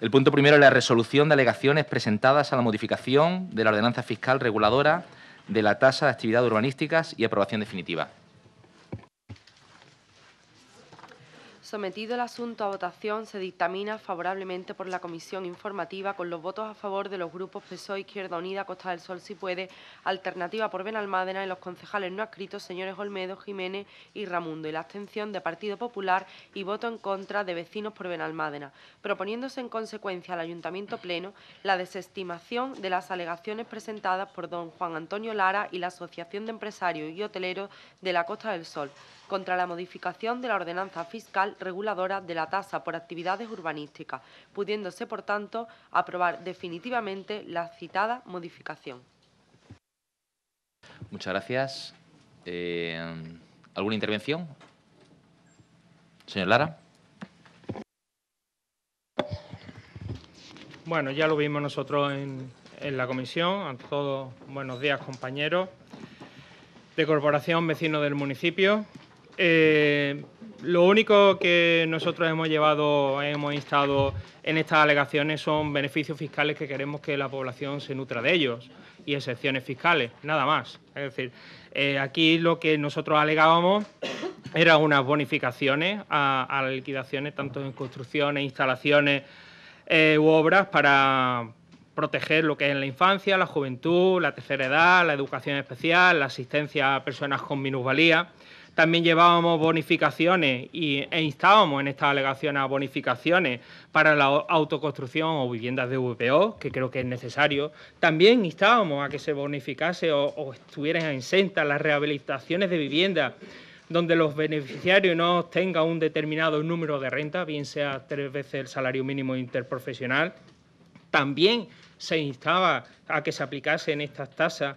El punto primero es la resolución de alegaciones presentadas a la modificación de la ordenanza fiscal reguladora de la tasa de actividad urbanísticas y aprobación definitiva. Sometido el asunto a votación, se dictamina favorablemente por la Comisión Informativa con los votos a favor de los grupos PSOE, Izquierda Unida, Costa del Sol, si puede, Alternativa por Benalmádena y los concejales no adscritos, señores Olmedo, Jiménez y Ramundo, y la abstención de Partido Popular y voto en contra de Vecinos por Benalmádena, proponiéndose en consecuencia al Ayuntamiento Pleno la desestimación de las alegaciones presentadas por don Juan Antonio Lara y la Asociación de Empresarios y Hoteleros de la Costa del Sol contra la modificación de la ordenanza fiscal reguladora de la tasa por actividades urbanísticas, pudiéndose, por tanto, aprobar definitivamente la citada modificación. Muchas gracias. Eh, ¿Alguna intervención? Señor Lara. Bueno, ya lo vimos nosotros en, la comisión. A todos, buenos días, compañeros de Corporación Vecino del Municipio. Eh, lo único que nosotros hemos llevado, hemos instado en estas alegaciones son beneficios fiscales que queremos que la población se nutra de ellos y excepciones fiscales, nada más. Es decir, eh, aquí lo que nosotros alegábamos eran unas bonificaciones a, las liquidaciones, tanto en construcciones, instalaciones eh, u obras para proteger lo que es la infancia, la juventud, la tercera edad, la educación especial, la asistencia a personas con minusvalía. También llevábamos bonificaciones y, e instábamos en esta alegación a bonificaciones para la autoconstrucción o viviendas de VPO, que creo que es necesario. También instábamos a que se bonificase o, estuvieran estuvieran exentas las rehabilitaciones de viviendas donde los beneficiarios no obtengan un determinado número de renta, bien sea tres veces el salario mínimo interprofesional. También se instaba a que se aplicasen estas tasas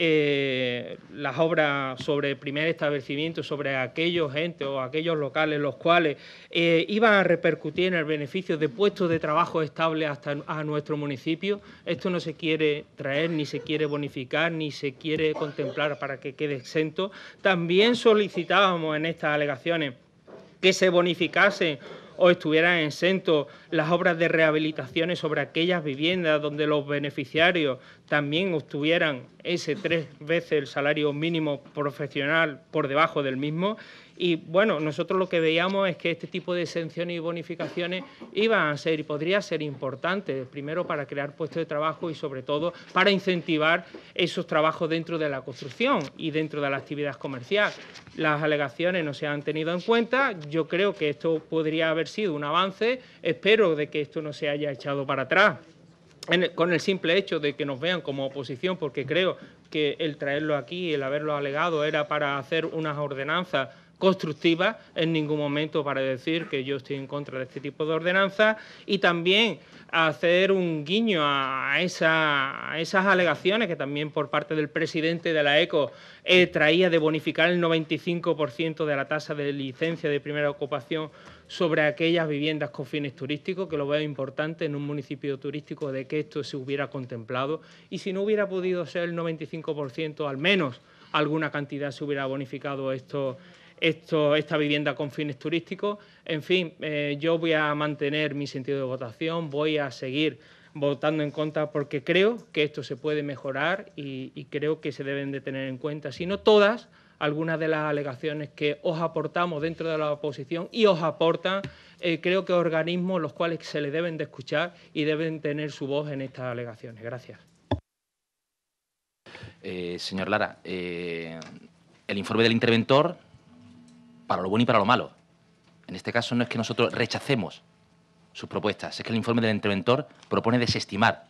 eh, las obras sobre el primer establecimiento, sobre aquellos entes o aquellos locales los cuales eh, iban a repercutir en el beneficio de puestos de trabajo estables hasta a nuestro municipio. Esto no se quiere traer, ni se quiere bonificar, ni se quiere contemplar para que quede exento. También solicitábamos en estas alegaciones que se bonificase o estuvieran exentos las obras de rehabilitaciones sobre aquellas viviendas donde los beneficiarios también obtuvieran ese tres veces el salario mínimo profesional por debajo del mismo y bueno, nosotros lo que veíamos es que este tipo de exenciones y bonificaciones iban a ser y podría ser importantes, primero para crear puestos de trabajo y sobre todo para incentivar esos trabajos dentro de la construcción y dentro de la actividad comercial. Las alegaciones no se han tenido en cuenta, yo creo que esto podría haber sido un avance, espero de que esto no se haya echado para atrás. con el simple hecho de que nos vean como oposición, porque creo que el traerlo aquí, el haberlo alegado, era para hacer unas ordenanzas constructiva en ningún momento para decir que yo estoy en contra de este tipo de ordenanzas y también hacer un guiño a, esas alegaciones que también por parte del presidente de la ECO eh, traía de bonificar el 95% de la tasa de licencia de primera ocupación sobre aquellas viviendas con fines turísticos, que lo veo importante en un municipio turístico de que esto se hubiera contemplado y si no hubiera podido ser el 95%, al menos alguna cantidad se hubiera bonificado esto esto, esta vivienda con fines turísticos. En fin, eh, yo voy a mantener mi sentido de votación, voy a seguir votando en contra porque creo que esto se puede mejorar y, creo que se deben de tener en cuenta, si no todas, algunas de las alegaciones que os aportamos dentro de la oposición y os aportan, eh, creo que organismos los cuales se les deben de escuchar y deben tener su voz en estas alegaciones. Gracias. Eh, señor Lara, el informe del interventor para lo bueno y para lo malo. En este caso no es que nosotros rechacemos sus propuestas, es que el informe del interventor propone desestimar.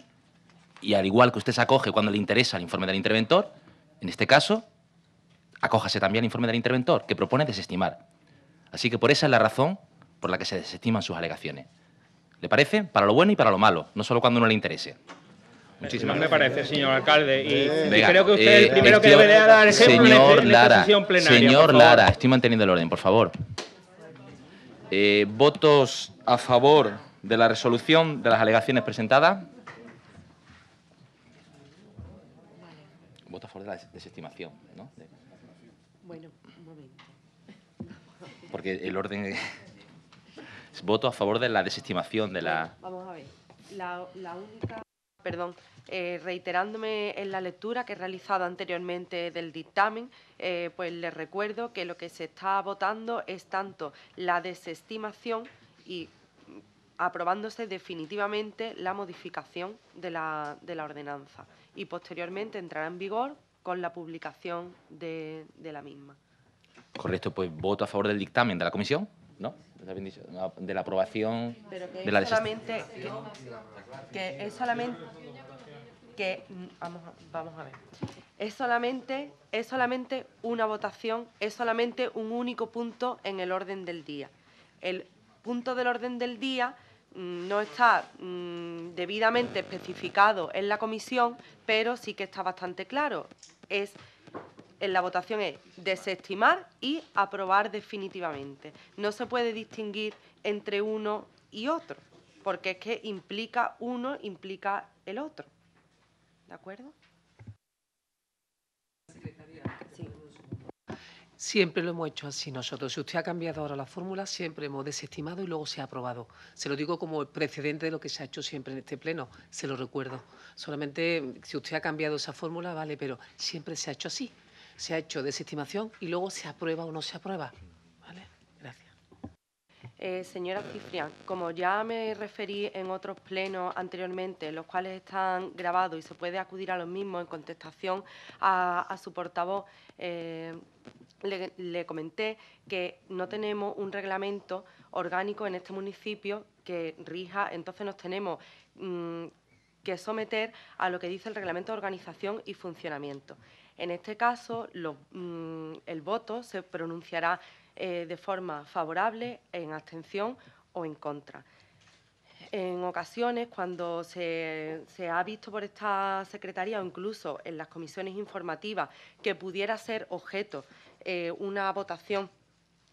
Y al igual que usted se acoge cuando le interesa el informe del interventor, en este caso, acójase también al informe del interventor, que propone desestimar. Así que por esa es la razón por la que se desestiman sus alegaciones. ¿Le parece? Para lo bueno y para lo malo, no solo cuando no le interese. Muchísimas me gracias. parece, señor alcalde. Y, creo que usted es eh, el primero que debería dar ejemplo este- señor Lara, plenaria, Señor Lara, estoy manteniendo el orden, por favor. Eh, ¿Votos a favor de la resolución de las alegaciones presentadas? ¿Votos a favor de la desestimación, ¿no? Bueno, un momento. Porque el orden... Voto a favor de la desestimación de la... Vamos a ver. la, la única perdón, eh, reiterándome en la lectura que he realizado anteriormente del dictamen, eh, pues les recuerdo que lo que se está votando es tanto la desestimación y aprobándose definitivamente la modificación de la, ordenanza y posteriormente entrará en vigor con la publicación de la misma. Correcto, pues voto a favor del dictamen de la comisión. ¿no? de la aprobación de la es solamente que, es solamente mm, vamos ver. Es solamente es solamente una votación, es solamente un único punto en el orden del día. El punto del orden del día mm, no está mm, debidamente especificado en la comisión, pero sí que está bastante claro. Es en la votación es desestimar y aprobar definitivamente. No se puede distinguir entre uno y otro, porque es que implica uno, implica el otro. ¿De acuerdo? Siempre lo hemos hecho así nosotros. Si usted ha cambiado ahora la fórmula, siempre hemos desestimado y luego se ha aprobado. Se lo digo como precedente de lo que se ha hecho siempre en este pleno, se lo recuerdo. Solamente si usted ha cambiado esa fórmula, vale, pero siempre se ha hecho así se ha hecho desestimación y luego se aprueba o no se aprueba. ¿Vale? Gracias. Eh, señora Cifrián, como ya me referí en otros plenos anteriormente, los cuales están grabados y se puede acudir a los mismos en contestación a, su portavoz, eh, le, comenté que no tenemos un reglamento orgánico en este municipio que rija, entonces nos tenemos mm, que someter a lo que dice el reglamento de organización y funcionamiento. En este caso, mm, el voto se pronunciará eh, de forma favorable, en abstención o en contra. En ocasiones, cuando se, ha visto por esta Secretaría o incluso en las comisiones informativas que pudiera ser objeto eh, una votación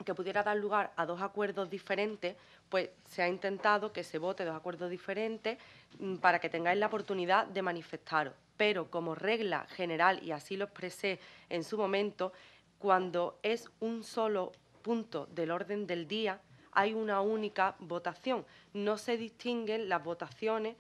que pudiera dar lugar a dos acuerdos diferentes, pues se ha intentado que se vote dos acuerdos diferentes mm, para que tengáis la oportunidad de manifestaros pero como regla general, y así lo expresé en su momento, cuando es un solo punto del orden del día, hay una única votación. No se distinguen las votaciones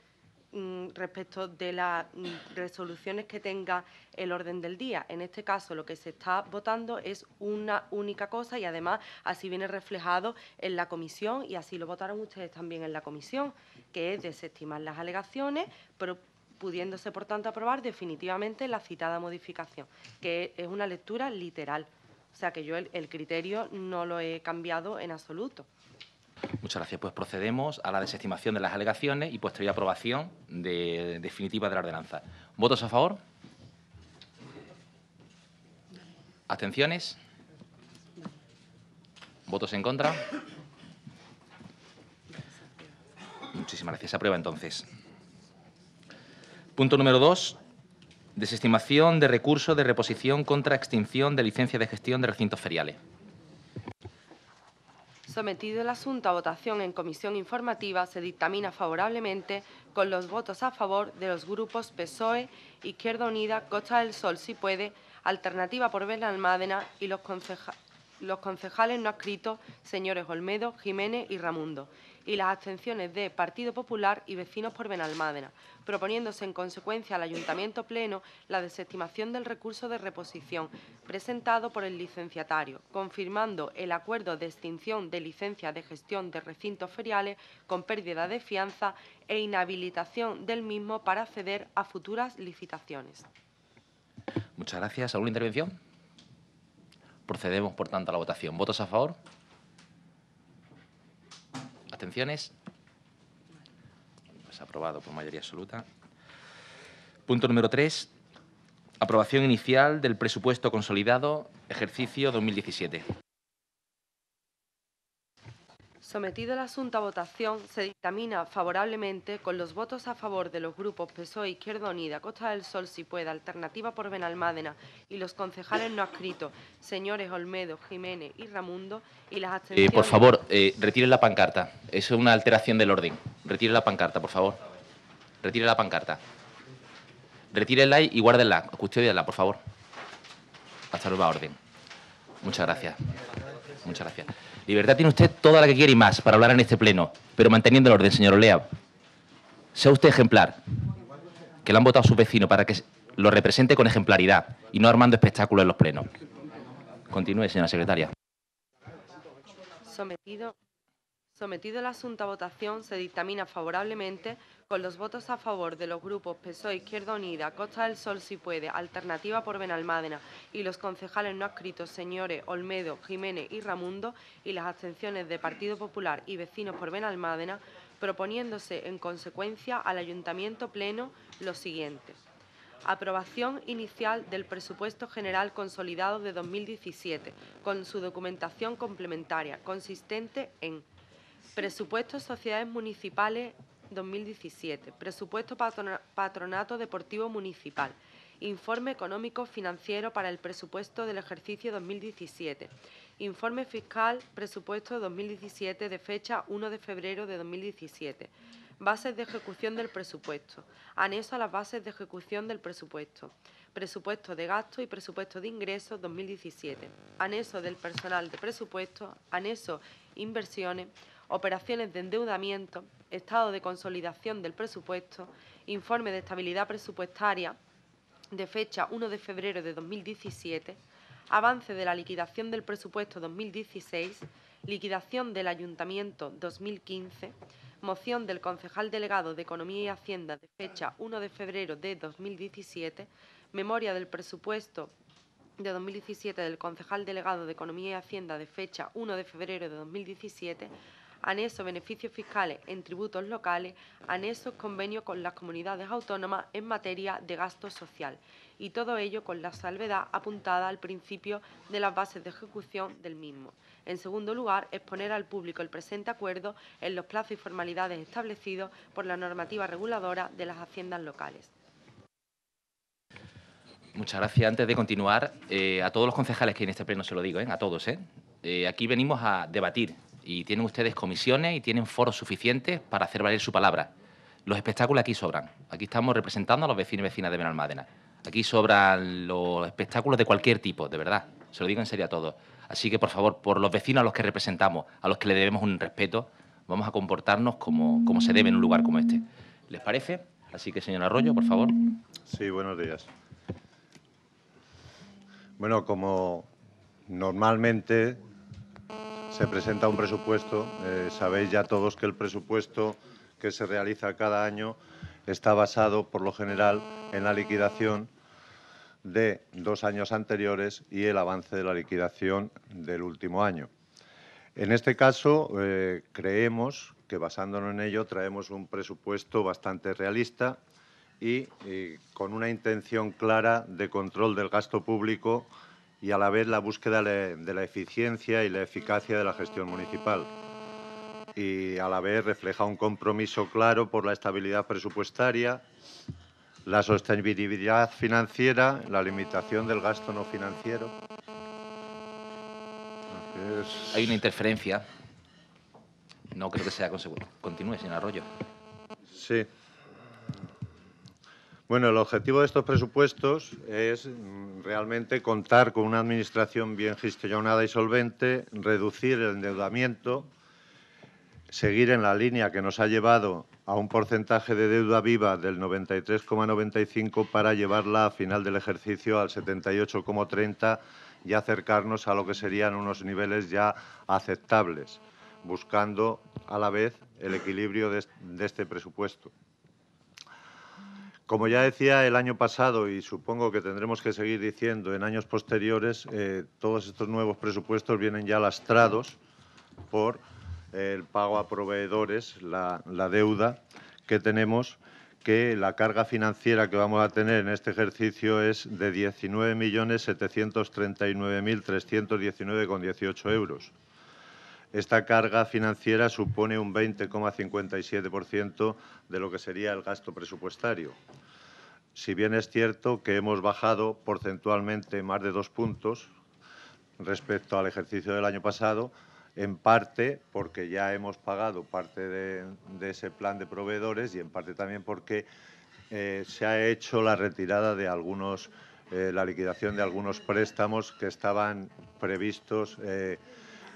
mm, respecto de las mm, resoluciones que tenga el orden del día. En este caso, lo que se está votando es una única cosa y, además, así viene reflejado en la comisión y así lo votaron ustedes también en la comisión, que es desestimar las alegaciones, pero pudiéndose, por tanto, aprobar definitivamente la citada modificación, que es una lectura literal. O sea que yo el, criterio no lo he cambiado en absoluto. Muchas gracias. Pues procedemos a la desestimación de las alegaciones y posterior aprobación definitiva de la ordenanza. ¿Votos a favor? ¿Abstenciones? ¿Votos en contra? Muchísimas gracias. Se aprueba entonces. Punto número dos, desestimación de recurso de reposición contra extinción de licencia de gestión de recintos feriales. Sometido el asunto a votación en comisión informativa, se dictamina favorablemente con los votos a favor de los grupos PSOE, Izquierda Unida, Costa del Sol, si puede, Alternativa por Almádena y los, los concejales no adscritos, señores Olmedo, Jiménez y Ramundo, y las abstenciones de Partido Popular y Vecinos por Benalmádena, proponiéndose en consecuencia al Ayuntamiento Pleno la desestimación del recurso de reposición presentado por el licenciatario, confirmando el acuerdo de extinción de licencia de gestión de recintos feriales con pérdida de fianza e inhabilitación del mismo para acceder a futuras licitaciones. Muchas gracias. ¿Alguna intervención? Procedemos, por tanto, a la votación. ¿Votos a favor? ¿Abstenciones? Pues aprobado por mayoría absoluta. Punto número 3. Aprobación inicial del presupuesto consolidado, ejercicio 2017. Sometido el asunto a votación, se dictamina favorablemente con los votos a favor de los grupos PSOE, Izquierda Unida, Costa del Sol, si pueda, Alternativa por Benalmádena y los concejales no adscritos, señores Olmedo, Jiménez y Ramundo, y las eh, por favor, eh, retiren la pancarta. Eso es una alteración del orden. Retire la pancarta, por favor. Retire la pancarta. Retírenla y guárdenla, la, por favor. Hasta nueva orden. Muchas gracias. Muchas gracias. Libertad tiene usted toda la que quiere y más para hablar en este pleno, pero manteniendo el orden, señor Olea. Sea usted ejemplar, que le han votado a su vecino para que lo represente con ejemplaridad y no armando espectáculos en los plenos. Continúe, señora secretaria. Sometido el asunto a votación, se dictamina favorablemente con los votos a favor de los grupos PSOE, Izquierda Unida, Costa del Sol si puede, Alternativa por Benalmádena y los concejales no adscritos señores Olmedo, Jiménez y Ramundo y las abstenciones de Partido Popular y Vecinos por Benalmádena, proponiéndose en consecuencia al Ayuntamiento Pleno lo siguiente. Aprobación inicial del Presupuesto General Consolidado de 2017, con su documentación complementaria, consistente en Presupuesto Sociedades Municipales 2017. Presupuesto Patronato Deportivo Municipal. Informe Económico Financiero para el Presupuesto del Ejercicio 2017. Informe Fiscal Presupuesto 2017 de fecha 1 de febrero de 2017. Bases de ejecución del presupuesto. Anexo a las bases de ejecución del presupuesto. Presupuesto de gasto y presupuesto de ingresos 2017. Anexo del personal de presupuesto. Anexo inversiones operaciones de endeudamiento, estado de consolidación del presupuesto, informe de estabilidad presupuestaria de fecha 1 de febrero de 2017, avance de la liquidación del presupuesto 2016, liquidación del ayuntamiento 2015, moción del concejal delegado de Economía y Hacienda de fecha 1 de febrero de 2017, memoria del presupuesto de 2017 del concejal delegado de Economía y Hacienda de fecha 1 de febrero de 2017, anexos beneficios fiscales en tributos locales, anexos convenios con las comunidades autónomas en materia de gasto social, y todo ello con la salvedad apuntada al principio de las bases de ejecución del mismo. En segundo lugar, exponer al público el presente acuerdo en los plazos y formalidades establecidos por la normativa reguladora de las haciendas locales. Muchas gracias. Antes de continuar, eh, a todos los concejales que en este pleno se lo digo, ¿eh? a todos, ¿eh? aquí venimos a debatir, y tienen ustedes comisiones y tienen foros suficientes para hacer valer su palabra. Los espectáculos aquí sobran. Aquí estamos representando a los vecinos y vecinas de Benalmádena. Aquí sobran los espectáculos de cualquier tipo, de verdad. Se lo digo en serio a todos. Así que, por favor, por los vecinos a los que representamos, a los que le debemos un respeto, vamos a comportarnos como, como se debe en un lugar como este. ¿Les parece? Así que, señor Arroyo, por favor. Sí, buenos días. Bueno, como normalmente se presenta un presupuesto. Eh, sabéis ya todos que el presupuesto que se realiza cada año está basado, por lo general, en la liquidación de dos años anteriores y el avance de la liquidación del último año. En este caso, eh, creemos que basándonos en ello traemos un presupuesto bastante realista y con una intención clara de control del gasto público y a la vez la búsqueda de la eficiencia y la eficacia de la gestión municipal. Y a la vez refleja un compromiso claro por la estabilidad presupuestaria, la sostenibilidad financiera, la limitación del gasto no financiero. Hay una interferencia. No creo que sea consecuente. Continúe, señor Arroyo. Sí. Bueno, el objetivo de estos presupuestos es mm, realmente contar con una administración bien gestionada y solvente, reducir el endeudamiento, seguir en la línea que nos ha llevado a un porcentaje de deuda viva del 93,95 para llevarla a final del ejercicio al 78,30 y acercarnos a lo que serían unos niveles ya aceptables, buscando a la vez el equilibrio de este presupuesto. Como ya decía el año pasado y supongo que tendremos que seguir diciendo en años posteriores, eh, todos estos nuevos presupuestos vienen ya lastrados por eh, el pago a proveedores, la, la deuda que tenemos, que la carga financiera que vamos a tener en este ejercicio es de 19.739.319,18 euros. Esta carga financiera supone un 20,57% de lo que sería el gasto presupuestario. Si bien es cierto que hemos bajado porcentualmente más de dos puntos respecto al ejercicio del año pasado, en parte porque ya hemos pagado parte de, ese plan de proveedores y en parte también porque eh, se ha hecho la retirada de algunos, eh, la liquidación de algunos préstamos que estaban previstos. Eh,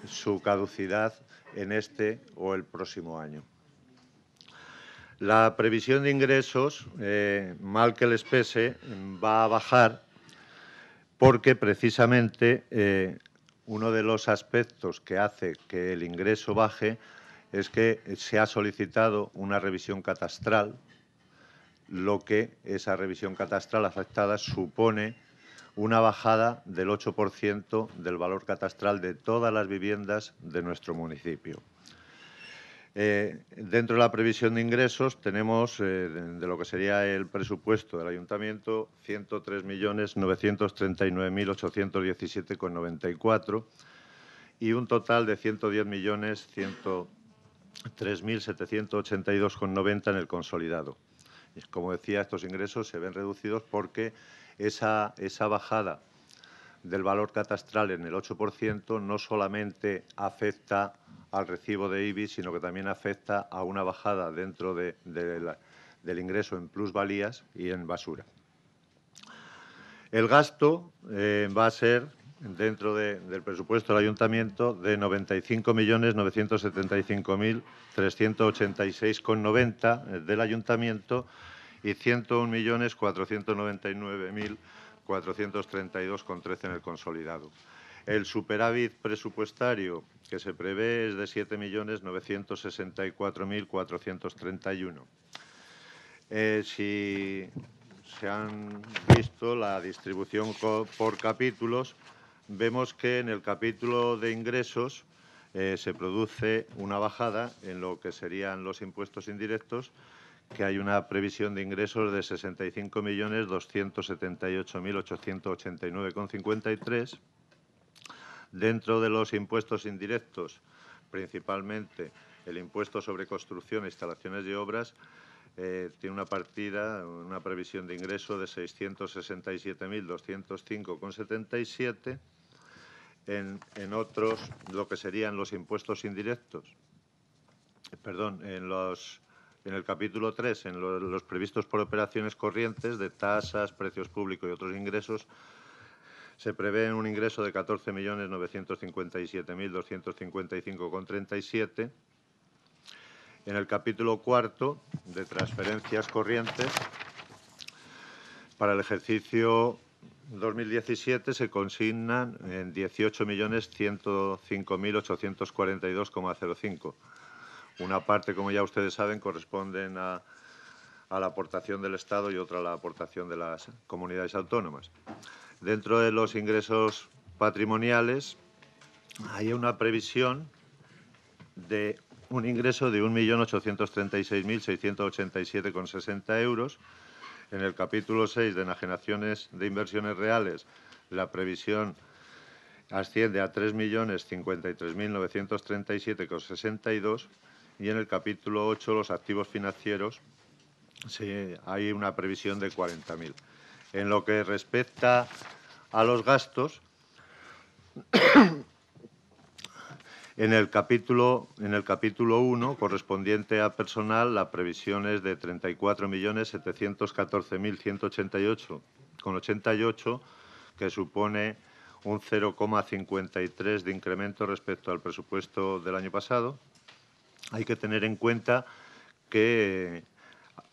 su caducidad en este o el próximo año. La previsión de ingresos, eh, mal que les pese, va a bajar porque precisamente eh, uno de los aspectos que hace que el ingreso baje es que se ha solicitado una revisión catastral, lo que esa revisión catastral afectada supone una bajada del 8% del valor catastral de todas las viviendas de nuestro municipio. Eh, dentro de la previsión de ingresos tenemos, eh, de, de, lo que sería el presupuesto del ayuntamiento, 103.939.817,94 y un total de 110.103.782,90 en el consolidado. Como decía, estos ingresos se ven reducidos porque esa, bajada del valor catastral en el 8% no solamente afecta al recibo de IBI, sino que también afecta a una bajada dentro del ingreso en plusvalías y en basura. El gasto eh, va a ser, dentro del presupuesto del ayuntamiento, de 95.975.386,90 eh, del ayuntamiento y 101.499.432,13 en el consolidado. El superávit presupuestario que se prevé es de 7.964.431. Eh, si se han visto la distribución por capítulos, vemos que en el capítulo de ingresos eh, se produce una bajada en lo que serían los impuestos indirectos que hay una previsión de ingresos de 65.278.889,53 dentro de los impuestos indirectos, principalmente el impuesto sobre construcción, instalaciones y obras, eh, tiene una partida, una previsión de ingreso de 667.205,77. En, en otros, lo que serían los impuestos indirectos, perdón, en los en el capítulo 3, en los previstos por operaciones corrientes de tasas, precios públicos y otros ingresos, se prevé un ingreso de 14.957.255,37. En el capítulo 4, de transferencias corrientes, para el ejercicio 2017 se consignan en 18.105.842,05. Una parte, como ya ustedes saben, corresponden a, la aportación del Estado y otra a la aportación de las comunidades autónomas. Dentro de los ingresos patrimoniales hay una previsión de un ingreso de 1.836.687,60 euros. En el capítulo 6 de enajenaciones de inversiones reales, la previsión asciende a 3.053.937,62 y en el capítulo 8, los activos financieros, hay una previsión de 40.000. En lo que respecta a los gastos, en el capítulo en el capítulo 1, correspondiente a personal, la previsión es de 34.714.188 con 88, que supone un 0,53 de incremento respecto al presupuesto del año pasado hay que tener en cuenta que,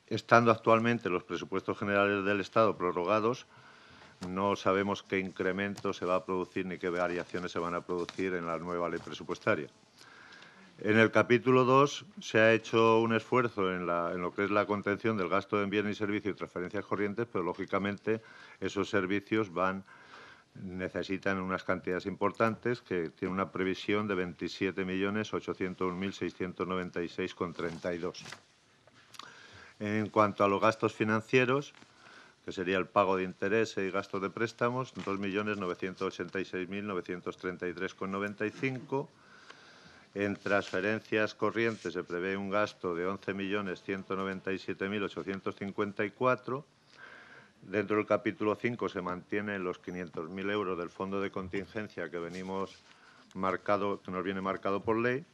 estando actualmente los presupuestos generales del Estado prorrogados, no sabemos qué incremento se va a producir ni qué variaciones se van a producir en la nueva ley presupuestaria. En el capítulo 2 se ha hecho un esfuerzo en, en lo que es la contención del gasto en bienes y servicios y transferencias corrientes, pero lógicamente esos servicios van necesitan unas cantidades importantes que tiene una previsión de 27.801.696,32. En cuanto a los gastos financieros, que sería el pago de intereses y gastos de préstamos, 2.986.933,95. En transferencias corrientes se prevé un gasto de 11.197.854 Dentro del capítulo 5 se mantienen los 500.000 euros del fondo de contingencia que venimos marcado, que nos viene marcado por ley.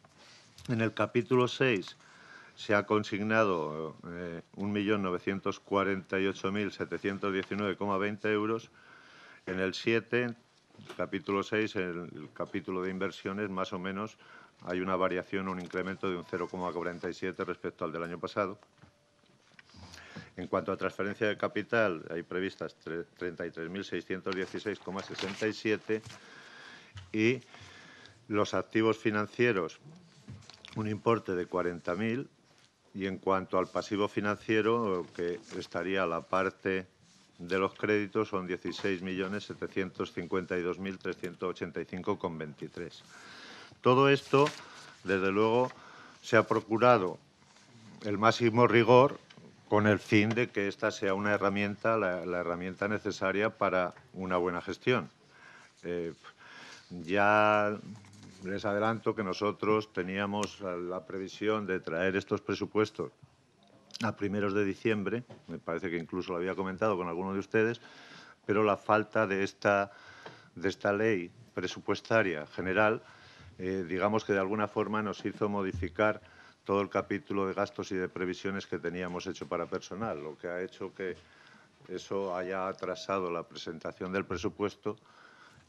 En el capítulo 6 se ha consignado 1.948.719,20 eh, euros. En el 7, capítulo 6, en el capítulo de inversiones, más o menos hay una variación, un incremento de un 0,47 respecto al del año pasado. En cuanto a transferencia de capital, hay previstas 33.616,67 y los activos financieros, un importe de 40.000 y en cuanto al pasivo financiero, que estaría la parte de los créditos, son 16.752.385,23. Todo esto, desde luego, se ha procurado el máximo rigor con el fin de que esta sea una herramienta, la, herramienta necesaria para una buena gestión. Eh, ya les adelanto que nosotros teníamos la previsión de traer estos presupuestos a primeros de diciembre, me parece que incluso lo había comentado con alguno de ustedes, pero la falta de esta, de esta ley presupuestaria general, eh, digamos que de alguna forma nos hizo modificar todo el capítulo de gastos y de previsiones que teníamos hecho para personal, lo que ha hecho que eso haya atrasado la presentación del presupuesto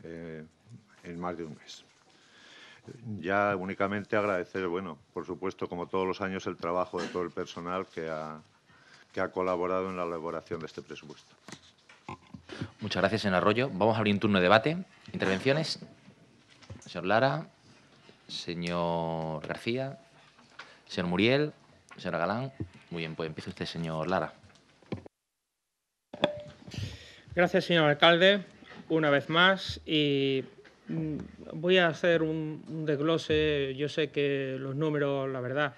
eh, en más de un mes. Ya únicamente agradecer, bueno, por supuesto, como todos los años, el trabajo de todo el personal que ha, que ha colaborado en la elaboración de este presupuesto. Muchas gracias, señor Arroyo. Vamos a abrir un turno de debate. Intervenciones. Señor Lara, señor García. Señor Muriel, señora Galán. Muy bien, pues empieza usted, señor Lara. Gracias, señor alcalde, una vez más. Y mm, voy a hacer un, desglose. Yo sé que los números, la verdad,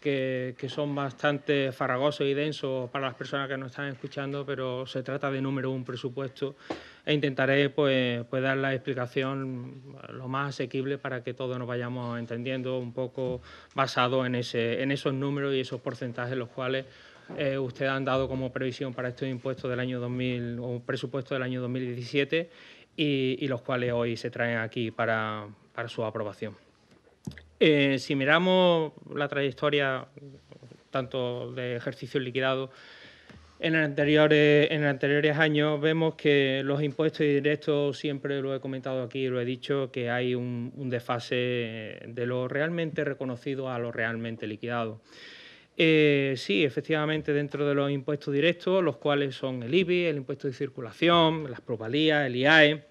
que, son bastante farragosos y densos para las personas que nos están escuchando, pero se trata de número un presupuesto e intentaré pues, pues, dar la explicación lo más asequible para que todos nos vayamos entendiendo un poco basado en, ese, en esos números y esos porcentajes los cuales usted eh, ustedes han dado como previsión para estos impuestos del año 2000 o presupuesto del año 2017 y, los cuales hoy se traen aquí para, su aprobación. Eh, si miramos la trayectoria tanto de ejercicio liquidado en, anteriores, años vemos que los impuestos directos, siempre lo he comentado aquí, y lo he dicho, que hay un, desfase de lo realmente reconocido a lo realmente liquidado. Eh, sí, efectivamente, dentro de los impuestos directos, los cuales son el IBI, el impuesto de circulación, las propalías, el IAE,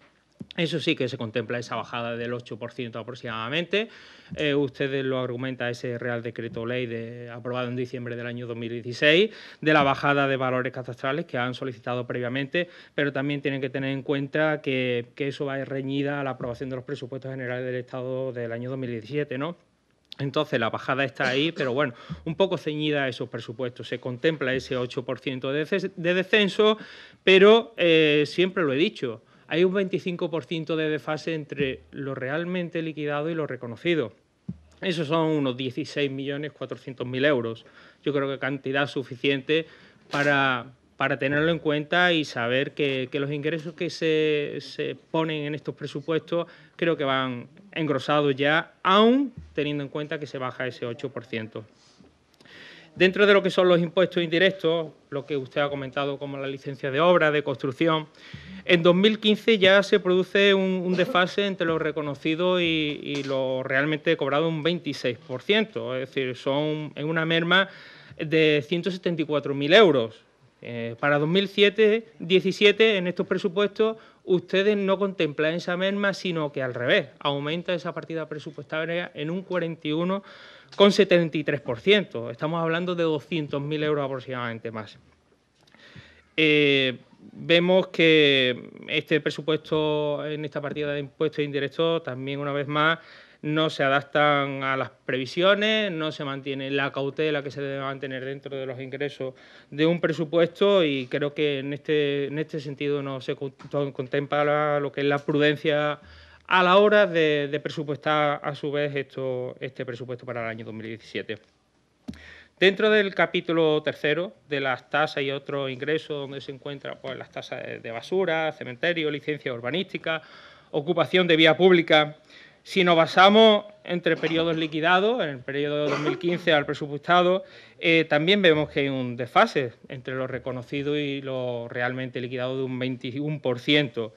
eso sí que se contempla esa bajada del 8% aproximadamente. Eh, ustedes lo argumenta ese Real Decreto Ley aprobado en diciembre del año 2016, de la bajada de valores catastrales que han solicitado previamente, pero también tienen que tener en cuenta que, eso va reñida a la aprobación de los presupuestos generales del Estado del año 2017, ¿no? Entonces la bajada está ahí, pero bueno, un poco ceñida a esos presupuestos. Se contempla ese 8% de, descenso, pero eh, siempre lo he dicho, hay un 25% de desfase entre lo realmente liquidado y lo reconocido. Esos son unos 16.400.000 euros. Yo creo que cantidad suficiente para, tenerlo en cuenta y saber que, los ingresos que se, se, ponen en estos presupuestos creo que van engrosados ya, aún teniendo en cuenta que se baja ese 8%. Dentro de lo que son los impuestos indirectos, lo que usted ha comentado como la licencia de obra, de construcción, en 2015 ya se produce un, desfase entre lo reconocido y, lo realmente cobrado un 26%, es decir, son en una merma de 174.000 euros. Eh, para 2017, en estos presupuestos, ustedes no contemplan esa merma, sino que al revés, aumenta esa partida presupuestaria en un 41% con 73%. Estamos hablando de 200.000 euros aproximadamente más. Eh, vemos que este presupuesto en esta partida de impuestos e indirectos también una vez más no se adaptan a las previsiones, no se mantiene la cautela que se debe mantener dentro de los ingresos de un presupuesto y creo que en este, en este sentido no se contempla lo que es la prudencia a la hora de, presupuestar a su vez este presupuesto para el año 2017. Dentro del capítulo tercero de las tasas y otros ingresos, donde se encuentran pues, las tasas de basura, cementerio, licencia urbanística, ocupación de vía pública, si nos basamos entre periodos liquidados, en el periodo 2015 al presupuestado, eh, también vemos que hay un desfase entre lo reconocido y lo realmente liquidado de un 21%.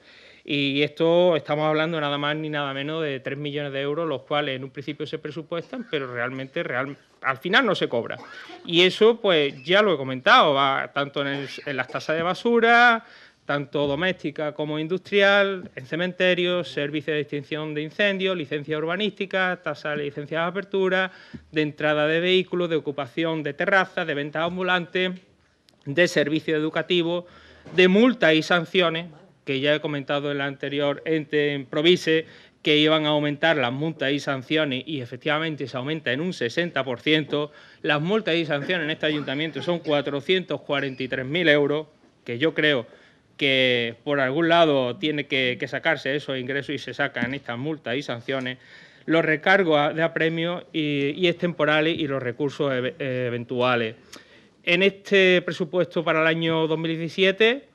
Y esto estamos hablando nada más ni nada menos de 3 millones de euros, los cuales en un principio se presupuestan, pero realmente real, al final no se cobra. Y eso, pues ya lo he comentado, va tanto en, las tasas de basura, tanto doméstica como industrial, en cementerios, servicios de extinción de incendios, licencia urbanística, tasa de licencia de apertura, de entrada de vehículos, de ocupación de terrazas, de ventas ambulantes, de servicios educativos, de multas y sanciones, que ya he comentado en la anterior ente en Provise, que iban a aumentar las multas y sanciones y efectivamente se aumenta en un 60%. Las multas y sanciones en este ayuntamiento son 443.000 euros, que yo creo que por algún lado tiene que, sacarse esos ingresos y se sacan estas multas y sanciones. Los recargos de apremio y, y temporales y los recursos eventuales. En este presupuesto para el año 2017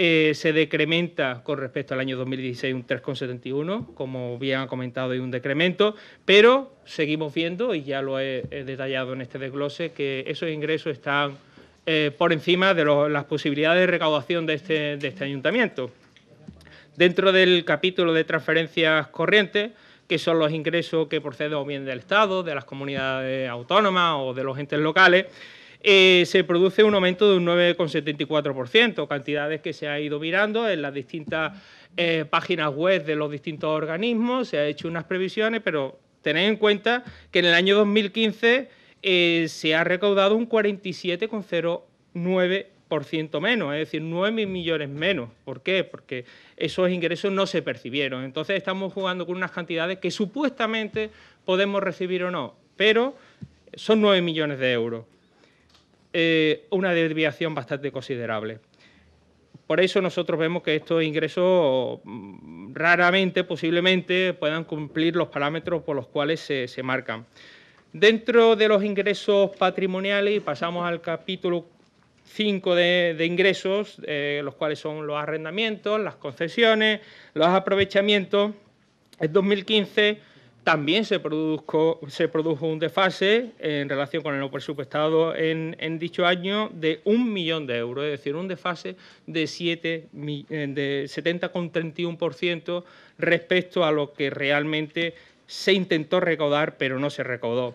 eh, se decrementa con respecto al año 2016 un 3,71, como bien ha comentado, hay un decremento, pero seguimos viendo, y ya lo he, detallado en este desglose, que esos ingresos están eh, por encima de las posibilidades de recaudación de este, de este ayuntamiento. Dentro del capítulo de transferencias corrientes, que son los ingresos que proceden o bien del Estado, de las comunidades autónomas o de los entes locales, eh, se produce un aumento de un 9,74%, cantidades que se ha ido mirando en las distintas eh, páginas web de los distintos organismos, se ha hecho unas previsiones, pero tened en cuenta que en el año 2015 eh, se ha recaudado un 47,09% menos, es decir, 9 millones menos. ¿Por qué? Porque esos ingresos no se percibieron. Entonces estamos jugando con unas cantidades que supuestamente podemos recibir o no, pero son 9 millones de euros. Eh, una desviación bastante considerable. Por eso nosotros vemos que estos ingresos mm, raramente, posiblemente, puedan cumplir los parámetros por los cuales se, marcan. Dentro de los ingresos patrimoniales, pasamos al capítulo 5 de, ingresos, eh, los cuales son los arrendamientos, las concesiones, los aprovechamientos. En 2015 también se, produjo, un desfase en relación con el presupuestado en, dicho año de un millón de euros, es decir, un desfase de, eh, de 70,31% respecto a lo que realmente se intentó recaudar, pero no se recaudó.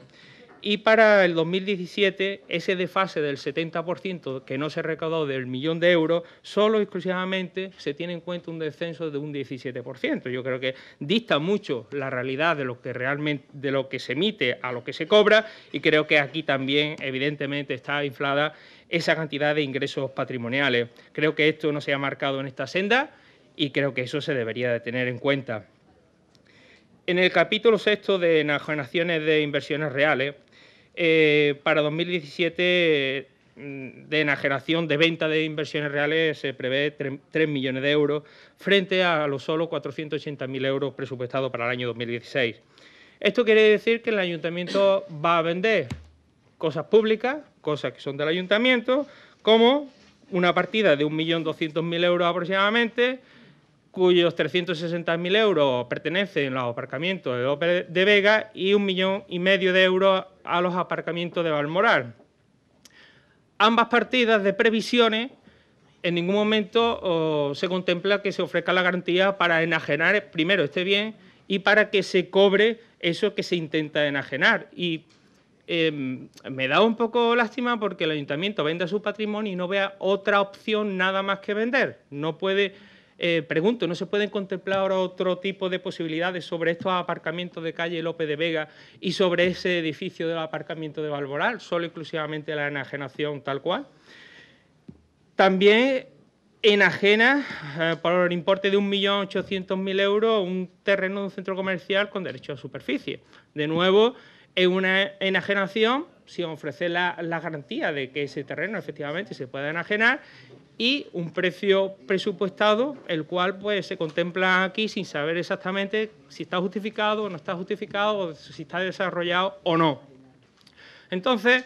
Y para el 2017, ese desfase del 70% que no se recaudó del millón de euros, solo exclusivamente se tiene en cuenta un descenso de un 17%. Yo creo que dista mucho la realidad de lo que realmente de lo que se emite a lo que se cobra y creo que aquí también evidentemente está inflada esa cantidad de ingresos patrimoniales. Creo que esto no se ha marcado en esta senda y creo que eso se debería de tener en cuenta. En el capítulo sexto de enajenaciones de inversiones reales, eh, para 2017 mm, de enajeración de venta de inversiones reales se prevé 3 millones de euros frente a los solo 480.000 euros presupuestados para el año 2016. Esto quiere decir que el ayuntamiento va a vender cosas públicas, cosas que son del ayuntamiento, como una partida de 1.200.000 euros aproximadamente cuyos 360.000 euros pertenecen a los aparcamientos de Vega y un millón y medio de euros a los aparcamientos de Valmoral. Ambas partidas de previsiones en ningún momento se contempla que se ofrezca la garantía para enajenar primero este bien y para que se cobre eso que se intenta enajenar. Y em, me da un poco lástima porque el ayuntamiento vende su patrimonio y no vea otra opción nada más que vender. No puede eh, pregunto, ¿no se pueden contemplar otro tipo de posibilidades sobre estos aparcamientos de calle López de Vega y sobre ese edificio del aparcamiento de Valvoral, solo exclusivamente la enajenación tal cual? También enajena eh, por el importe de 1.800.000 euros un terreno de un centro comercial con derecho a superficie. De nuevo, es una enajenación si ofrece la, la, garantía de que ese terreno efectivamente se pueda enajenar y un precio presupuestado, el cual pues se contempla aquí sin saber exactamente si está justificado o no está justificado, o si está desarrollado o no. Entonces,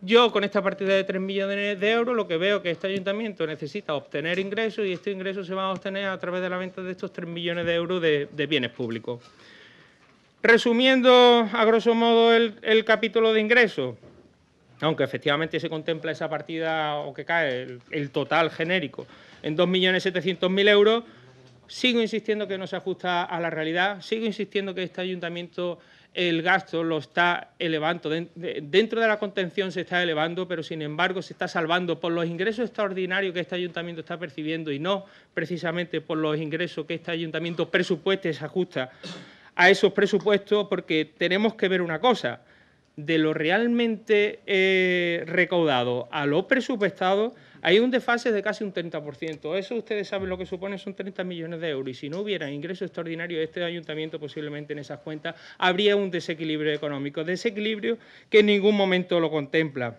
yo con esta partida de 3 millones de euros lo que veo que este ayuntamiento necesita obtener ingresos y este ingreso se van a obtener a través de la venta de estos 3 millones de euros de, bienes públicos. Resumiendo a grosso modo el, el capítulo de ingresos, aunque efectivamente se contempla esa partida o que cae el, total genérico en 2.700.000 euros, sigo insistiendo que no se ajusta a la realidad, sigo insistiendo que este ayuntamiento el gasto lo está elevando, dentro de la contención se está elevando, pero sin embargo se está salvando por los ingresos extraordinarios que este ayuntamiento está percibiendo y no precisamente por los ingresos que este ayuntamiento presupueste se ajusta a esos presupuestos, porque tenemos que ver una cosa, de lo realmente eh, recaudado a lo presupuestado, hay un desfase de casi un 30%. Eso ustedes saben lo que supone, son 30 millones de euros. Y si no hubiera ingreso extraordinario de este ayuntamiento, posiblemente en esas cuentas, habría un desequilibrio económico, desequilibrio que en ningún momento lo contempla.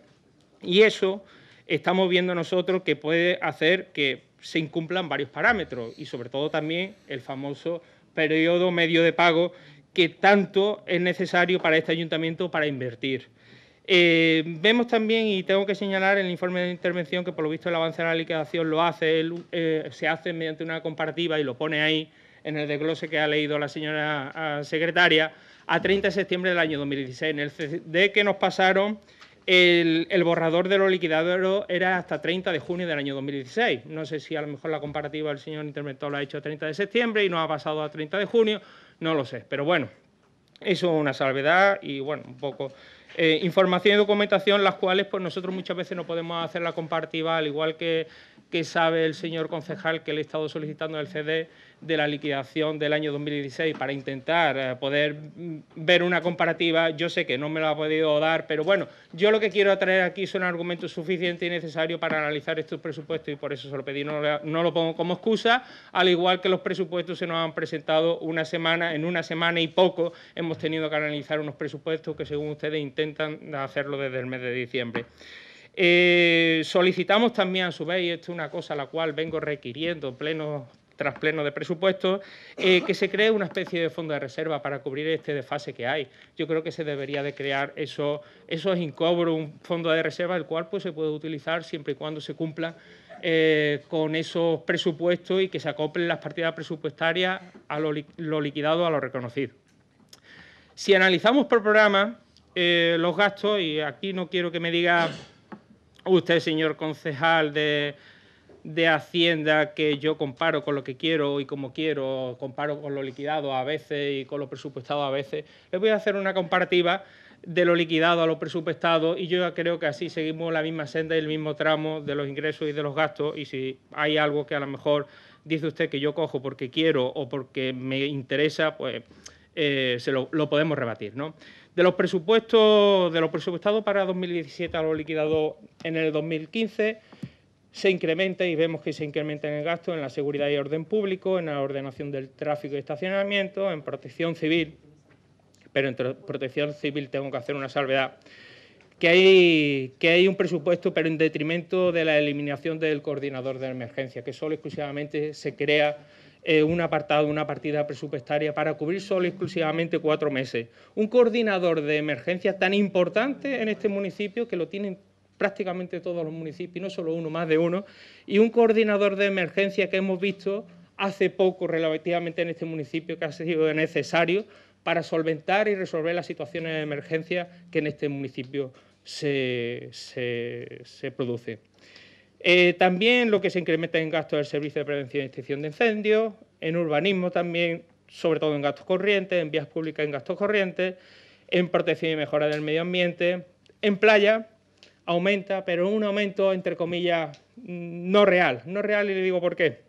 Y eso estamos viendo nosotros que puede hacer que se incumplan varios parámetros y sobre todo también el famoso periodo medio de pago que tanto es necesario para este ayuntamiento para invertir. Eh, vemos también, y tengo que señalar en el informe de intervención, que por lo visto el avance de la liquidación lo hace, eh, se hace mediante una comparativa y lo pone ahí en el desglose que ha leído la señora secretaria, a 30 de septiembre del año 2016. En el CD que nos pasaron, el, borrador de los liquidadores era hasta 30 de junio del año 2016. No sé si a lo mejor la comparativa del señor interventor la ha hecho a 30 de septiembre y nos ha pasado a 30 de junio, no lo sé. Pero bueno, eso es una salvedad y bueno, un poco... Eh, información y documentación, las cuales pues nosotros muchas veces no podemos hacerla compartida, al igual que que sabe el señor concejal que le he estado solicitando el CD de la liquidación del año 2016 para intentar eh, poder mm, ver una comparativa. Yo sé que no me lo ha podido dar, pero bueno, yo lo que quiero traer aquí son argumentos suficientes y necesarios para analizar estos presupuestos y por eso se lo pedí, no, lo pongo como excusa, al igual que los presupuestos se nos han presentado una semana, en una semana y poco hemos tenido que analizar unos presupuestos que según ustedes intentan hacerlo desde el mes de diciembre. Eh, solicitamos también, a su vez, y esto es una cosa a la cual vengo requiriendo pleno tras pleno de presupuestos, eh, que se cree una especie de fondo de reserva para cubrir este desfase que hay. Yo creo que se debería de crear eso, eso es un fondo de reserva, el cual pues, se puede utilizar siempre y cuando se cumpla eh, con esos presupuestos y que se acoplen las partidas presupuestarias a lo, liquidado a lo reconocido. Si analizamos por programa los gastos, y aquí no quiero que me diga usted, señor concejal de, Hacienda, que yo comparo con lo que quiero y como quiero, comparo con lo liquidado a veces y con lo presupuestado a veces, le voy a hacer una comparativa de lo liquidado a lo presupuestado y yo creo que así seguimos la misma senda y el mismo tramo de los ingresos y de los gastos y si hay algo que a lo mejor dice usted que yo cojo porque quiero o porque me interesa, pues eh, se lo, lo podemos rebatir, ¿no? De los presupuestos, de los presupuestados para 2017 a los liquidados en el 2015, se incrementa y vemos que se incrementa en el gasto en la seguridad y orden público, en la ordenación del tráfico y estacionamiento, en protección civil, pero en protección civil tengo que hacer una salvedad, que hay, que hay un presupuesto, pero en detrimento de la eliminación del coordinador de emergencia, que solo exclusivamente se crea eh, un apartado, una partida presupuestaria para cubrir solo y exclusivamente cuatro meses. Un coordinador de emergencias tan importante en este municipio que lo tienen prácticamente todos los municipios, no solo uno, más de uno, y un coordinador de emergencia que hemos visto hace poco relativamente en este municipio que ha sido necesario para solventar y resolver las situaciones de emergencia que en este municipio se, se, se producen. Eh, también lo que se incrementa en gastos del Servicio de Prevención y Extinción de Incendios, en urbanismo también, sobre todo en gastos corrientes, en vías públicas en gastos corrientes, en protección y mejora del medio ambiente, en playa aumenta, pero un aumento, entre comillas, mm, no real. No real y le digo por qué.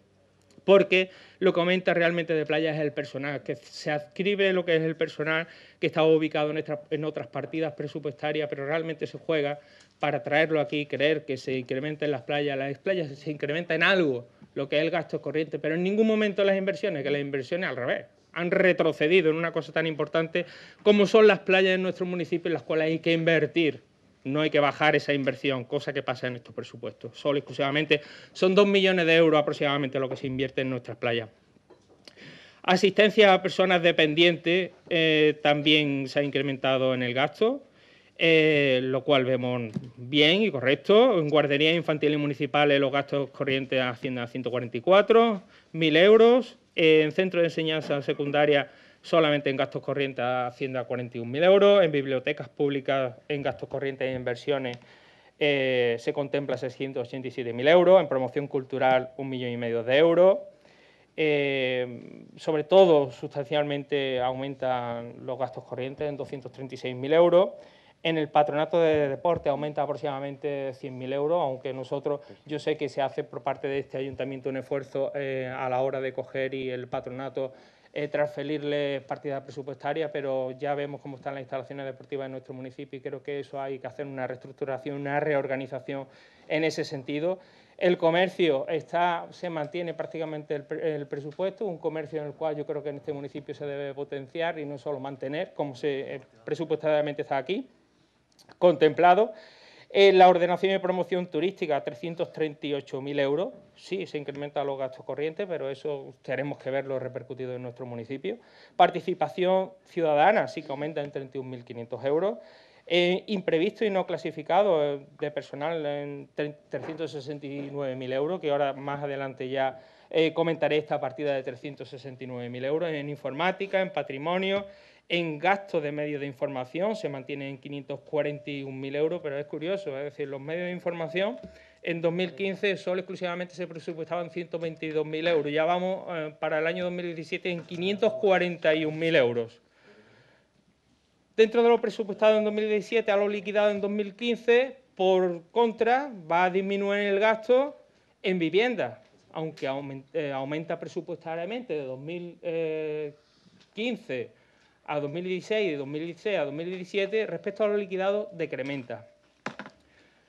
Porque lo que aumenta realmente de playa es el personal, que se adscribe lo que es el personal que está ubicado en, en otras partidas presupuestarias, pero realmente se juega para traerlo aquí, creer que se incrementen las playas, las playas se incrementa en algo lo que es el gasto corriente, pero en ningún momento las inversiones, que las inversiones al revés, han retrocedido en una cosa tan importante como son las playas en nuestro municipio en las cuales hay que invertir. No hay que bajar esa inversión, cosa que pasa en estos presupuestos. Solo exclusivamente son dos millones de euros aproximadamente lo que se invierte en nuestras playas. Asistencia a personas dependientes eh, también se ha incrementado en el gasto. Eh, lo cual vemos bien y correcto. En guarderías infantiles y municipales los gastos corrientes ascienden a 144, euros. en centros de enseñanza secundaria solamente en gastos corrientes ascienden a 41.000 euros. En bibliotecas públicas en gastos corrientes e inversiones eh, se contempla 687.000 euros. En promoción cultural un millón y medio de euros. Eh, sobre todo, sustancialmente aumentan los gastos corrientes en 236.000 euros. En el patronato de deporte aumenta aproximadamente 100.000 euros, aunque nosotros, yo sé que se hace por parte de este ayuntamiento un esfuerzo eh, a la hora de coger y el patronato eh, transferirle partidas presupuestarias, pero ya vemos cómo están las instalaciones deportivas en nuestro municipio y creo que eso hay que hacer una reestructuración, una reorganización en ese sentido. El comercio está, se mantiene prácticamente el, presupuesto, un comercio en el cual yo creo que en este municipio se debe potenciar y no solo mantener, como se eh, presupuestariamente está aquí contemplado. en eh, la ordenación y promoción turística, 338.000 euros. Sí, se incrementan los gastos corrientes, pero eso tenemos que verlo repercutido en nuestro municipio. Participación ciudadana, sí que aumenta en 31.500 euros. Eh, imprevisto y no clasificado eh, de personal en 369.000 euros, que ahora más adelante ya comentaré esta partida de 369.000 euros en informática, en patrimonio, en gastos de medios de información se mantiene en 541.000 euros, pero es curioso, es decir, los medios de información en 2015 solo exclusivamente se presupuestaban 122.000 euros, ya vamos eh, para el año 2017 en 541.000 euros. Dentro de lo presupuestado en 2017 a lo liquidado en 2015, por contra, va a disminuir el gasto en vivienda, aunque eh, aumenta presupuestariamente de 2015 a 2016 de 2016 a 2017 respecto a lo liquidado, decrementa.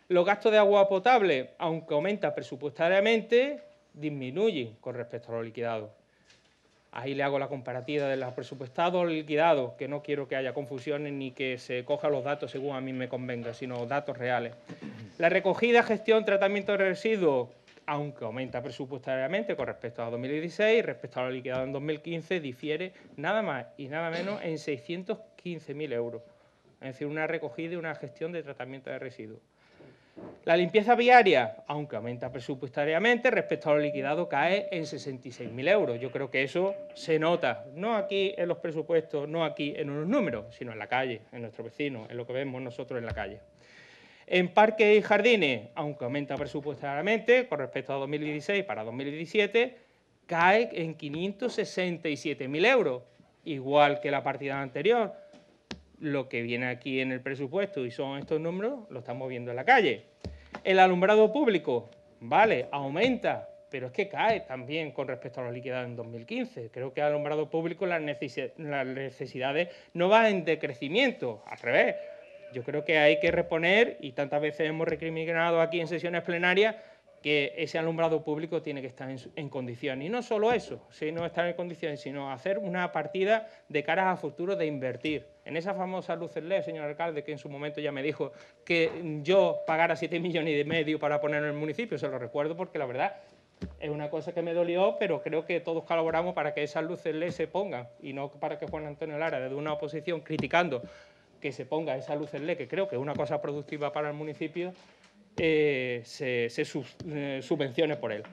Los gastos de agua potable, aunque aumenta presupuestariamente, disminuyen con respecto a lo liquidado. Ahí le hago la comparativa de los presupuestados liquidados, que no quiero que haya confusiones ni que se cojan los datos según a mí me convenga, sino datos reales. La recogida, gestión, tratamiento de residuos aunque aumenta presupuestariamente con respecto a 2016, respecto a lo liquidado en 2015, difiere nada más y nada menos en 615.000 euros. Es decir, una recogida y una gestión de tratamiento de residuos. La limpieza viaria, aunque aumenta presupuestariamente, respecto a lo liquidado cae en 66.000 euros. Yo creo que eso se nota, no aquí en los presupuestos, no aquí en unos números, sino en la calle, en nuestro vecino, en lo que vemos nosotros en la calle. En parques y jardines, aunque aumenta presupuestariamente con respecto a 2016 para 2017, cae en 567.000 euros, igual que la partida anterior. Lo que viene aquí en el presupuesto y son estos números, lo estamos viendo en la calle. El alumbrado público, vale, aumenta, pero es que cae también con respecto a la liquidado en 2015. Creo que el alumbrado público las, necesidades no van en decrecimiento, al revés yo creo que hay que reponer, y tantas veces hemos recriminado aquí en sesiones plenarias, que ese alumbrado público tiene que estar en, en, condiciones. Y no solo eso, sino estar en condiciones, sino hacer una partida de cara a futuro de invertir. En esa famosa luz LED, señor alcalde, que en su momento ya me dijo que yo pagara 7 millones y medio para poner en el municipio, se lo recuerdo porque la verdad es una cosa que me dolió, pero creo que todos colaboramos para que esas luces LED se pongan y no para que Juan Antonio Lara, desde una oposición criticando que se ponga esa luz en ley, que creo que es una cosa productiva para el municipio, eh, se, eh, subvencione por él.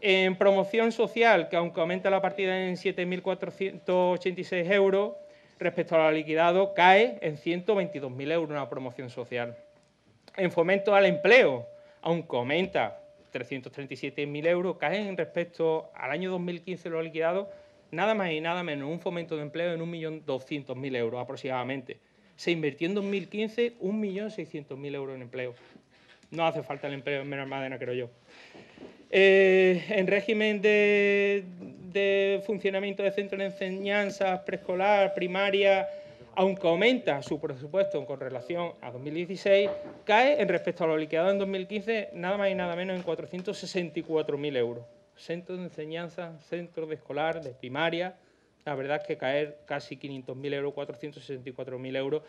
En promoción social, que aunque aumenta la partida en 7.486 euros, respecto a lo liquidado, cae en 122.000 euros una promoción social. En fomento al empleo, aunque aumenta 337.000 euros, cae en respecto al año 2015 lo liquidado, nada más y nada menos un fomento de empleo en 1.200.000 euros aproximadamente se invirtió en 2015 1.600.000 euros en empleo. No hace falta el empleo en menor madena creo yo. Eh, en régimen de, funcionamiento de centros de enseñanza preescolar, primaria, aunque aumenta su presupuesto con relación a 2016, cae en respecto a lo liquidado en 2015 nada más y nada menos en 464.000 euros. Centros de enseñanza, centros de escolar, de primaria, la verdad es que caer casi 500.000 euros, 464.000 euros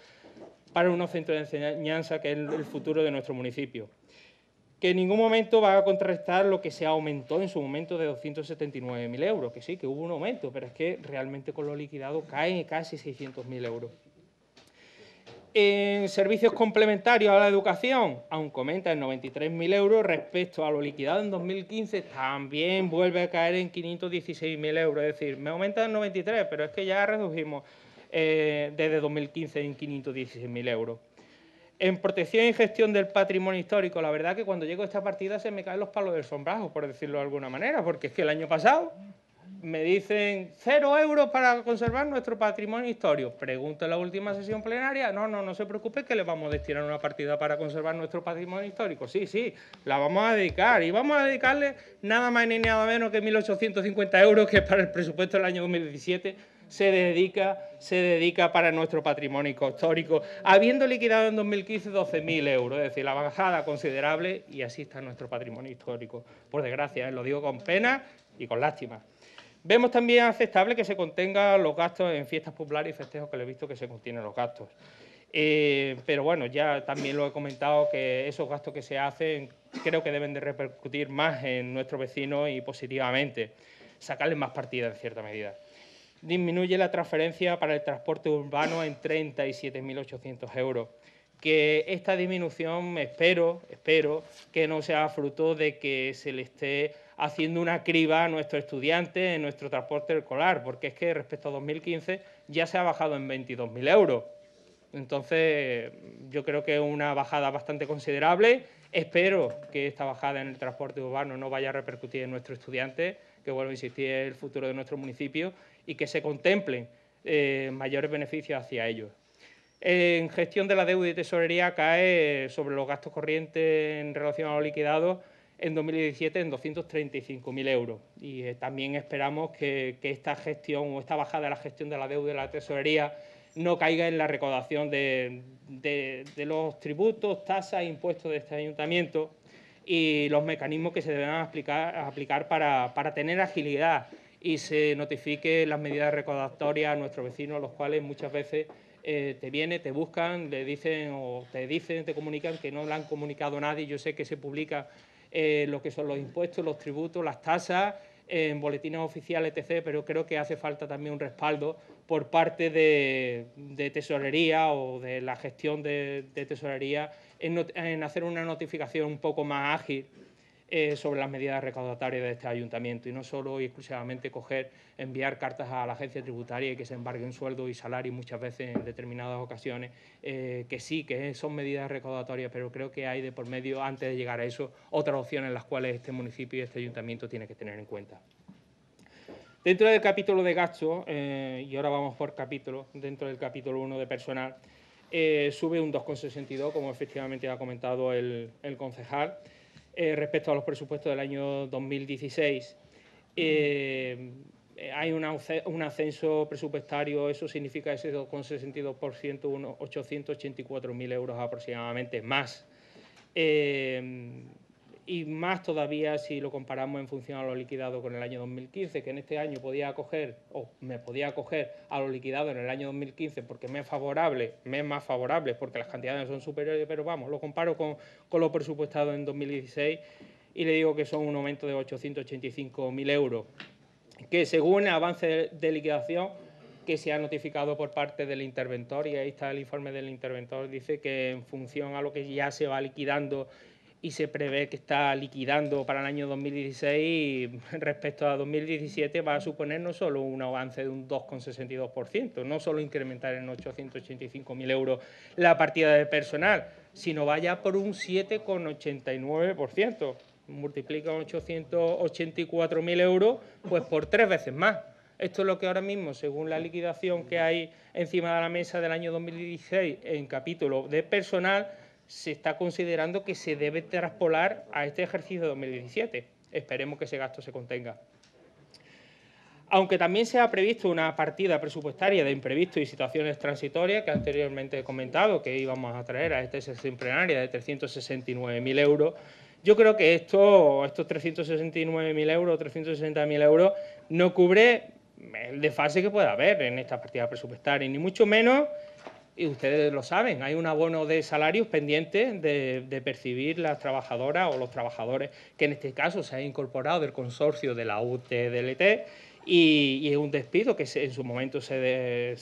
para unos centros de enseñanza que es el futuro de nuestro municipio que en ningún momento va a contrarrestar lo que se aumentó en su momento de 279.000 euros, que sí, que hubo un aumento, pero es que realmente con lo liquidado caen casi 600.000 euros. En servicios complementarios a la educación, aún comenta en 93.000 euros respecto a lo liquidado en 2015, también vuelve a caer en 516.000 euros. Es decir, me aumenta en 93, pero es que ya redujimos eh, desde 2015 en 516.000 euros. En protección y gestión del patrimonio histórico, la verdad que cuando llego a esta partida se me caen los palos del sombrajo, por decirlo de alguna manera, porque es que el año pasado me dicen cero euros para conservar nuestro patrimonio histórico. Pregunto en la última sesión plenaria, no, no, no se preocupe que le vamos a destinar una partida para conservar nuestro patrimonio histórico. Sí, sí, la vamos a dedicar y vamos a dedicarle nada más ni nada menos que 1.850 euros que para el presupuesto del año 2017 se dedica, se dedica para nuestro patrimonio histórico, habiendo liquidado en 2015 12.000 euros, es decir, la bajada considerable y así está nuestro patrimonio histórico. Por desgracia, ¿eh? lo digo con pena y con lástima. Vemos también aceptable que se contengan los gastos en fiestas populares y festejos, que le he visto que se contienen los gastos. Eh, pero bueno, ya también lo he comentado que esos gastos que se hacen creo que deben de repercutir más en nuestros vecinos y positivamente, sacarles más partida en cierta medida. Disminuye la transferencia para el transporte urbano en 37.800 euros que esta disminución, espero, espero que no sea fruto de que se le esté haciendo una criba a nuestros estudiantes en nuestro transporte escolar, porque es que respecto a 2015 ya se ha bajado en 22.000 euros. Entonces, yo creo que es una bajada bastante considerable. Espero que esta bajada en el transporte urbano no vaya a repercutir en nuestros estudiantes, que vuelvo a insistir, el futuro de nuestro municipio y que se contemplen eh, mayores beneficios hacia ellos. En gestión de la deuda y tesorería cae sobre los gastos corrientes en relación a los liquidados en 2017 en 235.000 euros. Y eh, también esperamos que, esta gestión o esta bajada de la gestión de la deuda y la tesorería no caiga en la recaudación de, los tributos, tasas e impuestos de este ayuntamiento y los mecanismos que se deben aplicar, para, tener agilidad y se notifique las medidas recaudatorias a nuestros vecinos, los cuales muchas veces eh, te viene, te buscan, le dicen o te dicen, te comunican que no le han comunicado nadie. Yo sé que se publica eh, lo que son los impuestos, los tributos, las tasas, en boletines oficiales, etc., pero creo que hace falta también un respaldo por parte de, tesorería o de la gestión de, tesorería en hacer una notificación un poco más ágil eh, sobre las medidas recaudatorias de este ayuntamiento y no solo y exclusivamente coger, enviar cartas a la agencia tributaria y que se embargue en sueldo y salario muchas veces en determinadas ocasiones, eh, que sí, que son medidas recaudatorias, pero creo que hay de por medio, antes de llegar a eso, otras opciones las cuales este municipio y este ayuntamiento tiene que tener en cuenta. Dentro del capítulo de gastos, eh, y ahora vamos por capítulo, dentro del capítulo 1 de personal, sube un 2,62, como efectivamente ha comentado el concejal. Eh, respecto a los presupuestos del año 2016. Eh, eh, hay un ascenso presupuestario, eso significa ese 2,62%, unos 884.000 euros aproximadamente más y más todavía si lo comparamos en función a lo liquidado con el año 2015, que en este año podía acoger o me podía acoger a lo liquidado en el año 2015 porque me es favorable, me es más favorable porque las cantidades son superiores, pero vamos, lo comparo con, con lo presupuestado en 2016 y le digo que son un aumento de 885.000 euros, que según el avance de, liquidación que se ha notificado por parte del interventor, y ahí está el informe del interventor, dice que en función a lo que ya se va liquidando y se prevé que está liquidando para el año 2016 respecto a 2017 va a suponer no solo un avance de un 2,62%, no solo incrementar en 885.000 euros la partida de personal, sino vaya por un 7,89%. Multiplica 884.000 euros pues por tres veces más. Esto es lo que ahora mismo, según la liquidación que hay encima de la mesa del año 2016 en capítulo de personal, se está considerando que se debe traspolar a este ejercicio de 2017. Esperemos que ese gasto se contenga. Aunque también se ha previsto una partida presupuestaria de imprevistos y situaciones transitorias, que anteriormente he comentado que íbamos a traer a esta sesión plenaria de 369.000 euros, yo creo que esto, estos 369.000 euros, 360.000 euros, no cubre el desfase que pueda haber en esta partida presupuestaria, ni mucho menos y ustedes lo saben, hay un abono de salarios pendiente de, percibir las trabajadoras o los trabajadores que en este caso se han incorporado del consorcio de la UTDLT y, es un despido que en su momento se,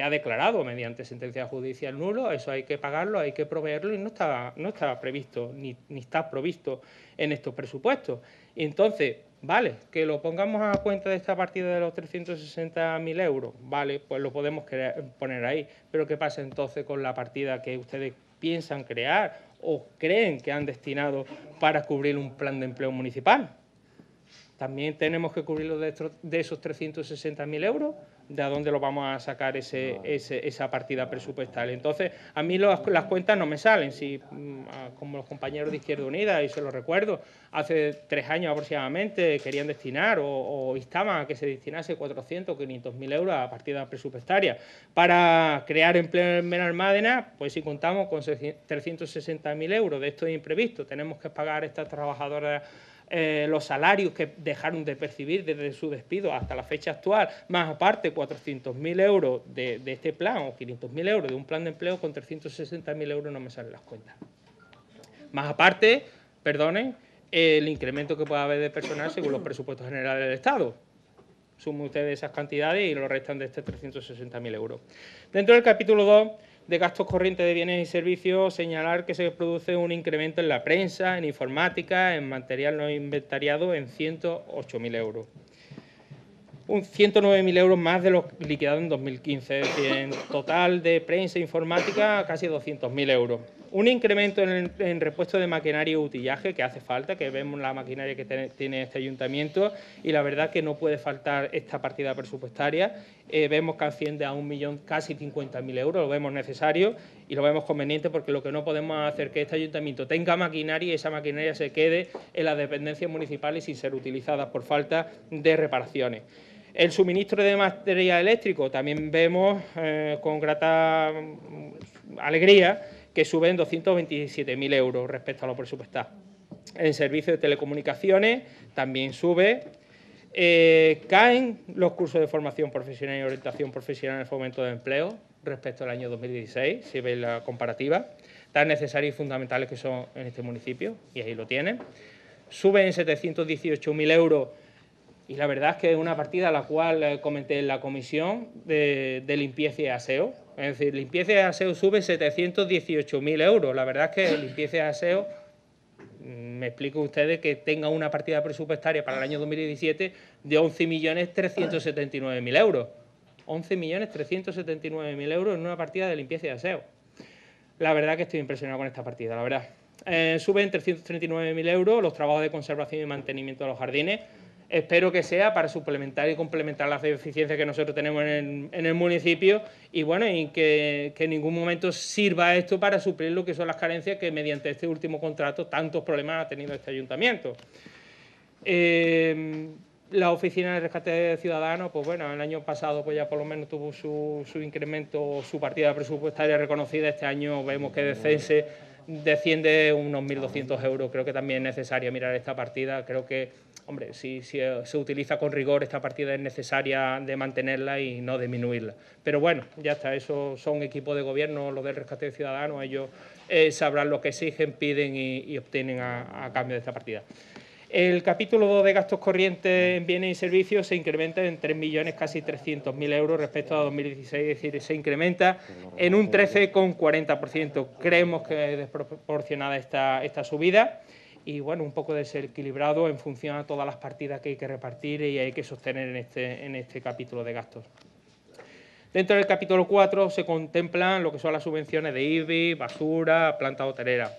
ha declarado mediante sentencia judicial nulo, eso hay que pagarlo, hay que proveerlo y no estaba no previsto ni, está provisto en estos presupuestos. entonces, Vale, que lo pongamos a cuenta de esta partida de los 360.000 euros. Vale, pues lo podemos poner ahí. Pero ¿qué pasa entonces con la partida que ustedes piensan crear o creen que han destinado para cubrir un plan de empleo municipal? También tenemos que cubrirlo de, de esos 360.000 euros, de a dónde lo vamos a sacar esa partida presupuestal. Entonces, a mí las cuentas no me salen, si, mm, como los compañeros de Izquierda Unida, y se lo recuerdo, hace tres años aproximadamente querían destinar o, instaban a que se destinase 400 o 500.000 euros a partida presupuestaria. Para crear empleo en Benalmádena, pues si contamos con 360.000 euros de esto imprevisto, tenemos que pagar a estas trabajadoras eh, los salarios que dejaron de percibir desde su despido hasta la fecha actual, más aparte 400.000 euros de, este plan o 500.000 euros de un plan de empleo con 360.000 euros no me salen las cuentas. Más aparte, perdonen, el incremento que pueda haber de personal según los presupuestos generales del Estado. Sumen ustedes esas cantidades y lo restan de este 360.000 euros. Dentro del capítulo 2 de gastos corrientes de bienes y servicios, señalar que se produce un incremento en la prensa, en informática, en material no inventariado en 108.000 euros. Un 109.000 euros más de lo liquidado en 2015, en total de prensa e informática casi 200.000 euros un incremento en, en, repuesto de maquinaria y utillaje que hace falta, que vemos la maquinaria que tiene este ayuntamiento y la verdad que no puede faltar esta partida presupuestaria. Eh, vemos que asciende a un millón casi 50.000 euros, lo vemos necesario y lo vemos conveniente porque lo que no podemos hacer es que este ayuntamiento tenga maquinaria y esa maquinaria se quede en las dependencias municipales sin ser utilizada por falta de reparaciones. El suministro de material eléctrico también vemos eh, con grata mm, alegría que suben 227.000 euros respecto a lo presupuestado. En servicio de telecomunicaciones también sube. Eh, caen los cursos de formación profesional y orientación profesional en el fomento de empleo respecto al año 2016, si veis la comparativa, tan necesarios y fundamentales que son en este municipio, y ahí lo tienen. Suben en 718.000 euros y la verdad es que es una partida a la cual eh, comenté en la comisión de limpieza y aseo, es decir, limpieza y aseo sube 718.000 euros. La verdad es que limpieza y aseo, mm, me explico ustedes que tenga una partida presupuestaria para el año 2017 de 11.379.000 euros. 11.379.000 euros en una partida de limpieza y aseo. La verdad que estoy impresionado con esta partida, la verdad. Eh, suben 339.000 euros los trabajos de conservación y mantenimiento de los jardines, espero que sea para suplementar y complementar las deficiencias que nosotros tenemos en el, municipio y bueno, y que, en ningún momento sirva esto para suplir lo que son las carencias que mediante este último contrato tantos problemas ha tenido este ayuntamiento. Eh, la oficina de rescate de ciudadanos, pues bueno, el año pasado pues ya por lo menos tuvo su, su incremento, su partida presupuestaria reconocida, este año vemos que descense, desciende unos 1.200 euros, creo que también es necesario mirar esta partida, creo que hombre, si, eh, se utiliza con rigor esta partida es necesaria de mantenerla y no disminuirla. Pero bueno, ya está, eso son equipos de gobierno, los del rescate de ciudadanos, ellos eh, sabrán lo que exigen, piden y, obtienen a, cambio de esta partida. El capítulo de gastos corrientes en bienes y servicios se incrementa en 3 millones casi euros respecto a 2016, es decir, se incrementa en un 13,40%. Creemos que es desproporcionada esta subida y bueno, un poco desequilibrado en función a todas las partidas que hay que repartir y hay que sostener en este, en este capítulo de gastos. Dentro del capítulo 4 se contemplan lo que son las subvenciones de IBI, basura, planta hotelera.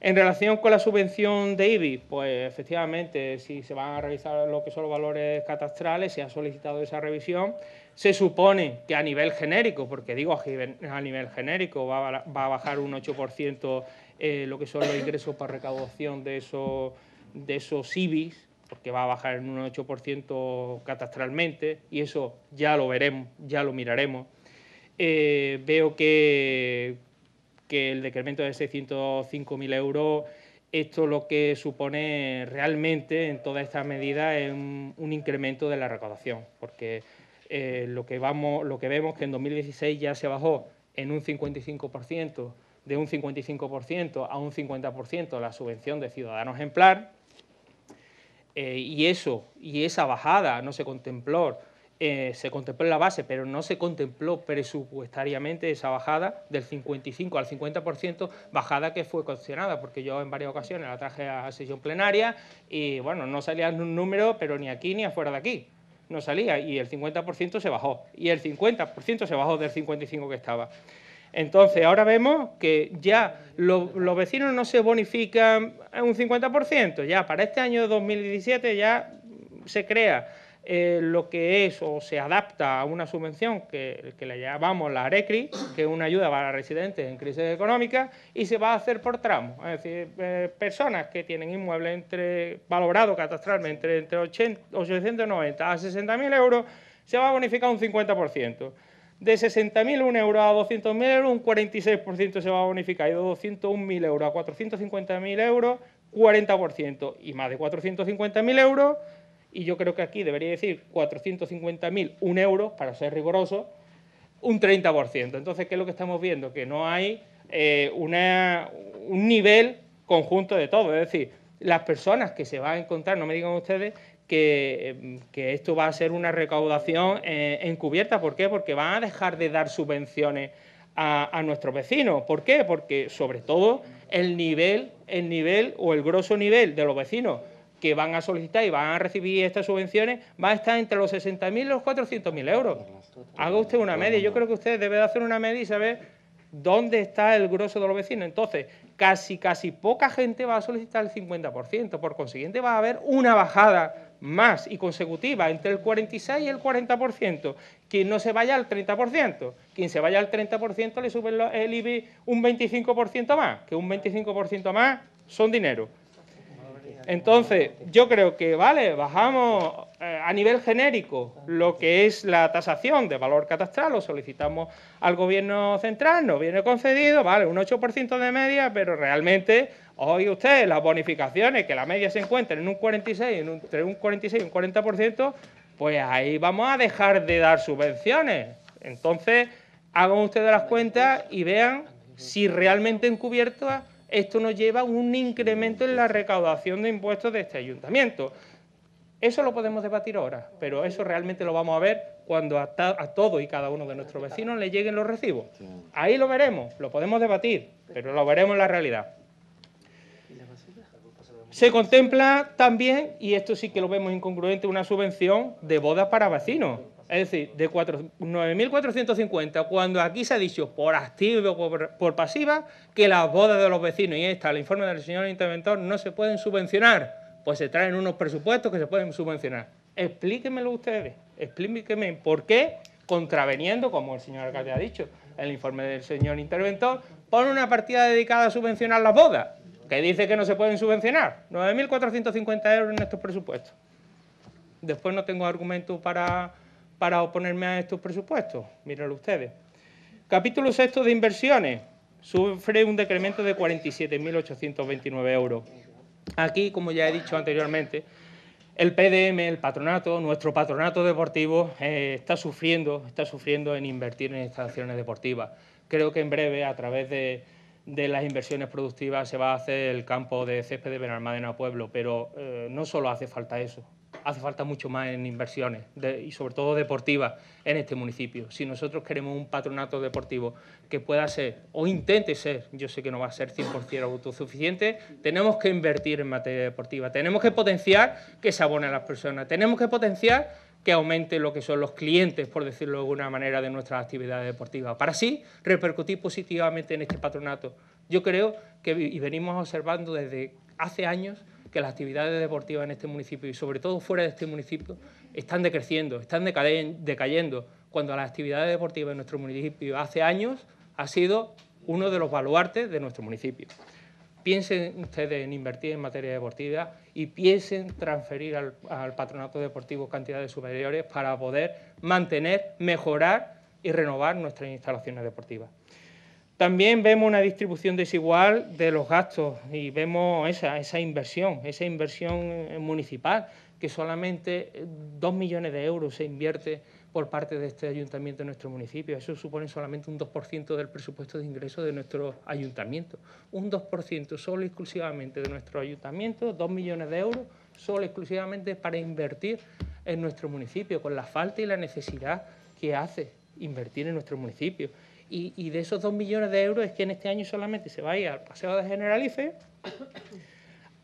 En relación con la subvención de IBI, pues efectivamente, si se van a revisar lo que son los valores catastrales, se ha solicitado esa revisión. Se supone que a nivel genérico, porque digo a nivel genérico, va a, bajar un 8% eh, lo que son los ingresos para recaudación de esos, de IBIs, porque va a bajar en un 8% catastralmente, y eso ya lo veremos, ya lo miraremos. Eh, veo que, que el decremento de 605.000 euros, esto lo que supone realmente en todas estas medida es un, incremento de la recaudación, porque eh, lo, que vamos, lo que vemos que en 2016 ya se bajó en un 55% de un 55% a un 50% la subvención de Ciudadanos ejemplar, eh, y eso, y esa bajada no se contempló, eh, se contempló en la base, pero no se contempló presupuestariamente esa bajada del 55 al 50%, bajada que fue condicionada, porque yo en varias ocasiones la traje a sesión plenaria y bueno, no salía un número, pero ni aquí ni afuera de aquí no salía y el 50% se bajó, y el 50% se bajó del 55% que estaba. Entonces, ahora vemos que ya los vecinos no se bonifican un 50%, ya para este año 2017 ya se crea eh, lo que es o se adapta a una subvención que, le llamamos la ARECRI, que es una ayuda para residentes en crisis económica, y se va a hacer por tramos. Es decir, eh, personas que tienen inmuebles entre, valorado catastralmente entre, 80, 890 a 60.000 euros, se va a bonificar un 50% de 60.000 euros a 200.000 euros, un 46% se va a bonificar, y de 201.000 euros a 450.000 euros, 40%, y más de 450.000 euros, y yo creo que aquí debería decir 450.000, un euro, para ser rigoroso, un 30%. Entonces, ¿qué es lo que estamos viendo? Que no hay eh, una, un nivel conjunto de todo, es decir, las personas que se van a encontrar, no me digan ustedes, Em, que, esto va a ser una recaudación eh, encubierta. ¿Por qué? Porque van a dejar de dar subvenciones a, a, nuestros vecinos. ¿Por qué? Porque sobre todo el nivel, el nivel o el grosso nivel de los vecinos que van a solicitar y van a recibir estas subvenciones va a estar entre los 60.000 y los 400.000 euros. Haga usted una media. Yo creo que usted debe de hacer una media y saber dónde está el grosso de los vecinos. Entonces, casi, casi poca gente va a solicitar el 50%. Por consiguiente, va a haber una bajada más y consecutiva entre el 46 y el 40%. Quien no se vaya al 30%, quien se vaya al 30% le sube el IBI un 25% más, que un 25% más son dinero. Entonces, yo creo que, vale, bajamos eh, a nivel genérico lo que es la tasación de valor catastral, lo solicitamos al gobierno central, nos viene concedido, vale, un 8% de media, pero realmente Hoy usted, las bonificaciones, que la media se encuentra en un 46, entre un 46 y un 40%, pues ahí vamos a dejar de dar subvenciones. Entonces, hagan ustedes las cuentas y vean si realmente encubierto esto nos lleva a un incremento en la recaudación de impuestos de este ayuntamiento. Eso lo podemos debatir ahora, pero eso realmente lo vamos a ver cuando a, a todos y cada uno de nuestros vecinos le lleguen los recibos. Ahí lo veremos, lo podemos debatir, pero lo veremos en la realidad. Se contempla también, y esto sí que lo vemos incongruente, una subvención de bodas para vecinos. Es decir, de 9.450, cuando aquí se ha dicho por activo o por, pasiva que las bodas de los vecinos, y esta, el informe del señor interventor, no se pueden subvencionar, pues se traen unos presupuestos que se pueden subvencionar. Explíquemelo ustedes, explíquenme por qué, contraveniendo, como el señor alcalde ha dicho, el informe del señor interventor, pone una partida dedicada a subvencionar las bodas que dice que no se pueden subvencionar. 9.450 euros en estos presupuestos. Después no tengo argumentos para, para oponerme a estos presupuestos. Mírenlo ustedes. Capítulo sexto de inversiones. Sufre un decremento de 47.829 euros. Aquí, como ya he dicho anteriormente, el PDM, el patronato, nuestro patronato deportivo, eh, está sufriendo, está sufriendo en invertir en instalaciones deportivas. Creo que en breve, a través de, de las inversiones productivas se va a hacer el campo de césped de Benalmádena Pueblo, pero eh, no solo hace falta eso, hace falta mucho más en inversiones y sobre todo deportivas en este municipio. Si nosotros queremos un patronato deportivo que pueda ser o intente ser, yo sé que no va a ser 100% autosuficiente, tenemos que invertir en materia deportiva, tenemos que potenciar que se abonen las personas, tenemos que potenciar que aumente lo que son los clientes, por decirlo de alguna manera, de nuestras actividades deportivas, para así repercutir positivamente en este patronato. Yo creo que y venimos observando desde hace años que las actividades deportivas en este municipio y sobre todo fuera de este municipio están decreciendo, están decayendo, cuando las actividades deportivas en nuestro municipio hace años ha sido uno de los baluartes de nuestro municipio piensen ustedes en invertir en materia deportiva y piensen transferir al, patronato deportivo cantidades superiores para poder mantener, mejorar y renovar nuestras instalaciones deportivas. También vemos una distribución desigual de los gastos y vemos esa, inversión, esa inversión eh, municipal, que solamente dos millones de euros se invierte por parte de este ayuntamiento de nuestro municipio. Eso supone solamente un 2% del presupuesto de ingresos de nuestro ayuntamiento. Un 2% solo y exclusivamente de nuestro ayuntamiento, 2 millones de euros solo y exclusivamente para invertir en nuestro municipio, con la falta y la necesidad que hace invertir en nuestro municipio. Y, de esos 2 millones de euros es que en este año solamente se va a ir al Paseo de Generalife,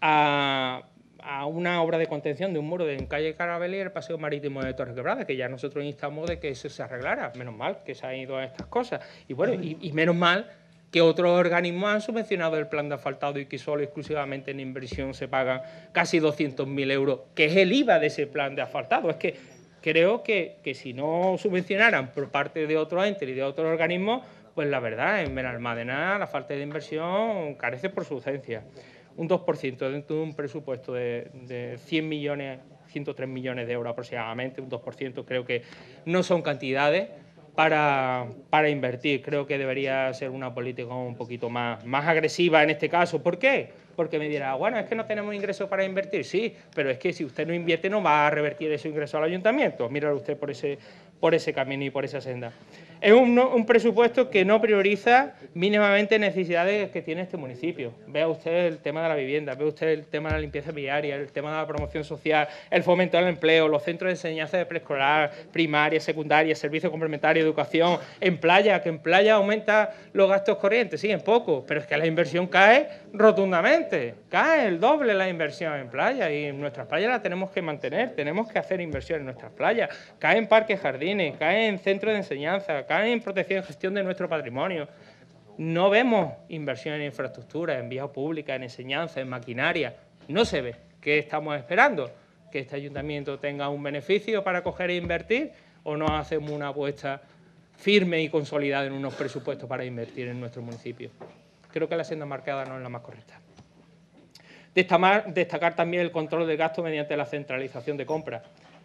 a a una obra de contención de un muro en calle Carabelli y el paseo marítimo de Torres Quebrada, que ya nosotros instamos de que se arreglara. Menos mal que se han ido a estas cosas. Y bueno, y, menos mal que otros organismos han subvencionado el plan de asfaltado y que solo exclusivamente en inversión se pagan casi 200.000 euros, que es el IVA de ese plan de asfaltado. Es que creo que, si no subvencionaran por parte de otro ente y de otro organismo... pues la verdad, en Benalmádena la falta de inversión carece por su ausencia un 2% dentro de un presupuesto de, 100 millones, 103 millones de euros aproximadamente, un 2% creo que no son cantidades para, para invertir. Creo que debería ser una política un poquito más, más agresiva en este caso. ¿Por qué? Porque me dirá, bueno, es que no tenemos ingresos para invertir. Sí, pero es que si usted no invierte no va a revertir ese ingreso al ayuntamiento. Míralo usted por ese, por ese camino y por esa senda. Es un, presupuesto que no prioriza mínimamente necesidades que tiene este municipio. Vea usted el tema de la vivienda, vea usted el tema de la limpieza viaria, el tema de la promoción social, el fomento del empleo, los centros de enseñanza de preescolar, primaria, secundaria, servicio complementario, educación, en playa, que en playa aumenta los gastos corrientes, sí, en poco, pero es que la inversión cae rotundamente, cae el doble la inversión en playa y en nuestras playas la tenemos que mantener, tenemos que hacer inversión en nuestras playas, cae en parques, jardines, cae en centros de enseñanza, en protección y gestión de nuestro patrimonio. No vemos inversión en infraestructura, en vías públicas, en enseñanza, en maquinaria. No se ve. ¿Qué estamos esperando? ¿Que este ayuntamiento tenga un beneficio para coger e invertir o no hacemos una apuesta firme y consolidada en unos presupuestos para invertir en nuestro municipio? Creo que la senda marcada no es la más correcta. Destacar, también el control de gasto mediante la centralización de compras,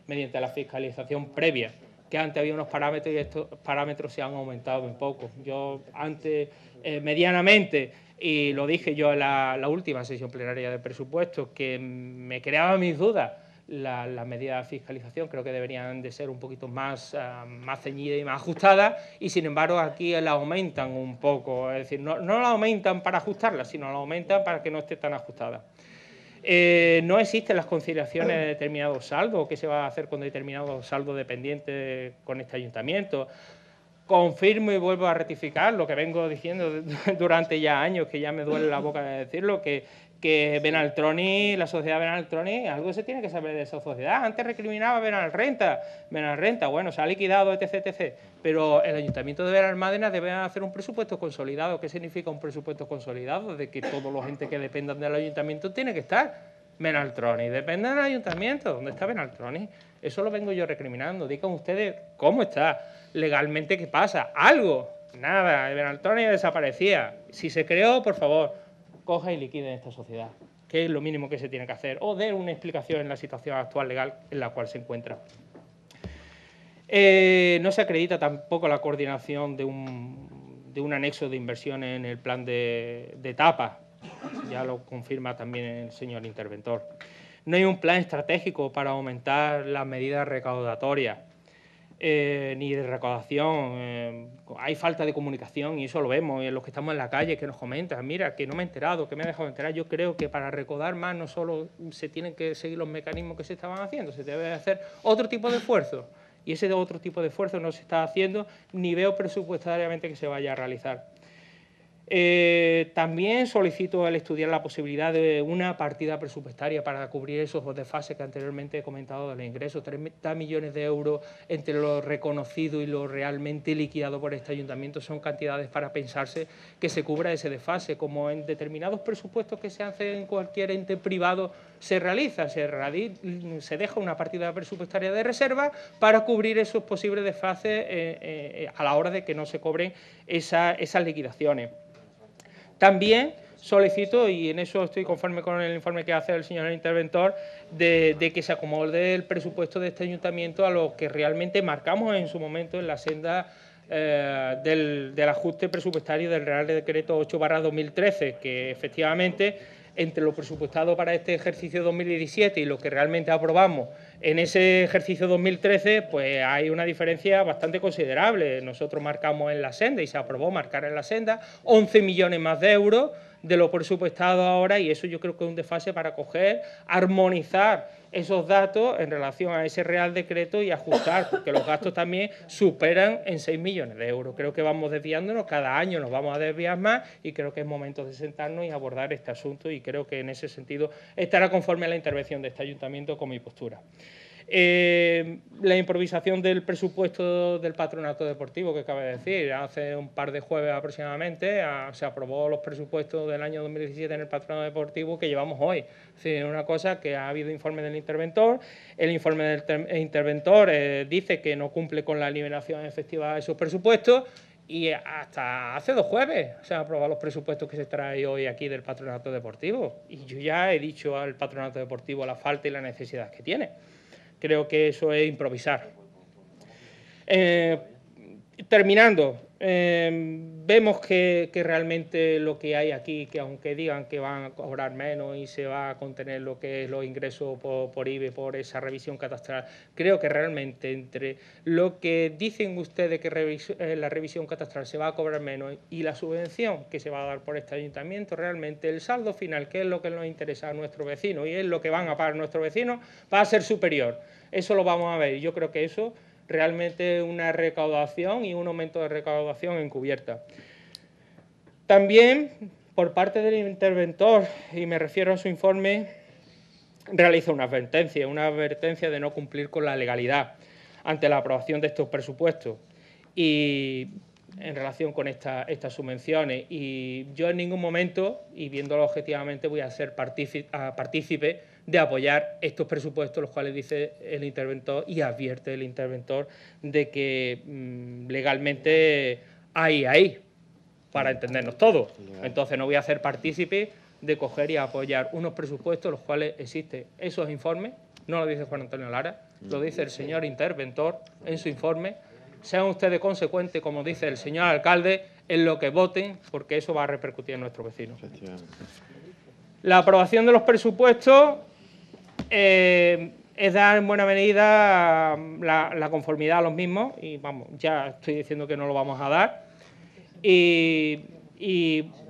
mediante la fiscalización previa que antes había unos parámetros y estos parámetros se han aumentado un poco. Yo antes, eh, medianamente, y lo dije yo en la, última sesión plenaria de presupuestos, que me creaba mis dudas las medidas de fiscalización, creo que deberían de ser un poquito más, ah, más ceñidas y más ajustadas, y sin embargo aquí la aumentan un poco, es decir, no, no la aumentan para ajustarla, sino la aumentan para que no esté tan ajustada. Eh, no existen las conciliaciones de determinados saldos, qué se va a hacer con determinados saldos dependiente con este ayuntamiento. Confirmo y vuelvo a rectificar lo que vengo diciendo durante ya años, que ya me duele la boca de decirlo, que que Benaltroni, la sociedad Benaltroni, algo se tiene que saber de esa sociedad. Antes recriminaba Benalrenta, Benalrenta, bueno, se ha liquidado, etc, etc. Pero el Ayuntamiento de Benalmádena debe hacer un presupuesto consolidado. ¿Qué significa un presupuesto consolidado? De que todos los gente que dependan del Ayuntamiento tiene que estar. Benaltroni, depende del Ayuntamiento, ¿dónde está Benaltroni? Eso lo vengo yo recriminando. Digan ustedes cómo está, legalmente qué pasa, algo. Nada, Benaltroni desaparecía. Si se creó, por favor, coja y liquide en esta sociedad, que es lo mínimo que se tiene que hacer, o dé una explicación en la situación actual legal en la cual se encuentra. Eh, no se acredita tampoco la coordinación de un, anexo de inversión en el plan de, de etapa, ya lo confirma también el señor interventor. No hay un plan estratégico para aumentar las medidas recaudatorias eh, ni de recaudación. Eh, hay falta de comunicación y eso lo vemos. en los que estamos en la calle que nos comentan, mira, que no me he enterado, que me he dejado de enterar. Yo creo que para recaudar más no solo se tienen que seguir los mecanismos que se estaban haciendo, se debe hacer otro tipo de esfuerzo. Y ese otro tipo de esfuerzo no se está haciendo ni veo presupuestariamente que se vaya a realizar. Eh, también solicito al estudiar la posibilidad de una partida presupuestaria para cubrir esos desfases que anteriormente he comentado del ingreso. ingresos, 30 millones de euros entre lo reconocido y lo realmente liquidado por este ayuntamiento son cantidades para pensarse que se cubra ese desfase, como en determinados presupuestos que se hacen en cualquier ente privado se realiza, se, se deja una partida presupuestaria de reserva para cubrir esos posibles desfases eh, eh, a la hora de que no se cobren esas liquidaciones. También solicito, y en eso estoy conforme con el informe que hace el señor interventor, de, que se acomode el presupuesto de este ayuntamiento a lo que realmente marcamos en su momento en la senda eh, del, del, ajuste presupuestario del Real Decreto 8 2013, que efectivamente entre lo presupuestado para este ejercicio 2017 y lo que realmente aprobamos en ese ejercicio 2013, pues hay una diferencia bastante considerable. Nosotros marcamos en la senda y se aprobó marcar en la senda 11 millones más de euros de lo presupuestado ahora y eso yo creo que es un desfase para coger, armonizar esos datos en relación a ese Real Decreto y ajustar, porque los gastos también superan en 6 millones de euros. Creo que vamos desviándonos, cada año nos vamos a desviar más y creo que es momento de sentarnos y abordar este asunto y creo que en ese sentido estará conforme a la intervención de este ayuntamiento con mi postura. Eh, la improvisación del presupuesto del patronato deportivo, que cabe decir, hace un par de jueves aproximadamente ah, se aprobó los presupuestos del año 2017 en el patronato deportivo que llevamos hoy. Es decir, una cosa que ha habido informe del interventor, el informe del eh, interventor eh, dice que no cumple con la liberación efectiva de sus presupuestos y hasta hace dos jueves se han aprobado los presupuestos que se trae hoy aquí del patronato deportivo. Y yo ya he dicho al patronato deportivo la falta y la necesidad que tiene creo que eso es improvisar. Eh, terminando, eh, vemos que, realmente lo que hay aquí, que aunque digan que van a cobrar menos y se va a contener lo que es los ingresos por, por IBE, por esa revisión catastral, creo que realmente entre lo que dicen ustedes que eh, la revisión catastral se va a cobrar menos y la subvención que se va a dar por este ayuntamiento, realmente el saldo final, que es lo que nos interesa a nuestro vecino y es lo que van a pagar nuestros vecinos, va a ser superior. Eso lo vamos a ver. Yo creo que eso realmente una recaudación y un aumento de recaudación encubierta. También, por parte del interventor, y me refiero a su informe, realiza una advertencia, una advertencia de no cumplir con la legalidad ante la aprobación de estos presupuestos y en relación con estas subvenciones. Y yo en ningún momento, y viéndolo objetivamente, voy a ser partícipe de apoyar estos presupuestos, los cuales dice el interventor y advierte el interventor de que mm, legalmente hay ahí, para entendernos todos. Entonces no voy a ser partícipe de coger y apoyar unos presupuestos los cuales existen esos informes, no lo dice Juan Antonio Lara, mm. lo dice el señor interventor en su informe. Sean ustedes consecuentes, como dice el señor alcalde, en lo que voten, porque eso va a repercutir en nuestros vecinos. La aprobación de los presupuestos eh, es dar en buena medida mm, la, conformidad a los mismos, y vamos, ya estoy diciendo que no lo vamos a dar. Y,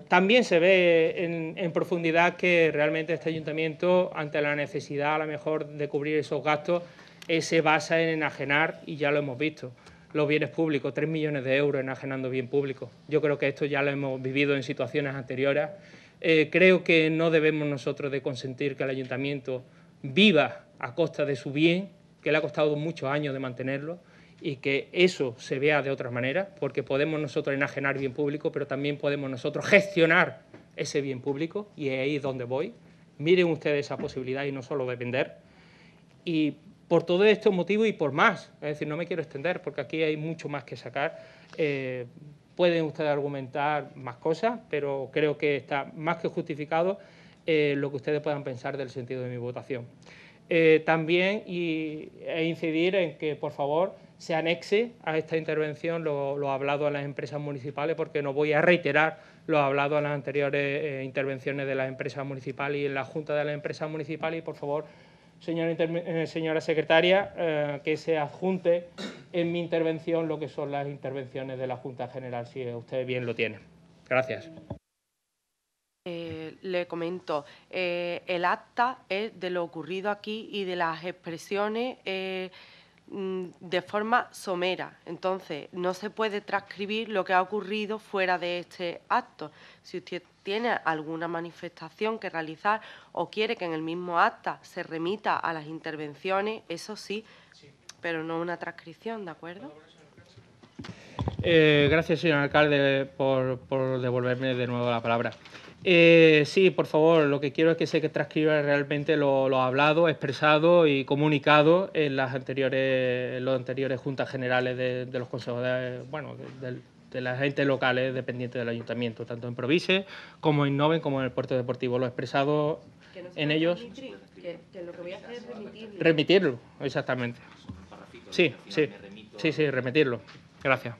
también se ve en, profundidad que realmente este ayuntamiento, ante la necesidad a lo mejor de cubrir esos gastos, eh, se basa en enajenar, y ya lo hemos visto, los bienes públicos, 3 millones de euros enajenando bien público. Yo creo que esto ya lo hemos vivido en situaciones anteriores. Eh, creo que no debemos nosotros de consentir que el ayuntamiento viva a costa de su bien, que le ha costado muchos años de mantenerlo, y que eso se vea de otra manera, porque podemos nosotros enajenar bien público, pero también podemos nosotros gestionar ese bien público, y ahí es donde voy. Miren ustedes esa posibilidad y no solo de vender. Y por todo estos motivos y por más, es decir, no me quiero extender porque aquí hay mucho más que sacar. Eh, pueden ustedes argumentar más cosas, pero creo que está más que justificado eh, lo que ustedes puedan pensar del sentido de mi votación. Eh, también y, e incidir en que, por favor, se anexe a esta intervención lo, hablado a las empresas municipales, porque no voy a reiterar lo hablado en las anteriores eh, intervenciones de las empresas municipales y en la Junta de las Empresas Municipales. Y, por favor, señora, señora secretaria, que se adjunte en mi intervención lo que son las intervenciones de la Junta General, si usted bien lo tiene. Gracias. Eh, le comento, eh, el acta es de lo ocurrido aquí y de las expresiones eh, mm, de forma somera. Entonces, no se puede transcribir lo que ha ocurrido fuera de este acto. Si usted tiene alguna manifestación que realizar o quiere que en el mismo acta se remita a las intervenciones, eso sí, pero no una transcripción, ¿de acuerdo? gracias, señor alcalde, por, por, devolverme de nuevo la palabra. Eh, sí, por favor, lo que quiero es que se transcriba realmente lo, hablado, expresado y comunicado en las anteriores, los anteriores juntas generales de, los consejos de, bueno, de, las entes locales eh, dependientes del ayuntamiento, tanto en Provise como en Noven como en el puerto deportivo, lo expresado en ellos. que, lo que voy a hacer es remitirlo. Remitirlo, exactamente. Sí, sí, sí, sí, remitirlo. Gracias.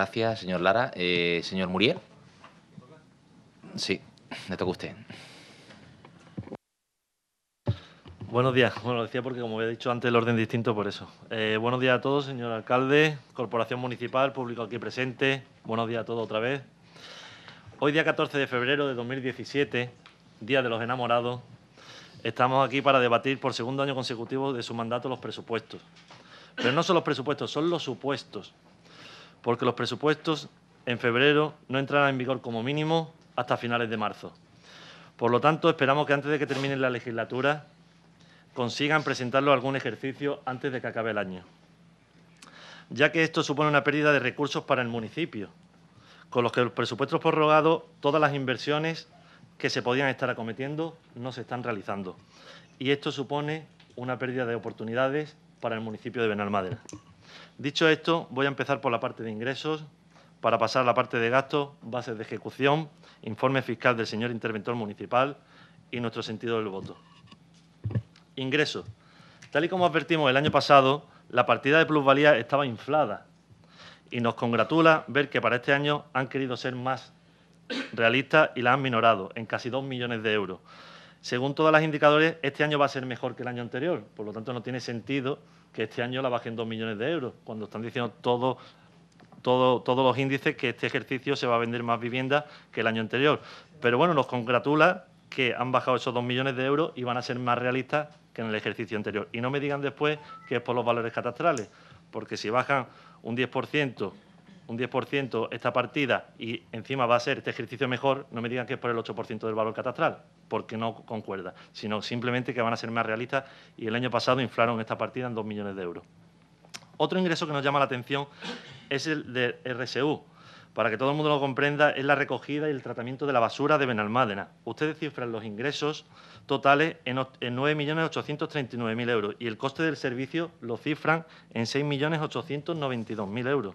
gracias, señor Lara. Eh, señor Muriel. Sí, le toca a usted. Buenos días. Bueno, lo decía porque, como había dicho antes, el orden distinto por eso. Eh, buenos días a todos, señor alcalde, corporación municipal, público aquí presente. Buenos días a todos otra vez. Hoy, día 14 de febrero de 2017, Día de los Enamorados, estamos aquí para debatir por segundo año consecutivo de su mandato los presupuestos. Pero no son los presupuestos, son los supuestos porque los presupuestos en febrero no entrarán en vigor como mínimo hasta finales de marzo. Por lo tanto, esperamos que antes de que termine la legislatura consigan presentarlo algún ejercicio antes de que acabe el año, ya que esto supone una pérdida de recursos para el municipio, con los que los presupuestos prorrogados, todas las inversiones que se podían estar acometiendo no se están realizando. Y esto supone una pérdida de oportunidades para el municipio de Benalmádena. Dicho esto, voy a empezar por la parte de ingresos, para pasar a la parte de gastos, bases de ejecución, informe fiscal del señor interventor municipal y nuestro sentido del voto. Ingresos. Tal y como advertimos el año pasado, la partida de plusvalía estaba inflada y nos congratula ver que para este año han querido ser más realistas y la han minorado en casi dos millones de euros, según todas las indicadores, este año va a ser mejor que el año anterior. Por lo tanto, no tiene sentido que este año la bajen dos millones de euros, cuando están diciendo todos los índices que este ejercicio se va a vender más viviendas que el año anterior. Pero bueno, nos congratula que han bajado esos dos millones de euros y van a ser más realistas que en el ejercicio anterior. Y no me digan después que es por los valores catastrales, porque si bajan un 10% un 10% esta partida y encima va a ser este ejercicio mejor, no me digan que es por el 8% del valor catastral, porque no concuerda, sino simplemente que van a ser más realistas y el año pasado inflaron esta partida en 2 millones de euros. Otro ingreso que nos llama la atención es el de RSU. Para que todo el mundo lo comprenda, es la recogida y el tratamiento de la basura de Benalmádena. Ustedes cifran los ingresos totales en 9.839.000 euros y el coste del servicio lo cifran en 6.892.000 euros.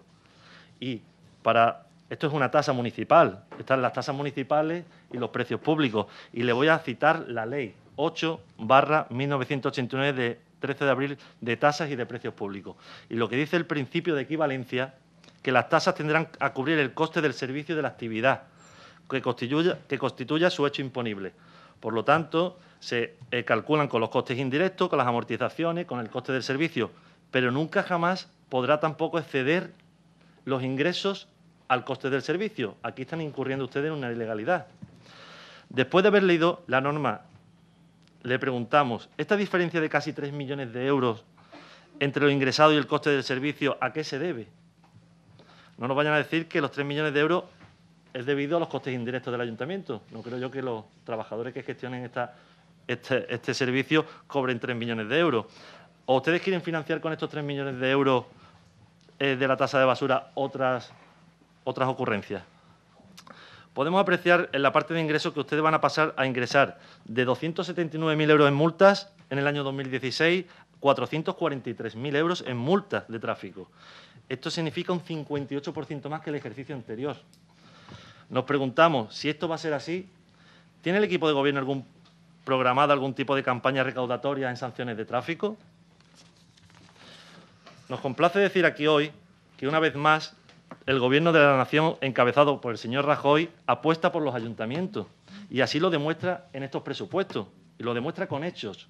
Y para esto es una tasa municipal, están las tasas municipales y los precios públicos. Y le voy a citar la ley 8 barra 1989 de 13 de abril de tasas y de precios públicos. Y lo que dice el principio de equivalencia, que las tasas tendrán a cubrir el coste del servicio de la actividad que constituya, que constituya su hecho imponible. Por lo tanto, se eh, calculan con los costes indirectos, con las amortizaciones, con el coste del servicio, pero nunca jamás podrá tampoco exceder los ingresos al coste del servicio. Aquí están incurriendo ustedes en una ilegalidad. Después de haber leído la norma, le preguntamos, ¿esta diferencia de casi 3 millones de euros entre lo ingresado y el coste del servicio, a qué se debe? No nos vayan a decir que los 3 millones de euros es debido a los costes indirectos del ayuntamiento. No creo yo que los trabajadores que gestionen este, este servicio cobren 3 millones de euros. ¿O ustedes quieren financiar con estos 3 millones de euros eh, de la tasa de basura otras, otras ocurrencias. Podemos apreciar en la parte de ingresos que ustedes van a pasar a ingresar de 279.000 euros en multas en el año 2016, 443.000 euros en multas de tráfico. Esto significa un 58% más que el ejercicio anterior. Nos preguntamos si esto va a ser así. ¿Tiene el equipo de gobierno algún programada algún tipo de campaña recaudatoria en sanciones de tráfico? Nos complace decir aquí hoy que una vez más el Gobierno de la Nación, encabezado por el señor Rajoy, apuesta por los ayuntamientos y así lo demuestra en estos presupuestos y lo demuestra con hechos.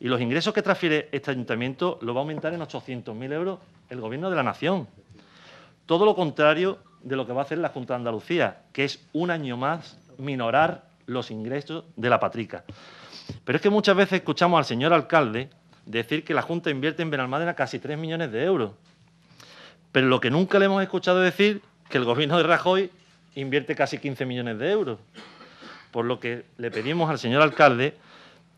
Y los ingresos que transfiere este ayuntamiento lo va a aumentar en 800.000 euros el Gobierno de la Nación. Todo lo contrario de lo que va a hacer la Junta de Andalucía, que es un año más minorar los ingresos de la patrica. Pero es que muchas veces escuchamos al señor alcalde decir que la Junta invierte en Benalmádena casi 3 millones de euros. Pero lo que nunca le hemos escuchado decir que el gobierno de Rajoy invierte casi 15 millones de euros. Por lo que le pedimos al señor alcalde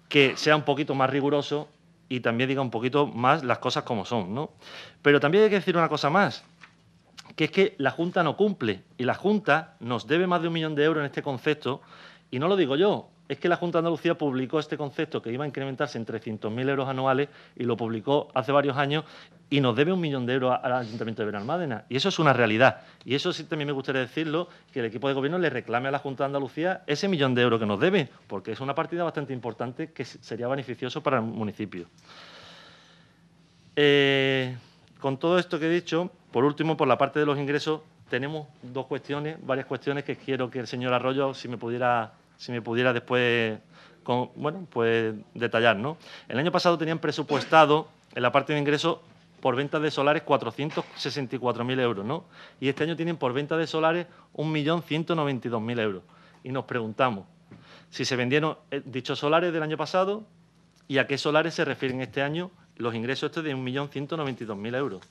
que sea un poquito más riguroso y también diga un poquito más las cosas como son. ¿no? Pero también hay que decir una cosa más, que es que la Junta no cumple y la Junta nos debe más de un millón de euros en este concepto y no lo digo yo, es que la Junta de Andalucía publicó este concepto que iba a incrementarse en 300.000 euros anuales y lo publicó hace varios años y nos debe un millón de euros al Ayuntamiento de Benalmádena. Y eso es una realidad. Y eso sí también me gustaría decirlo, que el equipo de gobierno le reclame a la Junta de Andalucía ese millón de euros que nos debe, porque es una partida bastante importante que sería beneficioso para el municipio. Eh, con todo esto que he dicho, por último, por la parte de los ingresos, tenemos dos cuestiones, varias cuestiones que quiero que el señor Arroyo, si me pudiera si me pudiera después con, bueno, pues detallar. ¿no? El año pasado tenían presupuestado en la parte de ingresos por ventas de solares 464.000 euros, ¿no? Y este año tienen por venta de solares 1.192.000 euros. Y nos preguntamos si se vendieron eh, dichos solares del año pasado y a qué solares se refieren este año los ingresos estos de 1.192.000 euros.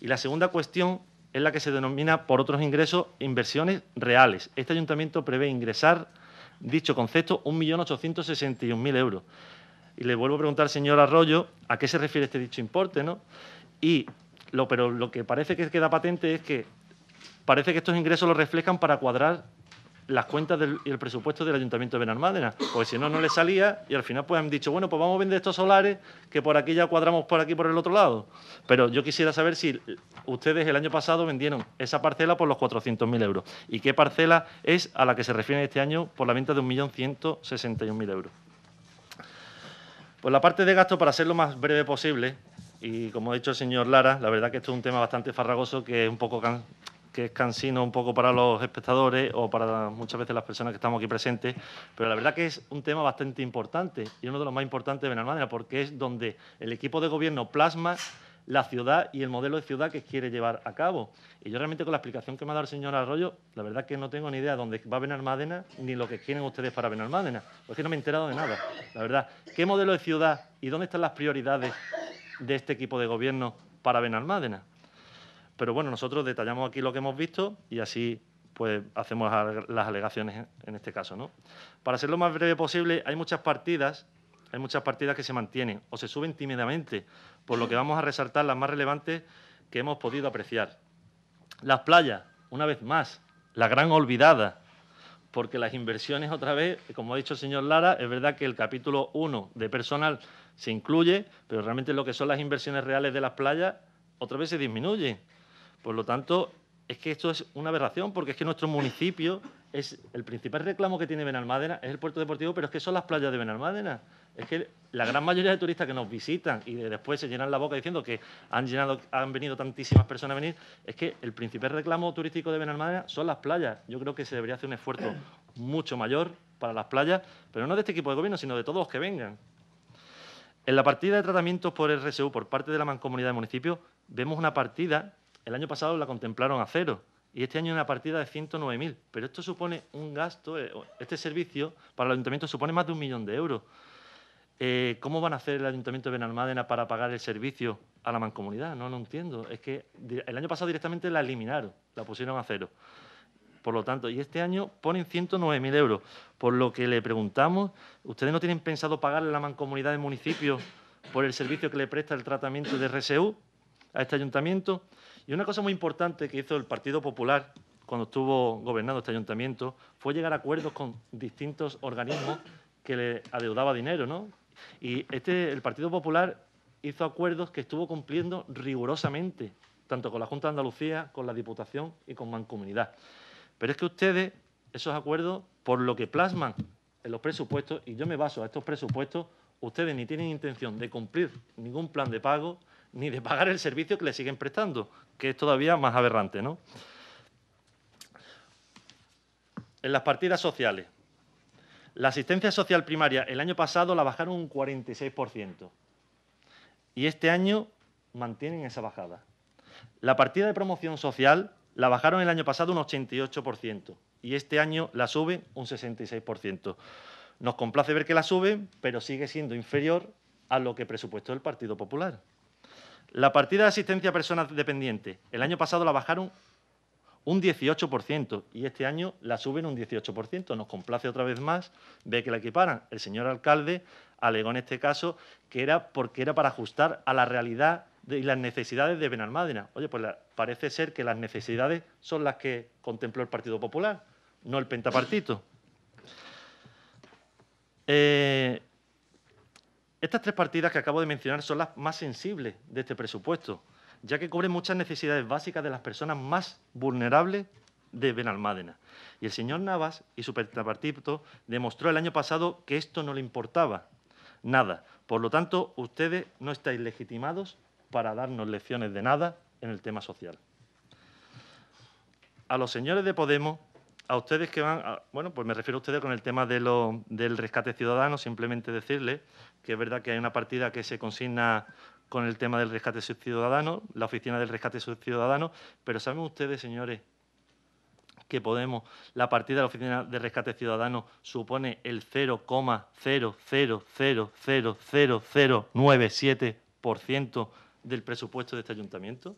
Y la segunda cuestión es la que se denomina por otros ingresos inversiones reales. Este ayuntamiento prevé ingresar dicho concepto 1.861.000 euros. Y le vuelvo a preguntar al señor Arroyo a qué se refiere este dicho importe, ¿no? Y lo, pero lo que parece que queda patente es que parece que estos ingresos los reflejan para cuadrar las cuentas del, y el presupuesto del Ayuntamiento de Benalmádena, porque si no, no le salía y al final pues han dicho, bueno, pues vamos a vender estos solares que por aquí ya cuadramos por aquí por el otro lado. Pero yo quisiera saber si eh, ustedes el año pasado vendieron esa parcela por los 400.000 euros y qué parcela es a la que se refiere este año por la venta de 1.161.000 euros. Pues la parte de gasto, para ser lo más breve posible, y como ha dicho el señor Lara, la verdad que esto es un tema bastante farragoso que es un poco que es cansino un poco para los espectadores o para muchas veces las personas que estamos aquí presentes, pero la verdad que es un tema bastante importante y uno de los más importantes de Benalmádena porque es donde el equipo de gobierno plasma la ciudad y el modelo de ciudad que quiere llevar a cabo. Y yo realmente con la explicación que me ha dado el señor Arroyo, la verdad que no tengo ni idea de dónde va Benalmádena ni lo que quieren ustedes para Benalmádena, porque no me he enterado de nada, la verdad. ¿Qué modelo de ciudad y dónde están las prioridades de este equipo de gobierno para Benalmádena? Pero bueno, nosotros detallamos aquí lo que hemos visto y así pues hacemos las alegaciones en este caso. Para ser lo más breve posible, hay muchas partidas, hay muchas partidas que se mantienen o se suben tímidamente, por lo que vamos a resaltar las más relevantes que hemos podido apreciar. Las playas, una vez más, la gran olvidada, porque las inversiones otra vez, como ha dicho el señor Lara, es verdad que el capítulo 1 de personal se incluye, pero realmente lo que son las inversiones reales de las playas otra vez se disminuyen. Por lo tanto, es que esto es una aberración porque es que nuestro municipio es el principal reclamo que tiene Benalmádena es el puerto deportivo, pero es que son las playas de Benalmádena. Es que la gran mayoría de turistas que nos visitan y después se llenan la boca diciendo que han llenado han venido tantísimas personas a venir, es que el principal reclamo turístico de Benalmádena son las playas. Yo creo que se debería hacer un esfuerzo mucho mayor para las playas, pero no de este equipo de gobierno, sino de todos los que vengan. En la partida de tratamientos por RSU por parte de la mancomunidad de municipios vemos una partida el año pasado la contemplaron a cero y este año una partida de 109.000. Pero esto supone un gasto, eh, este servicio para el ayuntamiento supone más de un millón de euros. Eh, ¿Cómo van a hacer el ayuntamiento de Benalmádena para pagar el servicio a la mancomunidad? No lo no entiendo. Es que el año pasado directamente la eliminaron, la pusieron a cero. Por lo tanto, y este año ponen 109.000 euros. Por lo que le preguntamos, ¿ustedes no tienen pensado pagarle a la mancomunidad de municipio por el servicio que le presta el tratamiento de RSU a este ayuntamiento? Y una cosa muy importante que hizo el Partido Popular cuando estuvo gobernando este ayuntamiento fue llegar a acuerdos con distintos organismos que le adeudaba dinero, ¿no? Y este, el Partido Popular hizo acuerdos que estuvo cumpliendo rigurosamente, tanto con la Junta de Andalucía, con la Diputación y con Mancomunidad. Pero es que ustedes, esos acuerdos, por lo que plasman en los presupuestos, y yo me baso a estos presupuestos, ustedes ni tienen intención de cumplir ningún plan de pago, ni de pagar el servicio que le siguen prestando, que es todavía más aberrante. ¿no? En las partidas sociales. La asistencia social primaria el año pasado la bajaron un 46% y este año mantienen esa bajada. La partida de promoción social la bajaron el año pasado un 88% y este año la suben un 66%. Nos complace ver que la suben, pero sigue siendo inferior a lo que presupuestó el Partido Popular. La partida de asistencia a personas dependientes, el año pasado la bajaron un 18% y este año la suben un 18%. Nos complace otra vez más ver que la equiparan. El señor alcalde alegó en este caso que era porque era para ajustar a la realidad y las necesidades de Benalmádena. Oye, pues parece ser que las necesidades son las que contempló el Partido Popular, no el pentapartito. Eh, estas tres partidas que acabo de mencionar son las más sensibles de este presupuesto, ya que cubren muchas necesidades básicas de las personas más vulnerables de Benalmádena. Y el señor Navas y su partido demostró el año pasado que esto no le importaba nada. Por lo tanto, ustedes no estáis legitimados para darnos lecciones de nada en el tema social. A los señores de Podemos a ustedes que van, bueno, pues me refiero a ustedes con el tema de lo, del rescate ciudadano, simplemente decirles que es verdad que hay una partida que se consigna con el tema del rescate ciudadano, la oficina del rescate ciudadano, pero ¿saben ustedes, señores, que Podemos, la partida de la oficina del rescate ciudadano supone el 0,00000097% del presupuesto de este ayuntamiento?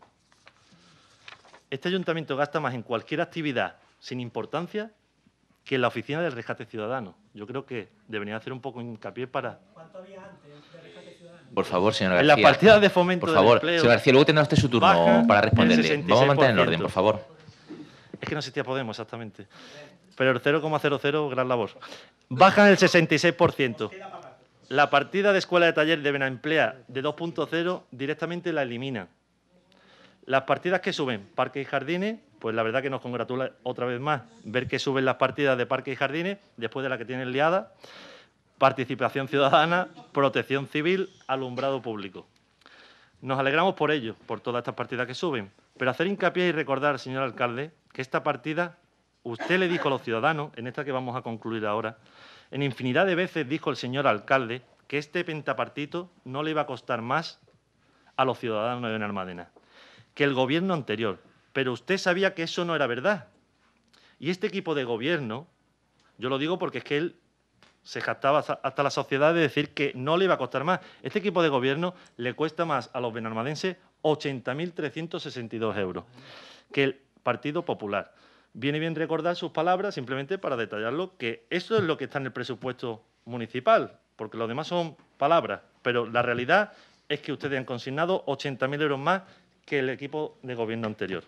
Este ayuntamiento gasta más en cualquier actividad sin importancia que la oficina del rescate ciudadano. Yo creo que debería hacer un poco hincapié para. ¿Cuánto había antes del rescate ciudadano? Por favor, señor García. En las partidas de fomento. Por favor, señor García, luego tendrá usted su turno para responderle. Vamos a mantener el orden, por favor. Es que no existía Podemos, exactamente. Pero el 0,00, gran labor. Bajan el 66%. La partida de escuela de taller de Emplea de 2.0 directamente la elimina. Las partidas que suben, parques y jardines, pues la verdad que nos congratula otra vez más ver que suben las partidas de parques y jardines después de la que tienen liada, participación ciudadana, protección civil, alumbrado público. Nos alegramos por ello, por todas estas partidas que suben, pero hacer hincapié y recordar, señor alcalde, que esta partida usted le dijo a los ciudadanos, en esta que vamos a concluir ahora, en infinidad de veces dijo el señor alcalde que este pentapartito no le iba a costar más a los ciudadanos de Armadena, que el gobierno anterior, pero usted sabía que eso no era verdad. Y este equipo de gobierno, yo lo digo porque es que él se jactaba hasta la sociedad de decir que no le iba a costar más. Este equipo de gobierno le cuesta más a los benalmadenses 80.362 euros que el Partido Popular. Viene bien recordar sus palabras simplemente para detallarlo, que eso es lo que está en el presupuesto municipal, porque lo demás son palabras, pero la realidad es que ustedes han consignado 80.000 euros más que el equipo de gobierno anterior.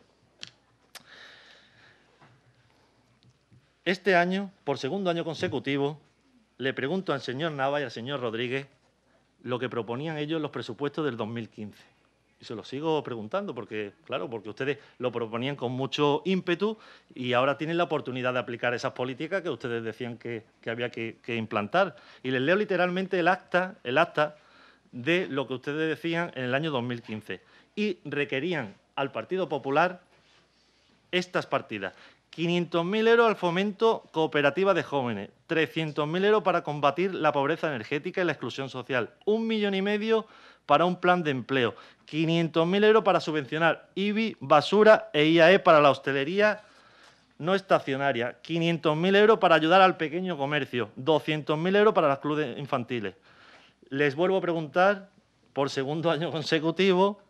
Este año, por segundo año consecutivo, le pregunto al señor Nava y al señor Rodríguez lo que proponían ellos los presupuestos del 2015. Y se lo sigo preguntando porque, claro, porque ustedes lo proponían con mucho ímpetu y ahora tienen la oportunidad de aplicar esas políticas que ustedes decían que, había que, implantar. Y les leo literalmente el acta, el acta de lo que ustedes decían en el año 2015. Y requerían al Partido Popular estas partidas. 500.000 euros al fomento cooperativa de jóvenes, 300.000 euros para combatir la pobreza energética y la exclusión social, un millón y medio para un plan de empleo, 500.000 euros para subvencionar IBI, basura e IAE para la hostelería no estacionaria, 500.000 euros para ayudar al pequeño comercio, 200.000 euros para las clubes infantiles. Les vuelvo a preguntar por segundo año consecutivo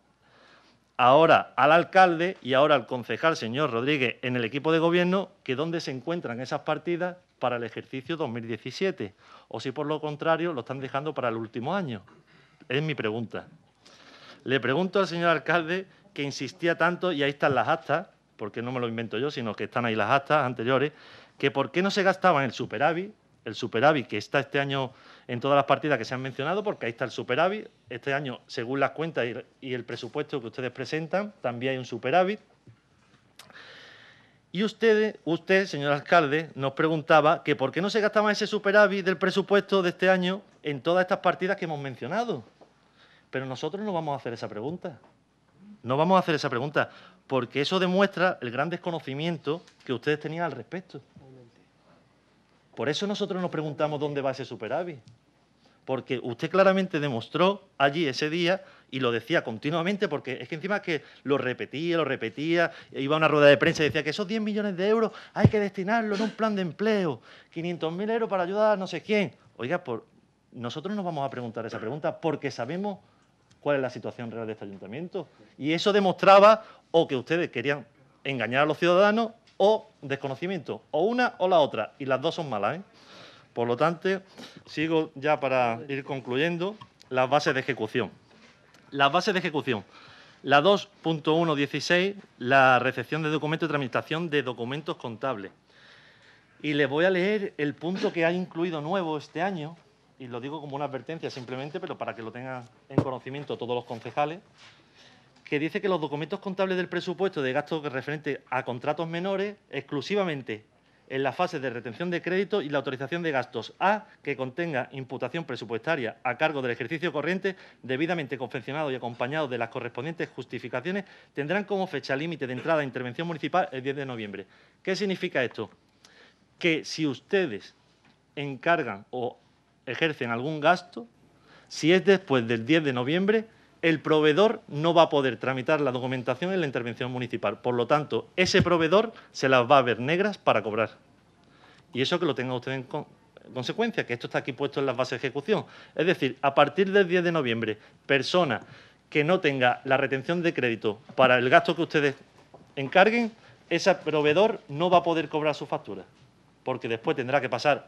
ahora al alcalde y ahora al concejal señor Rodríguez en el equipo de gobierno que dónde se encuentran esas partidas para el ejercicio 2017 o si por lo contrario lo están dejando para el último año. Es mi pregunta. Le pregunto al señor alcalde que insistía tanto, y ahí están las actas, porque no me lo invento yo, sino que están ahí las actas anteriores, que por qué no se gastaban el superávit, el superávit que está este año en todas las partidas que se han mencionado, porque ahí está el superávit. Este año, según las cuentas y el presupuesto que ustedes presentan, también hay un superávit. Y usted, usted, señor alcalde, nos preguntaba que por qué no se gastaba ese superávit del presupuesto de este año en todas estas partidas que hemos mencionado. Pero nosotros no vamos a hacer esa pregunta. No vamos a hacer esa pregunta, porque eso demuestra el gran desconocimiento que ustedes tenían al respecto. Por eso nosotros nos preguntamos dónde va ese superávit. Porque usted claramente demostró allí ese día y lo decía continuamente, porque es que encima que lo repetía, lo repetía, iba a una rueda de prensa y decía que esos 10 millones de euros hay que destinarlo en un plan de empleo, 500.000 euros para ayudar a no sé quién. Oiga, por, nosotros nos vamos a preguntar esa pregunta porque sabemos cuál es la situación real de este ayuntamiento. Y eso demostraba o que ustedes querían engañar a los ciudadanos o desconocimiento, o una o la otra, y las dos son malas. ¿eh? Por lo tanto, sigo ya para ir concluyendo las bases de ejecución. Las bases de ejecución. La 2.1.16, la recepción de documentos y tramitación de documentos contables. Y les voy a leer el punto que ha incluido nuevo este año, y lo digo como una advertencia simplemente, pero para que lo tengan en conocimiento todos los concejales, que dice que los documentos contables del presupuesto de gastos referentes a contratos menores, exclusivamente en la fase de retención de crédito y la autorización de gastos A, que contenga imputación presupuestaria a cargo del ejercicio corriente, debidamente confeccionado y acompañado de las correspondientes justificaciones, tendrán como fecha límite de entrada a intervención municipal el 10 de noviembre. ¿Qué significa esto? Que si ustedes encargan o ejercen algún gasto, si es después del 10 de noviembre, el proveedor no va a poder tramitar la documentación en la intervención municipal. Por lo tanto, ese proveedor se las va a ver negras para cobrar. Y eso que lo tenga usted en consecuencia, que esto está aquí puesto en las bases de ejecución. Es decir, a partir del 10 de noviembre, persona que no tenga la retención de crédito para el gasto que ustedes encarguen, ese proveedor no va a poder cobrar su factura, porque después tendrá que pasar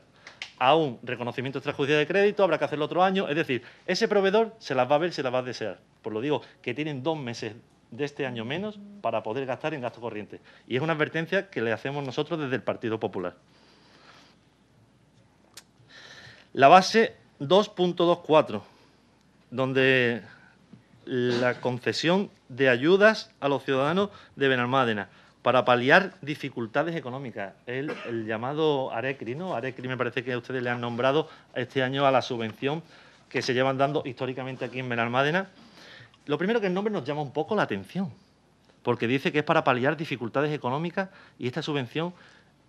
a un reconocimiento extrajudicial de crédito, habrá que hacerlo otro año. Es decir, ese proveedor se las va a ver, se las va a desear. Por lo digo, que tienen dos meses de este año menos para poder gastar en gasto corriente. Y es una advertencia que le hacemos nosotros desde el Partido Popular. La base 2.24, donde la concesión de ayudas a los ciudadanos de Benalmádena para paliar dificultades económicas. El, llamado ARECRI, ¿no? ARECRI me parece que ustedes le han nombrado este año a la subvención que se llevan dando históricamente aquí en Benalmádena. Lo primero que el nombre nos llama un poco la atención, porque dice que es para paliar dificultades económicas y esta subvención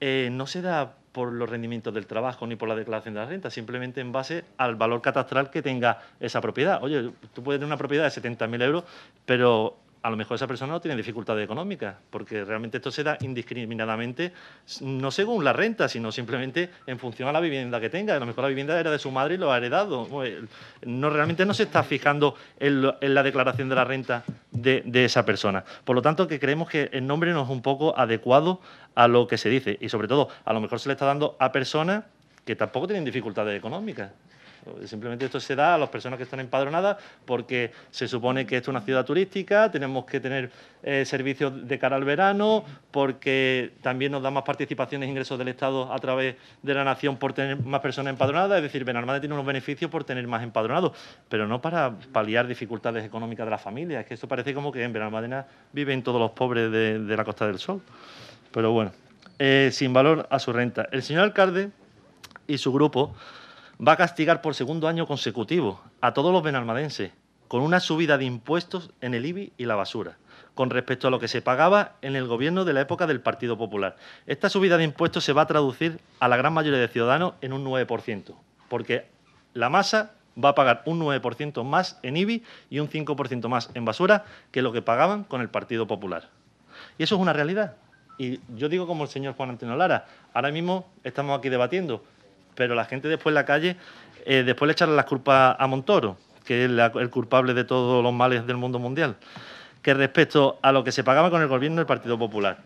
eh, no se da por los rendimientos del trabajo ni por la declaración de la renta, simplemente en base al valor catastral que tenga esa propiedad. Oye, tú puedes tener una propiedad de 70.000 euros, pero a lo mejor esa persona no tiene dificultades económicas, porque realmente esto se da indiscriminadamente, no según la renta, sino simplemente en función a la vivienda que tenga. A lo mejor la vivienda era de su madre y lo ha heredado. Pues, no, realmente no se está fijando en, la declaración de la renta de, esa persona. Por lo tanto, que creemos que el nombre no es un poco adecuado a lo que se dice. Y sobre todo, a lo mejor se le está dando a personas que tampoco tienen dificultades económicas. Simplemente esto se da a las personas que están empadronadas porque se supone que esto es una ciudad turística, tenemos que tener eh, servicios de cara al verano, porque también nos da más participaciones, ingresos del Estado a través de la nación por tener más personas empadronadas. Es decir, Benalmádena tiene unos beneficios por tener más empadronados, pero no para paliar dificultades económicas de las familias. Es que esto parece como que en Benalmádena viven todos los pobres de, la Costa del Sol. Pero bueno, eh, sin valor a su renta. El señor alcalde y su grupo va a castigar por segundo año consecutivo a todos los benalmadenses con una subida de impuestos en el IBI y la basura, con respecto a lo que se pagaba en el gobierno de la época del Partido Popular. Esta subida de impuestos se va a traducir a la gran mayoría de ciudadanos en un 9%, porque la masa va a pagar un 9% más en IBI y un 5% más en basura que lo que pagaban con el Partido Popular. Y eso es una realidad. Y yo digo como el señor Juan Antonio Lara, ahora mismo estamos aquí debatiendo pero la gente después en la calle, eh, después le echar las culpas a Montoro, que es el culpable de todos los males del mundo mundial, que respecto a lo que se pagaba con el gobierno del Partido Popular.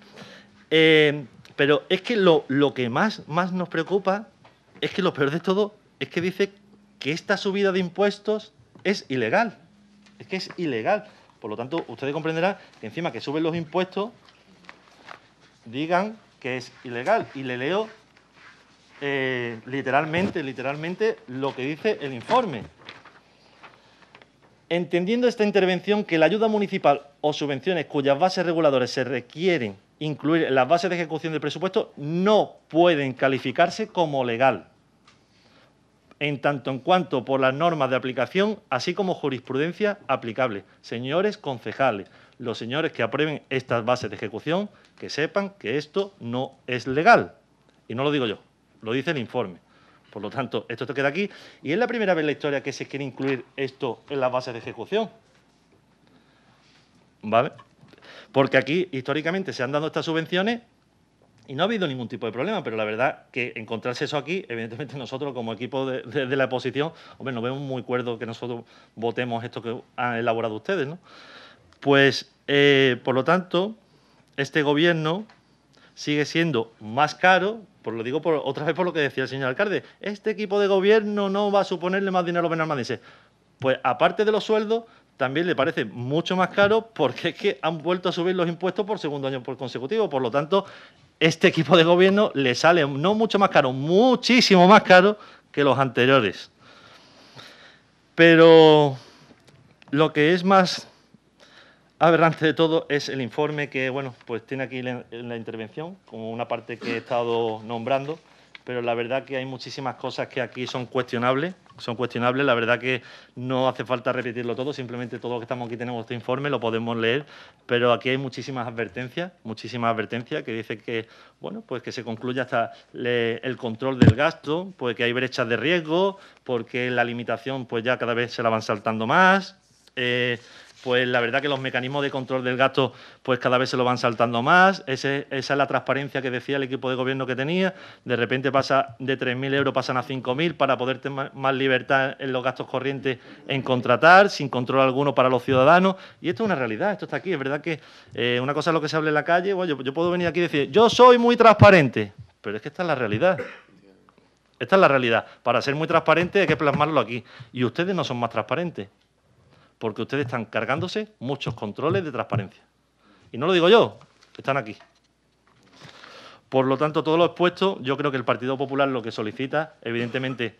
Eh, pero es que lo, que más, más nos preocupa es que lo peor de todo es que dice que esta subida de impuestos es ilegal. Es que es ilegal. Por lo tanto, ustedes comprenderán que encima que suben los impuestos, digan que es ilegal. Y le leo eh, literalmente, literalmente lo que dice el informe. Entendiendo esta intervención que la ayuda municipal o subvenciones cuyas bases reguladoras se requieren incluir en las bases de ejecución del presupuesto no pueden calificarse como legal, en tanto en cuanto por las normas de aplicación, así como jurisprudencia aplicable. Señores concejales, los señores que aprueben estas bases de ejecución, que sepan que esto no es legal. Y no lo digo yo lo dice el informe. Por lo tanto, esto te queda aquí. Y es la primera vez en la historia que se quiere incluir esto en las bases de ejecución. ¿Vale? Porque aquí, históricamente, se han dado estas subvenciones y no ha habido ningún tipo de problema, pero la verdad que encontrarse eso aquí, evidentemente nosotros como equipo de, la oposición, hombre, nos vemos muy cuerdo que nosotros votemos esto que han elaborado ustedes, ¿no? Pues, eh, por lo tanto, este gobierno sigue siendo más caro por lo digo otra vez por lo que decía el señor alcalde. Este equipo de gobierno no va a suponerle más dinero a los Pues aparte de los sueldos, también le parece mucho más caro porque es que han vuelto a subir los impuestos por segundo año consecutivo. Por lo tanto, este equipo de gobierno le sale no mucho más caro, muchísimo más caro que los anteriores. Pero lo que es más antes de todo es el informe que, bueno, pues tiene aquí la, la intervención como una parte que he estado nombrando pero la verdad que hay muchísimas cosas que aquí son cuestionables, son cuestionables, la verdad que no hace falta repetirlo todo, simplemente todo lo que estamos aquí tenemos este informe, lo podemos leer, pero aquí hay muchísimas advertencias, muchísimas advertencias que dicen que, bueno, pues que se concluya hasta el control del gasto, pues que hay brechas de riesgo, porque la limitación pues ya cada vez se la van saltando más, eh, pues la verdad que los mecanismos de control del gasto pues cada vez se lo van saltando más. esa es la transparencia que decía el equipo de gobierno que tenía. De repente pasa de 3.000 euros pasan a 5.000 para poder tener más libertad en los gastos corrientes en contratar, sin control alguno para los ciudadanos. Y esto es una realidad, esto está aquí. Es verdad que eh, una cosa es lo que se habla en la calle. Bueno, yo, yo puedo venir aquí y decir, yo soy muy transparente, pero es que esta es la realidad. Esta es la realidad. Para ser muy transparente hay que plasmarlo aquí. Y ustedes no son más transparentes porque ustedes están cargándose muchos controles de transparencia. Y no lo digo yo, están aquí. Por lo tanto, todo lo expuesto, yo creo que el Partido Popular lo que solicita, evidentemente,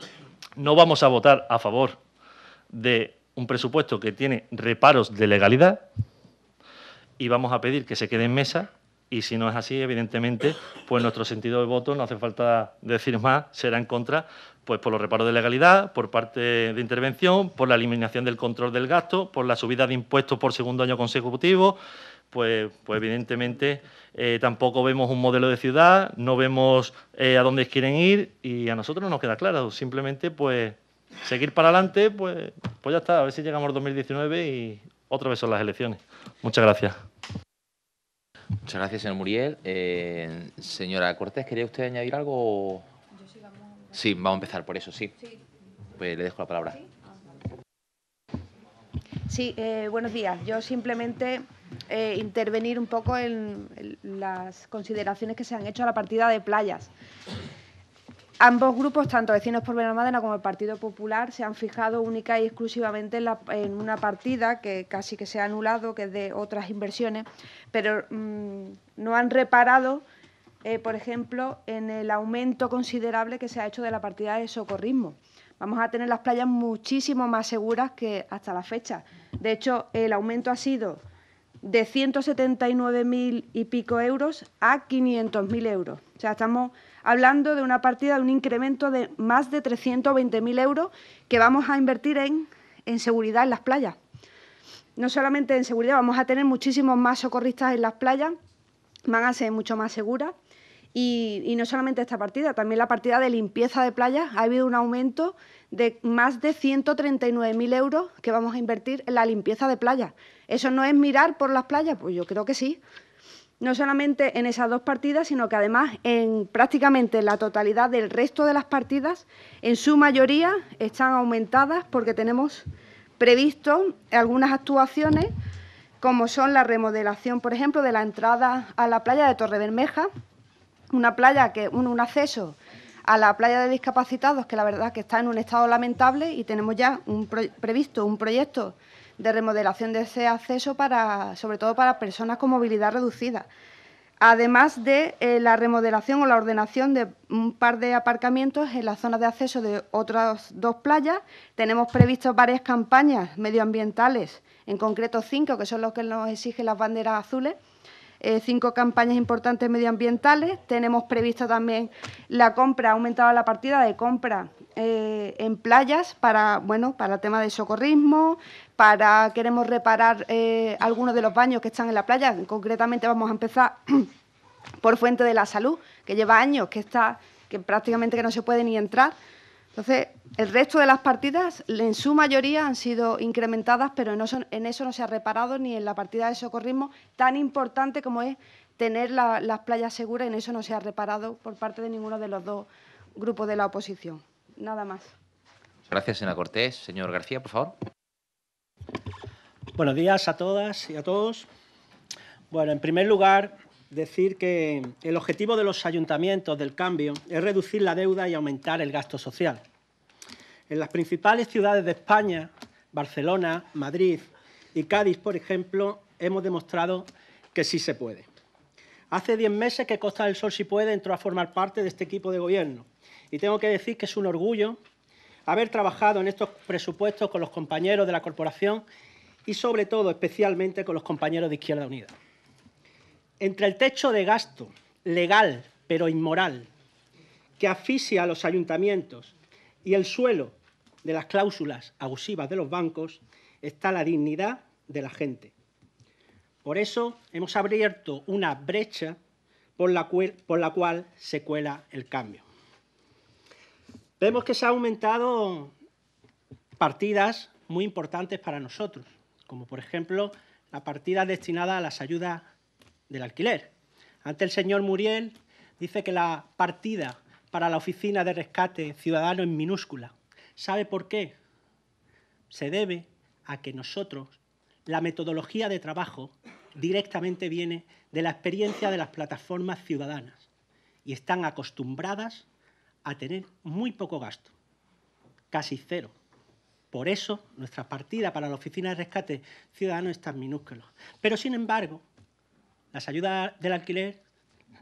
no vamos a votar a favor de un presupuesto que tiene reparos de legalidad y vamos a pedir que se quede en mesa y si no es así, evidentemente, pues nuestro sentido de voto, no hace falta decir más, será en contra, pues por los reparos de legalidad, por parte de intervención, por la eliminación del control del gasto, por la subida de impuestos por segundo año consecutivo, pues, pues evidentemente eh, tampoco vemos un modelo de ciudad, no vemos eh, a dónde quieren ir y a nosotros no nos queda claro, simplemente pues seguir para adelante, pues, pues ya está, a ver si llegamos al 2019 y otra vez son las elecciones. Muchas gracias. Muchas gracias, señor Muriel. Eh, señora Cortés, ¿quería usted añadir algo? sí, vamos a... empezar por eso, sí. Pues le dejo la palabra. Sí, eh, buenos días. Yo simplemente eh, intervenir un poco en las consideraciones que se han hecho a la partida de playas. Ambos grupos, tanto Vecinos por Benalmádena como el Partido Popular, se han fijado única y exclusivamente en, una partida que casi que se ha anulado, que es de otras inversiones, pero mm, no han reparado, eh, por ejemplo, en el aumento considerable que se ha hecho de la partida de socorrismo. Vamos a tener las playas muchísimo más seguras que hasta la fecha. De hecho, el aumento ha sido de 179.000 y pico euros a 500.000 euros. O sea, estamos hablando de una partida de un incremento de más de 320.000 euros que vamos a invertir en, seguridad en las playas. No solamente en seguridad, vamos a tener muchísimos más socorristas en las playas, van a ser mucho más seguras. Y, y, no solamente esta partida, también la partida de limpieza de playas, ha habido un aumento de más de 139.000 euros que vamos a invertir en la limpieza de playas. ¿Eso no es mirar por las playas? Pues yo creo que sí no solamente en esas dos partidas, sino que además en prácticamente la totalidad del resto de las partidas, en su mayoría están aumentadas porque tenemos previsto algunas actuaciones como son la remodelación, por ejemplo, de la entrada a la playa de Bermeja, una playa que un, un acceso a la playa de discapacitados que la verdad que está en un estado lamentable y tenemos ya previsto un proyecto de remodelación de ese acceso, para, sobre todo para personas con movilidad reducida. Además de eh, la remodelación o la ordenación de un par de aparcamientos en las zonas de acceso de otras dos playas, tenemos previsto varias campañas medioambientales, en concreto cinco, que son los que nos exigen las banderas azules, eh, cinco campañas importantes medioambientales. Tenemos previsto también la compra, ha aumentado la partida de compra eh, en playas para, bueno, para el tema de socorrismo, para queremos reparar eh, algunos de los baños que están en la playa. Concretamente vamos a empezar por Fuente de la Salud, que lleva años que está que prácticamente que no se puede ni entrar. Entonces, el resto de las partidas, en su mayoría, han sido incrementadas, pero en eso, no se ha reparado ni en la partida de socorrismo, tan importante como es tener las playas seguras, en eso no se ha reparado por parte de ninguno de los dos grupos de la oposición. Nada más. Gracias, señora Cortés. Señor García, por favor. Buenos días a todas y a todos. Bueno, en primer lugar, decir que el objetivo de los ayuntamientos del cambio es reducir la deuda y aumentar el gasto social. En las principales ciudades de España, Barcelona, Madrid y Cádiz, por ejemplo, hemos demostrado que sí se puede. Hace 10 meses que Costa del Sol Si Puede entró a formar parte de este equipo de gobierno y tengo que decir que es un orgullo haber trabajado en estos presupuestos con los compañeros de la corporación y sobre todo especialmente con los compañeros de Izquierda Unida. Entre el techo de gasto legal pero inmoral que asfixia a los ayuntamientos y el suelo de las cláusulas abusivas de los bancos está la dignidad de la gente. Por eso hemos abierto una brecha por la, cual, por la cual se cuela el cambio. Vemos que se ha aumentado partidas muy importantes para nosotros, como por ejemplo la partida destinada a las ayudas del alquiler. Ante el señor Muriel dice que la partida para la Oficina de Rescate Ciudadano en minúscula. ¿Sabe por qué? Se debe a que nosotros, la metodología de trabajo directamente viene de la experiencia de las plataformas ciudadanas y están acostumbradas a tener muy poco gasto, casi cero. Por eso nuestra partida para la Oficina de Rescate Ciudadano es tan minúscula. Pero, sin embargo, las ayudas del alquiler,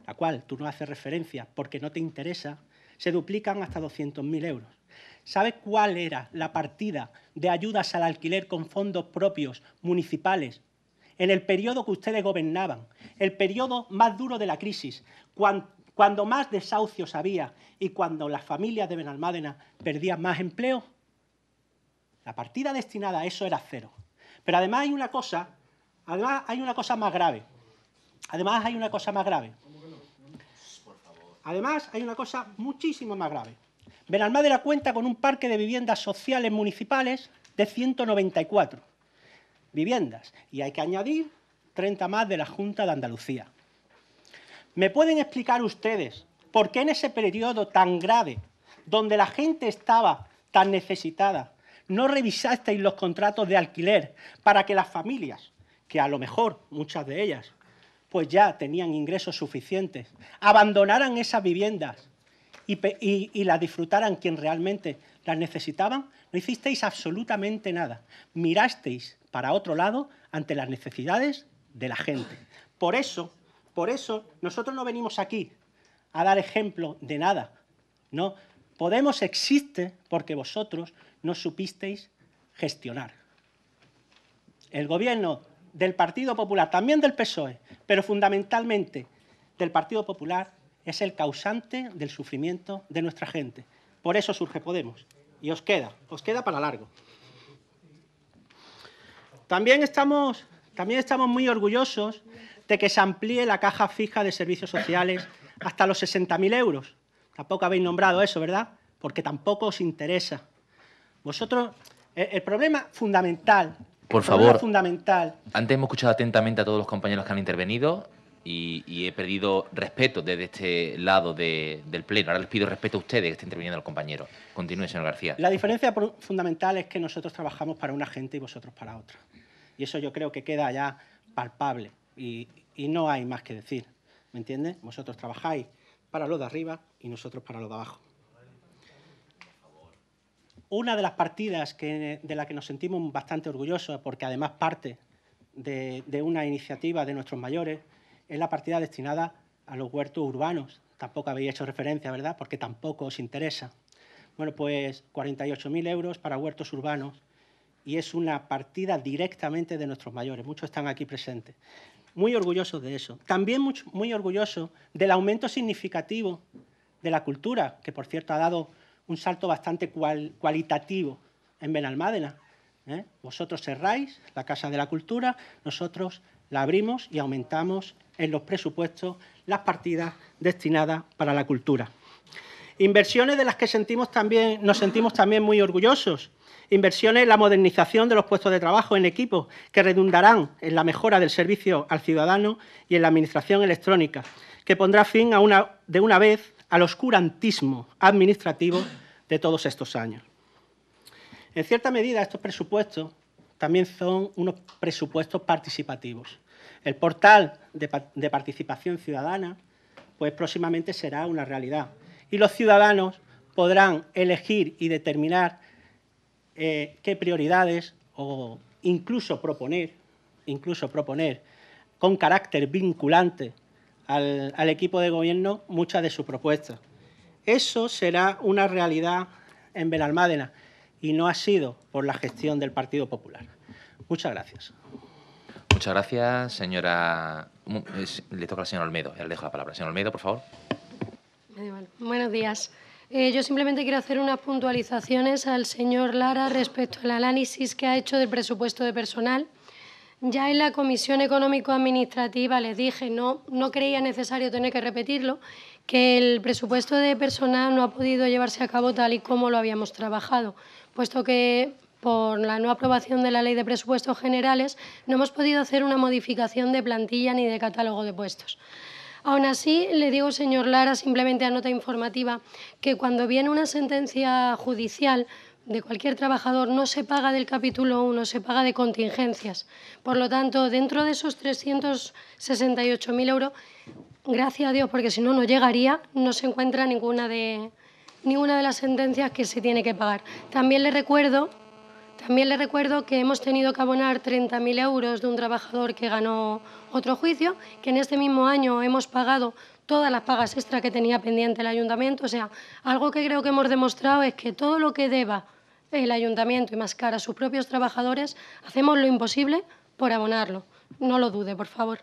la cual tú no haces referencia porque no te interesa, se duplican hasta 200.000 euros. ¿Sabes cuál era la partida de ayudas al alquiler con fondos propios municipales en el periodo que ustedes gobernaban, el periodo más duro de la crisis, cuando más desahucios había y cuando las familias de Benalmádena perdían más empleo, la partida destinada a eso era cero. Pero además hay una cosa, además hay una cosa más grave. Además hay una cosa más grave. Además hay una cosa muchísimo más grave. Benalmádena cuenta con un parque de viviendas sociales municipales de 194 viviendas y hay que añadir 30 más de la Junta de Andalucía. ¿Me pueden explicar ustedes por qué en ese periodo tan grave, donde la gente estaba tan necesitada, no revisasteis los contratos de alquiler para que las familias, que a lo mejor muchas de ellas, pues ya tenían ingresos suficientes, abandonaran esas viviendas y, las disfrutaran quien realmente las necesitaban? No hicisteis absolutamente nada. Mirasteis para otro lado ante las necesidades de la gente. Por eso por eso nosotros no venimos aquí a dar ejemplo de nada. No, Podemos existe porque vosotros no supisteis gestionar. El gobierno del Partido Popular, también del PSOE, pero fundamentalmente del Partido Popular, es el causante del sufrimiento de nuestra gente. Por eso surge Podemos. Y os queda, os queda para largo. También estamos, también estamos muy orgullosos que se amplíe la caja fija de servicios sociales hasta los 60.000 euros. Tampoco habéis nombrado eso, ¿verdad? Porque tampoco os interesa. Vosotros, eh, el, problema fundamental... Por favor, fundamental. antes hemos escuchado atentamente a todos los compañeros que han intervenido y, he perdido respeto desde este lado del pleno. Ahora les pido respeto a ustedes que estén interviniendo los compañeros. Continúe, señor García. La diferencia fundamental es que nosotros trabajamos para una gente y vosotros para otra. Y eso yo creo que queda ya palpable. Y, y no hay más que decir. ¿Me entiendes? Vosotros trabajáis para los de arriba y nosotros para los de abajo. Una de las partidas de la que nos sentimos bastante orgullosos, porque además parte de, de una iniciativa de nuestros mayores, es la partida destinada a los huertos urbanos. Tampoco habéis hecho referencia, ¿verdad? Porque tampoco os interesa. Bueno, pues 48.000 euros para huertos urbanos y es una partida directamente de nuestros mayores. Muchos están aquí presentes muy orgullosos de eso. También muy, orgulloso orgullosos del aumento significativo de la cultura, que por cierto ha dado un salto bastante cualitativo en Benalmádena. ¿eh? Vosotros cerráis la Casa de la Cultura, nosotros la abrimos y aumentamos en los presupuestos las partidas destinadas para la cultura. Inversiones de las que sentimos también, nos sentimos también muy orgullosos. Inversiones en la modernización de los puestos de trabajo en equipos que redundarán en la mejora del servicio al ciudadano y en la administración electrónica, que pondrá fin de una vez al oscurantismo administrativo de todos estos años. En cierta medida, estos presupuestos también son unos presupuestos participativos. El portal de, de participación ciudadana, pues próximamente será una realidad. Y los ciudadanos podrán elegir y determinar eh, qué prioridades o incluso proponer, incluso proponer con carácter vinculante al, equipo de gobierno muchas de sus propuestas. Eso será una realidad en Benalmádena y no ha sido por la gestión del Partido Popular. Muchas gracias. Muchas gracias, señora. Le toca al señor Olmedo. le dejo la palabra. Señor Olmedo, por favor. Buenos días. Eh, yo simplemente quiero hacer unas puntualizaciones al señor Lara respecto al análisis que ha hecho del presupuesto de personal. Ya en la Comisión Económico-Administrativa les dije, no, no creía necesario tener que repetirlo, que el presupuesto de personal no ha podido llevarse a cabo tal y como lo habíamos trabajado, puesto que por la no aprobación de la Ley de Presupuestos Generales no hemos podido hacer una modificación de plantilla ni de catálogo de puestos. Aún así, le digo, señor Lara, simplemente a nota informativa, que cuando viene una sentencia judicial de cualquier trabajador no se paga del capítulo 1, se paga de contingencias. Por lo tanto, dentro de esos 368.000 euros, gracias a Dios, porque si no, no llegaría, no se encuentra ninguna de, ninguna de las sentencias que se tiene que pagar. También le recuerdo también le recuerdo que hemos tenido que abonar 30.000 euros de un trabajador que ganó otro juicio, que en este mismo año hemos pagado todas las pagas extra que tenía pendiente el ayuntamiento. O sea, algo que creo que hemos demostrado es que todo lo que deba el ayuntamiento y más cara a sus propios trabajadores, hacemos lo imposible por abonarlo. No lo dude, por favor.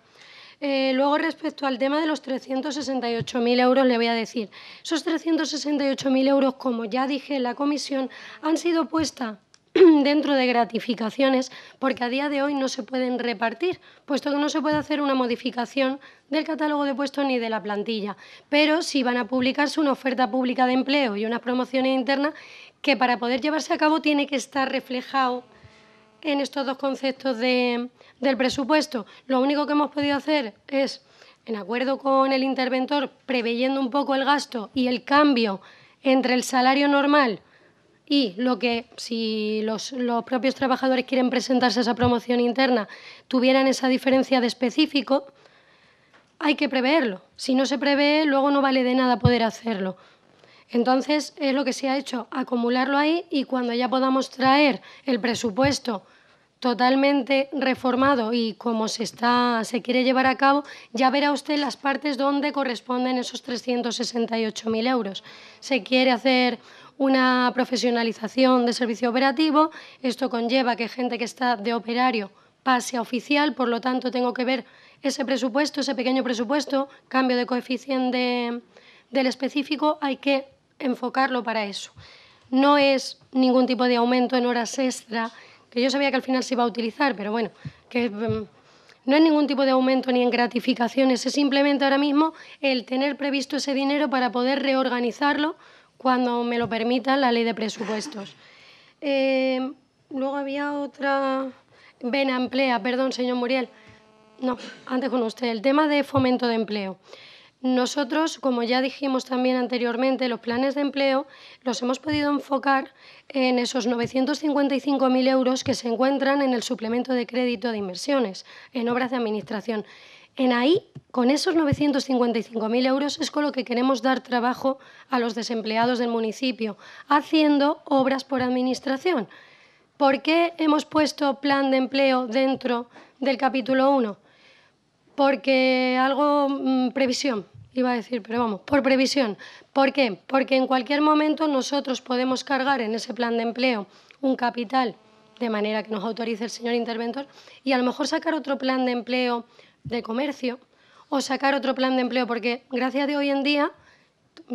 Eh, luego, respecto al tema de los 368.000 euros, le voy a decir, esos 368.000 euros, como ya dije en la comisión, han sido puestas dentro de gratificaciones porque a día de hoy no se pueden repartir, puesto que no se puede hacer una modificación del catálogo de puestos ni de la plantilla. Pero sí van a publicarse una oferta pública de empleo y unas promociones internas que para poder llevarse a cabo tiene que estar reflejado en estos dos conceptos del presupuesto. Lo único que hemos podido hacer es, en acuerdo con el interventor, preveyendo un poco el gasto y el cambio entre el salario normal y lo que si los, propios trabajadores quieren presentarse a esa promoción interna tuvieran esa diferencia de específico, hay que preverlo. Si no se prevé, luego no vale de nada poder hacerlo. Entonces, es lo que se ha hecho, acumularlo ahí y cuando ya podamos traer el presupuesto totalmente reformado y como se está se quiere llevar a cabo, ya verá usted las partes donde corresponden esos 368.000 euros. Se quiere hacer una profesionalización de servicio operativo. Esto conlleva que gente que está de operario pase a oficial, por lo tanto tengo que ver ese presupuesto, ese pequeño presupuesto, cambio de coeficiente del específico, hay que enfocarlo para eso. No es ningún tipo de aumento en horas extra, que yo sabía que al final se iba a utilizar, pero bueno, que mm, no es ningún tipo de aumento ni en gratificaciones, es simplemente ahora mismo el tener previsto ese dinero para poder reorganizarlo cuando me lo permita la ley de presupuestos. Eh, luego había otra... Vena emplea, perdón, señor Muriel. No, antes con usted, el tema de fomento de empleo. Nosotros, como ya dijimos también anteriormente, los planes de empleo los hemos podido enfocar en esos 955.000 euros que se encuentran en el suplemento de crédito de inversiones, en obras de administración. En ahí con esos 955.000 euros es con lo que queremos dar trabajo a los desempleados del municipio, haciendo obras por administración. ¿Por qué hemos puesto plan de empleo dentro del capítulo 1? Porque algo, mm, previsión, iba a decir, pero vamos, por previsión. ¿Por qué? Porque en cualquier momento nosotros podemos cargar en ese plan de empleo un capital de manera que nos autorice el señor interventor y a lo mejor sacar otro plan de empleo de comercio o sacar otro plan de empleo, porque gracias a hoy en día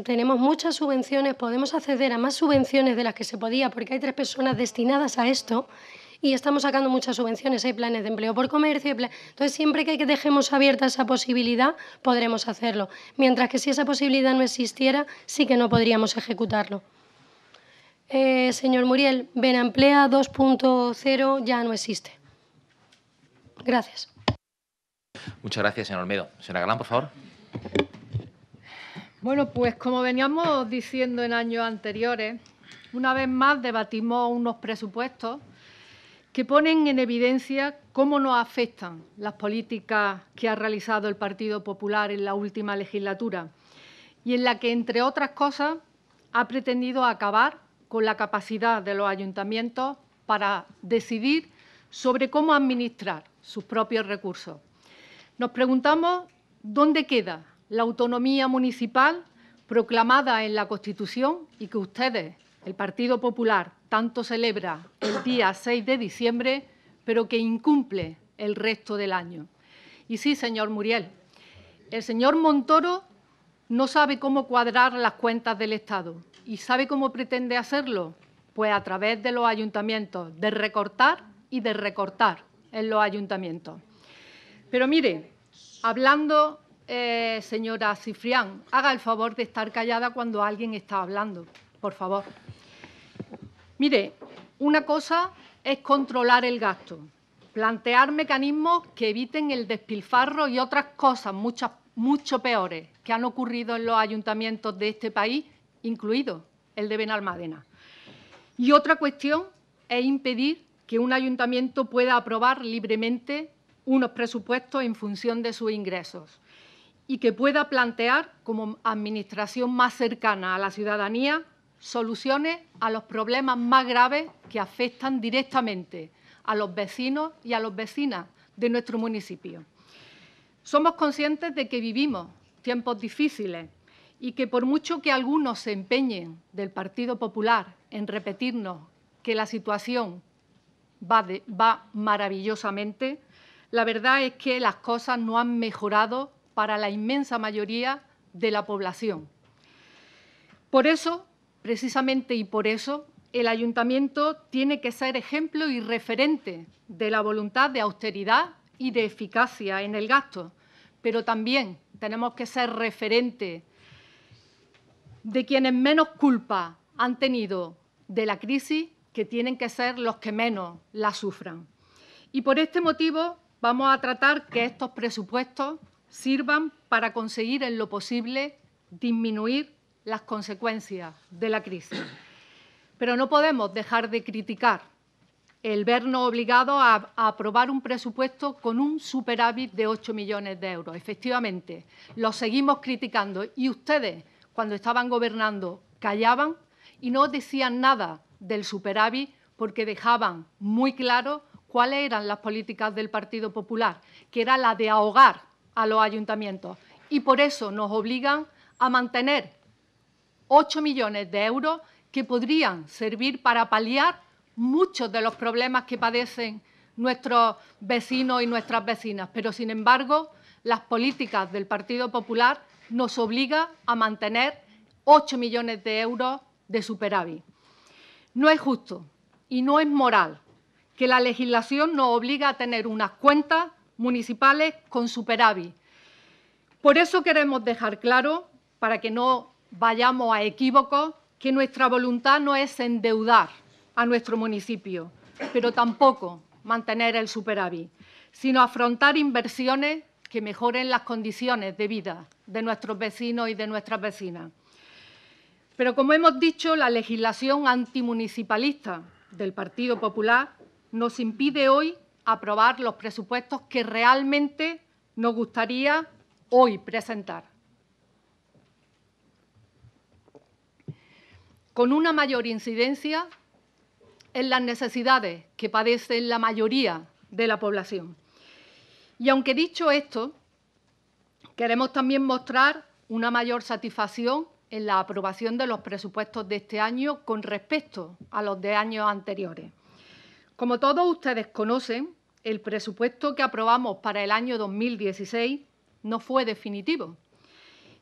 tenemos muchas subvenciones, podemos acceder a más subvenciones de las que se podía, porque hay tres personas destinadas a esto y estamos sacando muchas subvenciones, hay planes de empleo por comercio, entonces siempre que dejemos abierta esa posibilidad podremos hacerlo, mientras que si esa posibilidad no existiera, sí que no podríamos ejecutarlo. Eh, señor Muriel, Benamplea 2.0 ya no existe. Gracias. Muchas gracias, señor Olmedo. Señora Galán, por favor. Bueno, pues como veníamos diciendo en años anteriores, una vez más debatimos unos presupuestos que ponen en evidencia cómo nos afectan las políticas que ha realizado el Partido Popular en la última legislatura y en la que, entre otras cosas, ha pretendido acabar con la capacidad de los ayuntamientos para decidir sobre cómo administrar sus propios recursos. Nos preguntamos dónde queda la autonomía municipal proclamada en la Constitución y que ustedes, el Partido Popular, tanto celebra el día 6 de diciembre, pero que incumple el resto del año. Y sí, señor Muriel, el señor Montoro no sabe cómo cuadrar las cuentas del Estado. ¿Y sabe cómo pretende hacerlo? Pues a través de los ayuntamientos, de recortar y de recortar en los ayuntamientos. Pero mire, hablando, eh, señora Cifrián, haga el favor de estar callada cuando alguien está hablando, por favor. Mire, una cosa es controlar el gasto, plantear mecanismos que eviten el despilfarro y otras cosas, mucho peores, que han ocurrido en los ayuntamientos de este país, incluido el de Benalmádena. Y otra cuestión es impedir que un ayuntamiento pueda aprobar libremente unos presupuestos en función de sus ingresos y que pueda plantear como administración más cercana a la ciudadanía soluciones a los problemas más graves que afectan directamente a los vecinos y a las vecinas de nuestro municipio. Somos conscientes de que vivimos tiempos difíciles y que por mucho que algunos se empeñen del Partido Popular en repetirnos que la situación va, va maravillosamente, la verdad es que las cosas no han mejorado para la inmensa mayoría de la población. Por eso, precisamente y por eso, el ayuntamiento tiene que ser ejemplo y referente de la voluntad de austeridad y de eficacia en el gasto, pero también tenemos que ser referente de quienes menos culpa han tenido de la crisis, que tienen que ser los que menos la sufran. Y por este motivo Vamos a tratar que estos presupuestos sirvan para conseguir en lo posible disminuir las consecuencias de la crisis. Pero no podemos dejar de criticar el vernos obligados a, aprobar un presupuesto con un superávit de 8 millones de euros. Efectivamente, lo seguimos criticando y ustedes, cuando estaban gobernando, callaban y no decían nada del superávit porque dejaban muy claro cuáles eran las políticas del Partido Popular, que era la de ahogar a los ayuntamientos. Y por eso nos obligan a mantener 8 millones de euros que podrían servir para paliar muchos de los problemas que padecen nuestros vecinos y nuestras vecinas. Pero, sin embargo, las políticas del Partido Popular nos obligan a mantener 8 millones de euros de superávit. No es justo y no es moral que la legislación nos obliga a tener unas cuentas municipales con superávit. Por eso queremos dejar claro, para que no vayamos a equívocos, que nuestra voluntad no es endeudar a nuestro municipio, pero tampoco mantener el superávit, sino afrontar inversiones que mejoren las condiciones de vida de nuestros vecinos y de nuestras vecinas. Pero como hemos dicho, la legislación antimunicipalista del Partido Popular nos impide hoy aprobar los presupuestos que realmente nos gustaría hoy presentar. Con una mayor incidencia en las necesidades que padecen la mayoría de la población. Y aunque dicho esto, queremos también mostrar una mayor satisfacción en la aprobación de los presupuestos de este año con respecto a los de años anteriores. Como todos ustedes conocen, el presupuesto que aprobamos para el año 2016 no fue definitivo,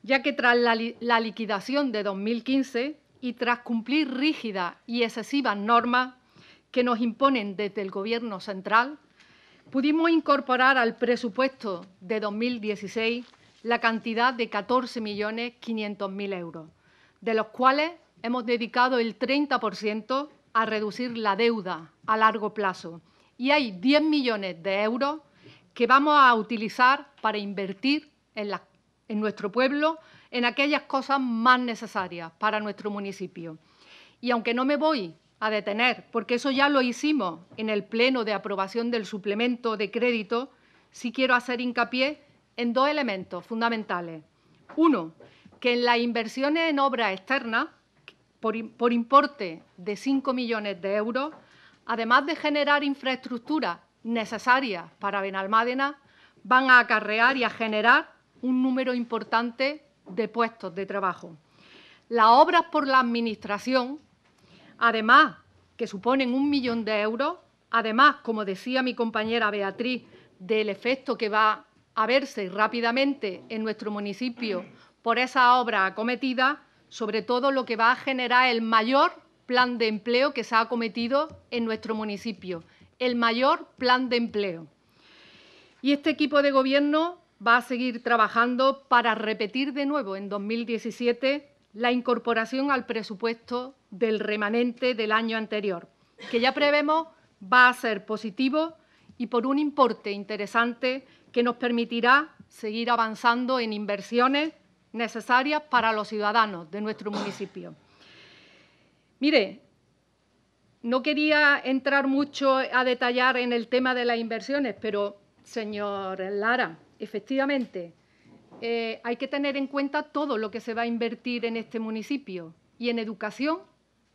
ya que tras la, liquidación de 2015 y tras cumplir rígidas y excesivas normas que nos imponen desde el Gobierno central, pudimos incorporar al presupuesto de 2016 la cantidad de 14.500.000 euros, de los cuales hemos dedicado el 30% a reducir la deuda a largo plazo. Y hay 10 millones de euros que vamos a utilizar para invertir en, en nuestro pueblo, en aquellas cosas más necesarias para nuestro municipio. Y aunque no me voy a detener, porque eso ya lo hicimos en el pleno de aprobación del suplemento de crédito, sí quiero hacer hincapié en dos elementos fundamentales. Uno, que en las inversiones en obras externas por, importe de 5 millones de euros, además de generar infraestructuras necesarias para Benalmádena, van a acarrear y a generar un número importante de puestos de trabajo. Las obras por la Administración, además que suponen un millón de euros, además, como decía mi compañera Beatriz, del efecto que va a verse rápidamente en nuestro municipio por esa obra acometida, sobre todo lo que va a generar el mayor plan de empleo que se ha cometido en nuestro municipio, el mayor plan de empleo. Y este equipo de gobierno va a seguir trabajando para repetir de nuevo en 2017 la incorporación al presupuesto del remanente del año anterior, que ya prevemos va a ser positivo y por un importe interesante que nos permitirá seguir avanzando en inversiones necesarias para los ciudadanos de nuestro municipio. Mire, no quería entrar mucho a detallar en el tema de las inversiones, pero, señor Lara, efectivamente, eh, hay que tener en cuenta todo lo que se va a invertir en este municipio. Y en educación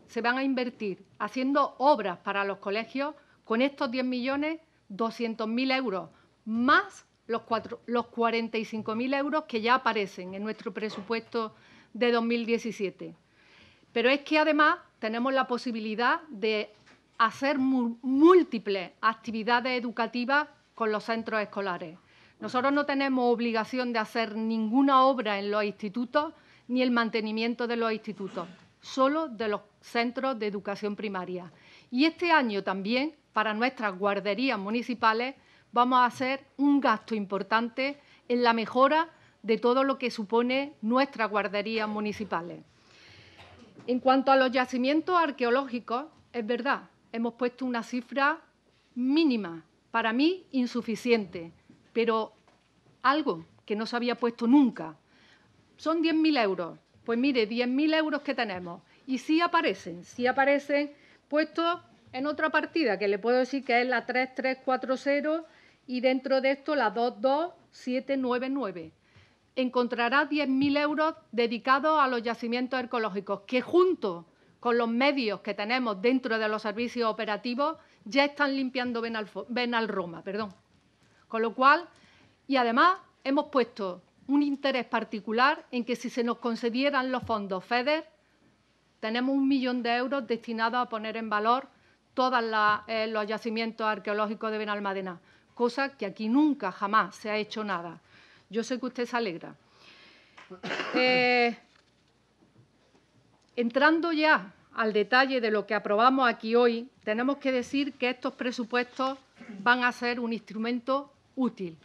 se van a invertir haciendo obras para los colegios con estos 10 millones mil euros, más los, los 45.000 euros que ya aparecen en nuestro presupuesto de 2017. Pero es que además tenemos la posibilidad de hacer múltiples actividades educativas con los centros escolares. Nosotros no tenemos obligación de hacer ninguna obra en los institutos ni el mantenimiento de los institutos, solo de los centros de educación primaria. Y este año también, para nuestras guarderías municipales, vamos a hacer un gasto importante en la mejora de todo lo que supone nuestras guarderías municipales. En cuanto a los yacimientos arqueológicos, es verdad, hemos puesto una cifra mínima, para mí insuficiente, pero algo que no se había puesto nunca. Son 10.000 euros. Pues mire, 10.000 euros que tenemos. Y sí aparecen, sí aparecen puestos en otra partida, que le puedo decir que es la 3340 y dentro de esto la 22799. Encontrará 10.000 euros dedicados a los yacimientos arqueológicos, que junto con los medios que tenemos dentro de los servicios operativos ya están limpiando Benal Roma. Perdón. Con lo cual, y además hemos puesto un interés particular en que si se nos concedieran los fondos FEDER, tenemos un millón de euros destinados a poner en valor todos eh, los yacimientos arqueológicos de Benalmádena cosa que aquí nunca, jamás se ha hecho nada. Yo sé que usted se alegra. Eh, entrando ya al detalle de lo que aprobamos aquí hoy, tenemos que decir que estos presupuestos van a ser un instrumento útil.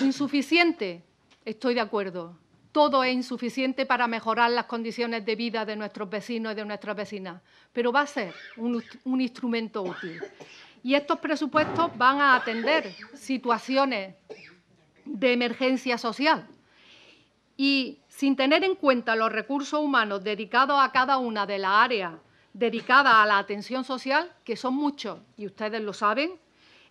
Insuficiente, estoy de acuerdo. Todo es insuficiente para mejorar las condiciones de vida de nuestros vecinos y de nuestras vecinas, pero va a ser un instrumento útil. Y estos presupuestos van a atender situaciones de emergencia social. Y sin tener en cuenta los recursos humanos dedicados a cada una de las áreas dedicadas a la atención social, que son muchos y ustedes lo saben,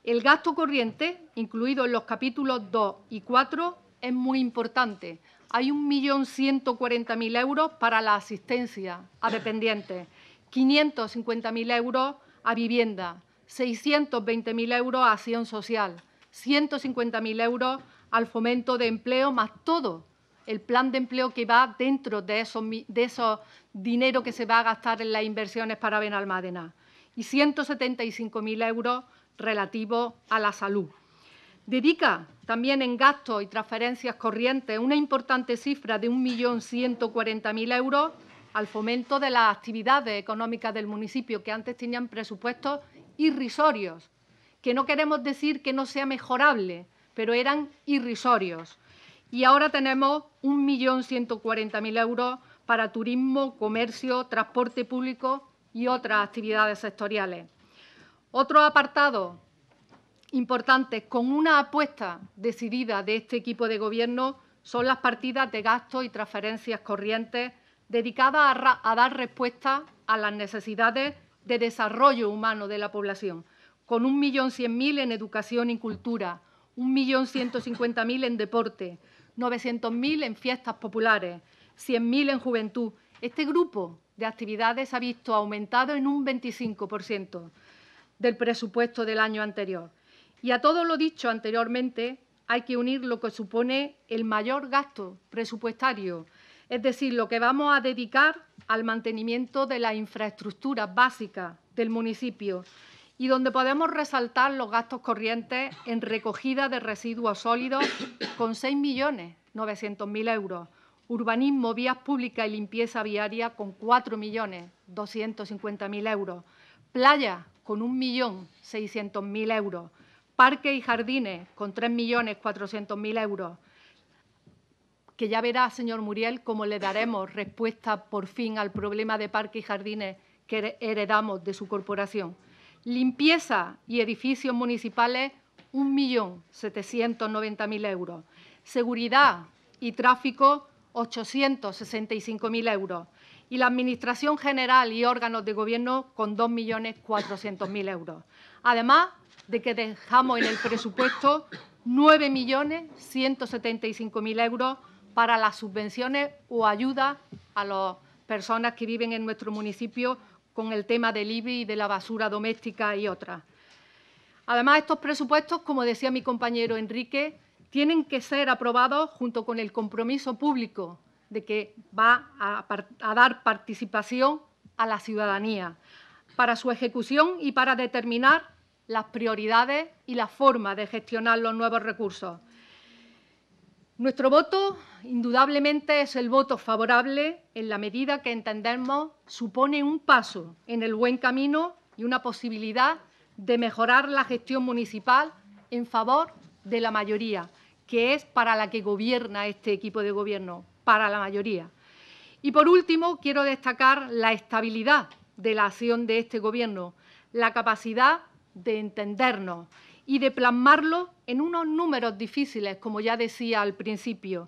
el gasto corriente, incluido en los capítulos 2 y 4, es muy importante. Hay 1.140.000 euros para la asistencia a dependientes, 550.000 euros a vivienda, 620.000 euros a acción social, 150.000 euros al fomento de empleo, más todo el plan de empleo que va dentro de esos, de esos dinero que se va a gastar en las inversiones para Benalmádena y 175.000 euros relativos a la salud. Dedica también en gastos y transferencias corrientes una importante cifra de 1.140.000 euros al fomento de las actividades económicas del municipio, que antes tenían presupuestos irrisorios, que no queremos decir que no sea mejorable, pero eran irrisorios. Y ahora tenemos 1.140.000 euros para turismo, comercio, transporte público y otras actividades sectoriales. Otro apartado importante, con una apuesta decidida de este equipo de gobierno, son las partidas de gastos y transferencias corrientes dedicadas a, a dar respuesta a las necesidades de desarrollo humano de la población, con 1.100.000 en educación y cultura, 1.150.000 en deporte, 900.000 en fiestas populares, 100.000 en juventud. Este grupo de actividades ha visto aumentado en un 25% del presupuesto del año anterior. Y a todo lo dicho anteriormente, hay que unir lo que supone el mayor gasto presupuestario, es decir, lo que vamos a dedicar al mantenimiento de la infraestructura básica del municipio y donde podemos resaltar los gastos corrientes en recogida de residuos sólidos con 6.900.000 euros, urbanismo, vías públicas y limpieza viaria con 4.250.000 euros, playa con 1.600.000 euros, parques y jardines con 3.400.000 euros, que ya verá, señor Muriel, cómo le daremos respuesta por fin al problema de parques y jardines que heredamos de su corporación. Limpieza y edificios municipales, 1.790.000 euros. Seguridad y tráfico, 865.000 euros. Y la Administración General y órganos de gobierno con 2.400.000 euros. Además de que dejamos en el presupuesto 9.175.000 euros para las subvenciones o ayudas a las personas que viven en nuestro municipio con el tema del IBI y de la basura doméstica y otras. Además, estos presupuestos, como decía mi compañero Enrique, tienen que ser aprobados junto con el compromiso público de que va a, a dar participación a la ciudadanía para su ejecución y para determinar las prioridades y la forma de gestionar los nuevos recursos. Nuestro voto, indudablemente, es el voto favorable en la medida que entendemos supone un paso en el buen camino y una posibilidad de mejorar la gestión municipal en favor de la mayoría, que es para la que gobierna este equipo de gobierno, para la mayoría. Y por último, quiero destacar la estabilidad de la acción de este gobierno, la capacidad de entendernos y de plasmarlo en unos números difíciles, como ya decía al principio,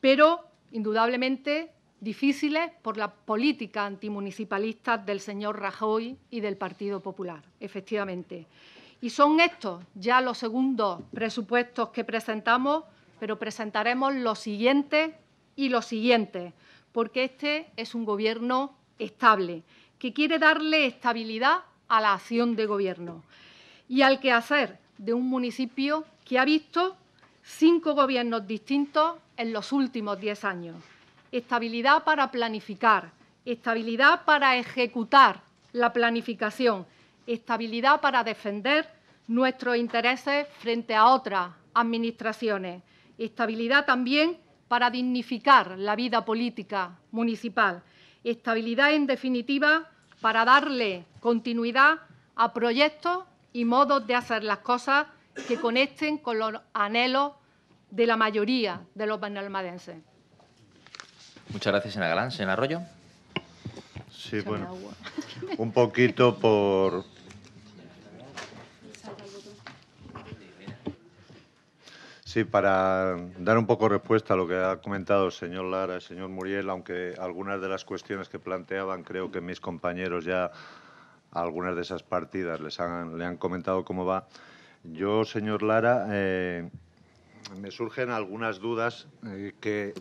pero indudablemente difíciles por la política antimunicipalista del señor Rajoy y del Partido Popular, efectivamente. Y son estos ya los segundos presupuestos que presentamos, pero presentaremos los siguientes y los siguientes, porque este es un gobierno estable, que quiere darle estabilidad a la acción de gobierno y al quehacer de un municipio que ha visto cinco gobiernos distintos en los últimos diez años. Estabilidad para planificar, estabilidad para ejecutar la planificación, estabilidad para defender nuestros intereses frente a otras administraciones, estabilidad también para dignificar la vida política municipal, estabilidad en definitiva para darle continuidad a proyectos y modos de hacer las cosas que conecten con los anhelos de la mayoría de los bernalmadenses. Muchas gracias, señora Galán. Señora Arroyo. Sí, bueno, un poquito por... Sí, para dar un poco respuesta a lo que ha comentado el señor Lara, el señor Muriel, aunque algunas de las cuestiones que planteaban creo que mis compañeros ya algunas de esas partidas les han, le han comentado cómo va. Yo, señor Lara, eh, me surgen algunas dudas eh, que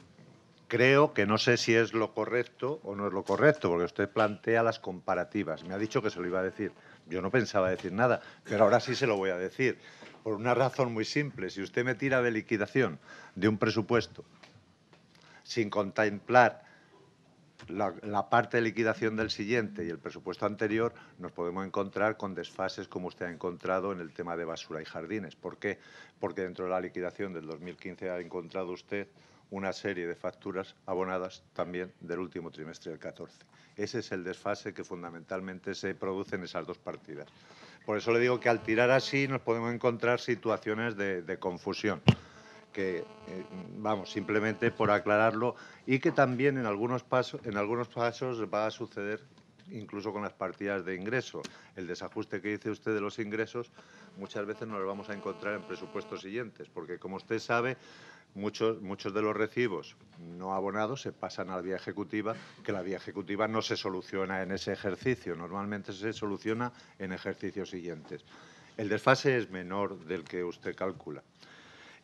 creo que no sé si es lo correcto o no es lo correcto, porque usted plantea las comparativas. Me ha dicho que se lo iba a decir. Yo no pensaba decir nada, pero ahora sí se lo voy a decir. Por una razón muy simple, si usted me tira de liquidación de un presupuesto sin contemplar la, parte de liquidación del siguiente y el presupuesto anterior, nos podemos encontrar con desfases como usted ha encontrado en el tema de basura y jardines. ¿Por qué? Porque dentro de la liquidación del 2015 ha encontrado usted una serie de facturas abonadas también del último trimestre del 14. Ese es el desfase que fundamentalmente se produce en esas dos partidas. Por eso le digo que al tirar así nos podemos encontrar situaciones de confusión que eh, vamos, simplemente por aclararlo, y que también en algunos, pasos, en algunos pasos va a suceder incluso con las partidas de ingreso. El desajuste que dice usted de los ingresos muchas veces no lo vamos a encontrar en presupuestos siguientes, porque como usted sabe, muchos, muchos de los recibos no abonados se pasan a la vía ejecutiva, que la vía ejecutiva no se soluciona en ese ejercicio, normalmente se soluciona en ejercicios siguientes. El desfase es menor del que usted calcula.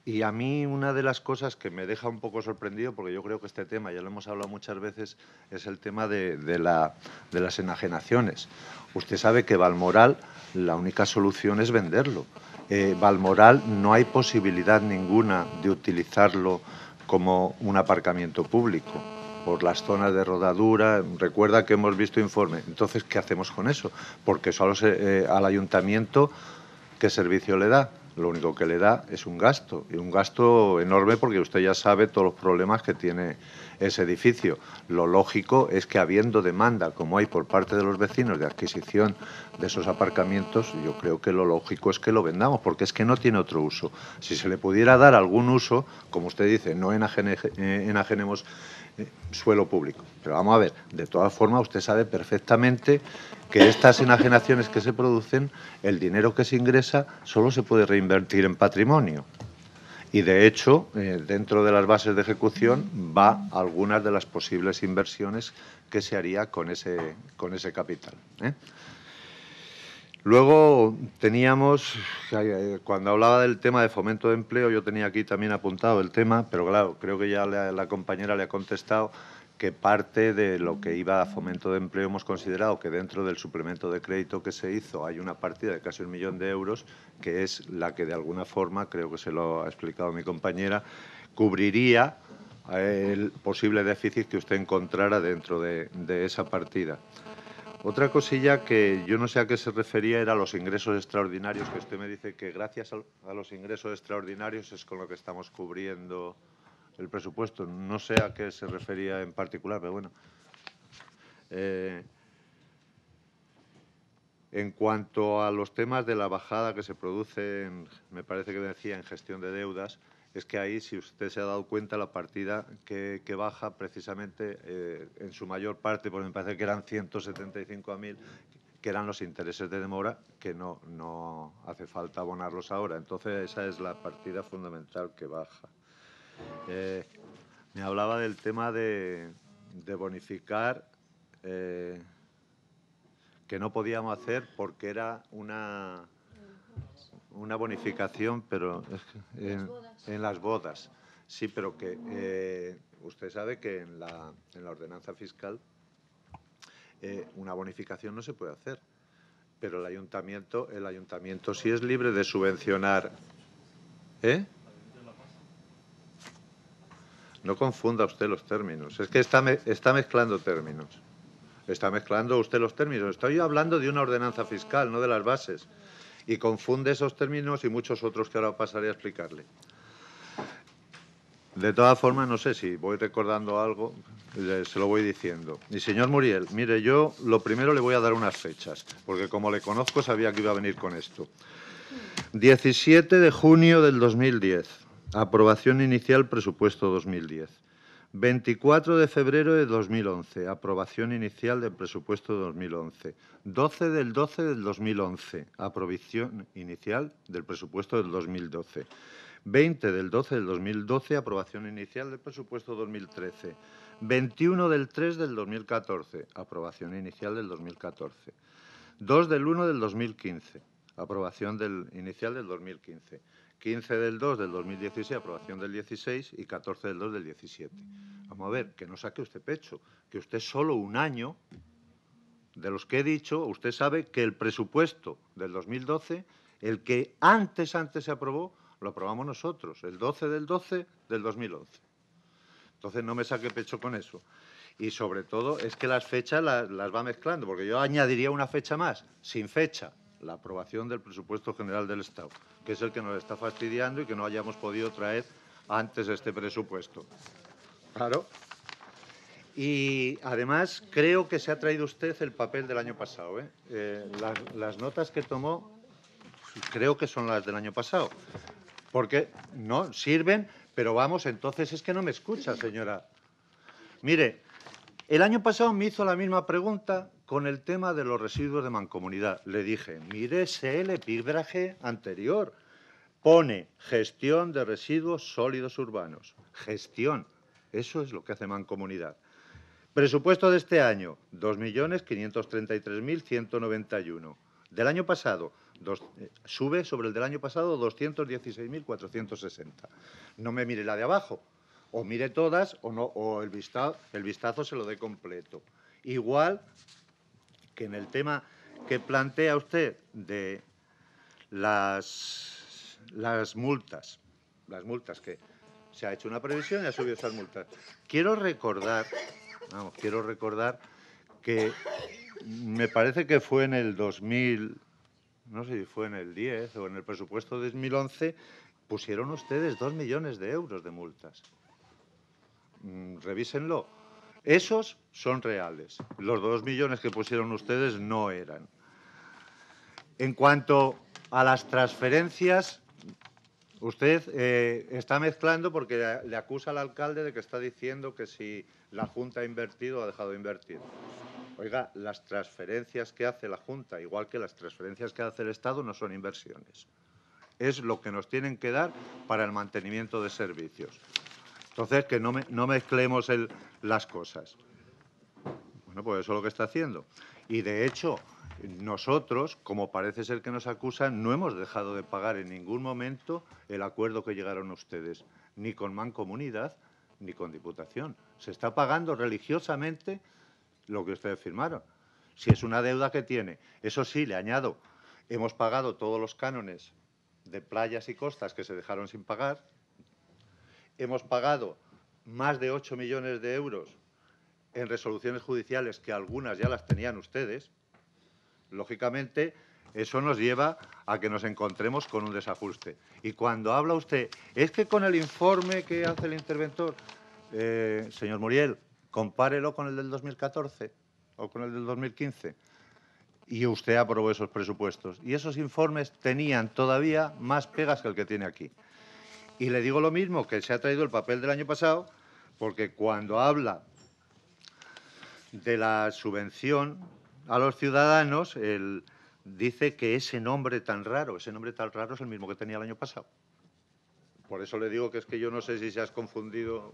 Y a mí una de las cosas que me deja un poco sorprendido, porque yo creo que este tema, ya lo hemos hablado muchas veces, es el tema de, las enajenaciones. Usted sabe que Valmoral la única solución es venderlo. Valmoral eh, no hay posibilidad ninguna de utilizarlo como un aparcamiento público por las zonas de rodadura. Recuerda que hemos visto informe. Entonces, ¿qué hacemos con eso? Porque solo eh, al ayuntamiento, ¿qué servicio le da? lo único que le da es un gasto, y un gasto enorme porque usted ya sabe todos los problemas que tiene ese edificio. Lo lógico es que habiendo demanda, como hay por parte de los vecinos, de adquisición de esos aparcamientos, yo creo que lo lógico es que lo vendamos, porque es que no tiene otro uso. Si se le pudiera dar algún uso, como usted dice, no eh, enajenemos eh, suelo público. Pero vamos a ver, de todas formas usted sabe perfectamente que estas enajenaciones que se producen, el dinero que se ingresa solo se puede reinvertir en patrimonio. Y de hecho, eh, dentro de las bases de ejecución va algunas de las posibles inversiones que se haría con ese, con ese capital. ¿eh? Luego teníamos, cuando hablaba del tema de fomento de empleo, yo tenía aquí también apuntado el tema, pero claro, creo que ya la compañera le ha contestado que parte de lo que iba a fomento de empleo hemos considerado que dentro del suplemento de crédito que se hizo hay una partida de casi un millón de euros, que es la que de alguna forma, creo que se lo ha explicado mi compañera, cubriría eh, el posible déficit que usted encontrara dentro de, esa partida. Otra cosilla que yo no sé a qué se refería era los ingresos extraordinarios, que usted me dice que gracias a los ingresos extraordinarios es con lo que estamos cubriendo el presupuesto. No sé a qué se refería en particular, pero bueno. Eh, en cuanto a los temas de la bajada que se produce, me parece que decía, en gestión de deudas, es que ahí, si usted se ha dado cuenta, la partida que, baja precisamente eh, en su mayor parte, porque me parece que eran 175.000, que eran los intereses de demora, que no, no hace falta abonarlos ahora. Entonces, esa es la partida fundamental que baja. Eh, me hablaba del tema de, bonificar eh, que no podíamos hacer porque era una, una bonificación, pero en, las bodas. Sí, pero que eh, usted sabe que en la, ordenanza fiscal una bonificación no se puede hacer, pero el ayuntamiento, el ayuntamiento sí es libre de subvencionar. ¿Eh? No confunda usted los términos. Es que está, está mezclando términos. Está mezclando usted los términos. Estoy hablando de una ordenanza fiscal, no de las bases. Y confunde esos términos y muchos otros que ahora pasaré a explicarle. De todas formas, no sé si voy recordando algo, se lo voy diciendo. Y señor Muriel, mire, yo lo primero le voy a dar unas fechas, porque como le conozco sabía que iba a venir con esto. 17 de junio del 2010. Aprobación inicial presupuesto 2010. 24 de febrero de 2011. Aprobación inicial del presupuesto 2011. 12 del 12 del 2011. Aprobación inicial del presupuesto del 2012. 20 del 12 del 2012, aprobación inicial del presupuesto 2013. 21 del 3 del 2014, aprobación inicial del 2014. 2 del 1 del 2015, aprobación del, inicial del 2015. 15 del 2 del 2016, aprobación del 16, y 14 del 2 del 17. Vamos a ver, que no saque usted pecho, que usted solo un año, de los que he dicho, usted sabe que el presupuesto del 2012, el que antes, antes se aprobó, lo aprobamos nosotros, el 12 del 12 del 2011. Entonces, no me saque pecho con eso. Y sobre todo, es que las fechas las, las va mezclando, porque yo añadiría una fecha más, sin fecha la aprobación del presupuesto general del Estado, que es el que nos está fastidiando y que no hayamos podido traer antes este presupuesto. Claro. Y además creo que se ha traído usted el papel del año pasado. ¿eh? ¿eh? las, las notas que tomó creo que son las del año pasado. Porque no sirven, pero vamos, entonces es que no me escucha, señora. Mire, el año pasado me hizo la misma pregunta con el tema de los residuos de mancomunidad, le dije, mire ese el anterior. Pone gestión de residuos sólidos urbanos. Gestión. Eso es lo que hace mancomunidad. Presupuesto de este año, 2.533.191. Del año pasado, eh, sube sobre el del año pasado 216.460. No me mire la de abajo, o mire todas o, no, o el vistazo se lo dé completo. Igual que en el tema que plantea usted de las, multas, las multas que se ha hecho una previsión y ha subido esas multas. Quiero recordar, vamos, quiero recordar que me parece que fue en el 2000, no sé si fue en el 10 o en el presupuesto de 2011, pusieron ustedes dos millones de euros de multas. Mm, revísenlo. Esos son reales. Los dos millones que pusieron ustedes no eran. En cuanto a las transferencias, usted eh, está mezclando porque le acusa al alcalde de que está diciendo que si la Junta ha invertido o ha dejado de invertir. Oiga, las transferencias que hace la Junta, igual que las transferencias que hace el Estado, no son inversiones. Es lo que nos tienen que dar para el mantenimiento de servicios. Entonces, que no, no mezclemos las cosas. Bueno, pues eso es lo que está haciendo. Y de hecho, nosotros, como parece ser que nos acusan, no hemos dejado de pagar en ningún momento el acuerdo que llegaron ustedes, ni con Mancomunidad, ni con Diputación. Se está pagando religiosamente lo que ustedes firmaron. Si es una deuda que tiene, eso sí, le añado, hemos pagado todos los cánones de playas y costas que se dejaron sin pagar, hemos pagado más de 8 millones de euros en resoluciones judiciales que algunas ya las tenían ustedes, lógicamente eso nos lleva a que nos encontremos con un desajuste. Y cuando habla usted, es que con el informe que hace el interventor, eh, señor Muriel, compárelo con el del 2014 o con el del 2015. Y usted aprobó esos presupuestos. Y esos informes tenían todavía más pegas que el que tiene aquí. Y le digo lo mismo que se ha traído el papel del año pasado, porque cuando habla de la subvención a los ciudadanos, él dice que ese nombre tan raro, ese nombre tan raro es el mismo que tenía el año pasado. Por eso le digo que es que yo no sé si se has confundido.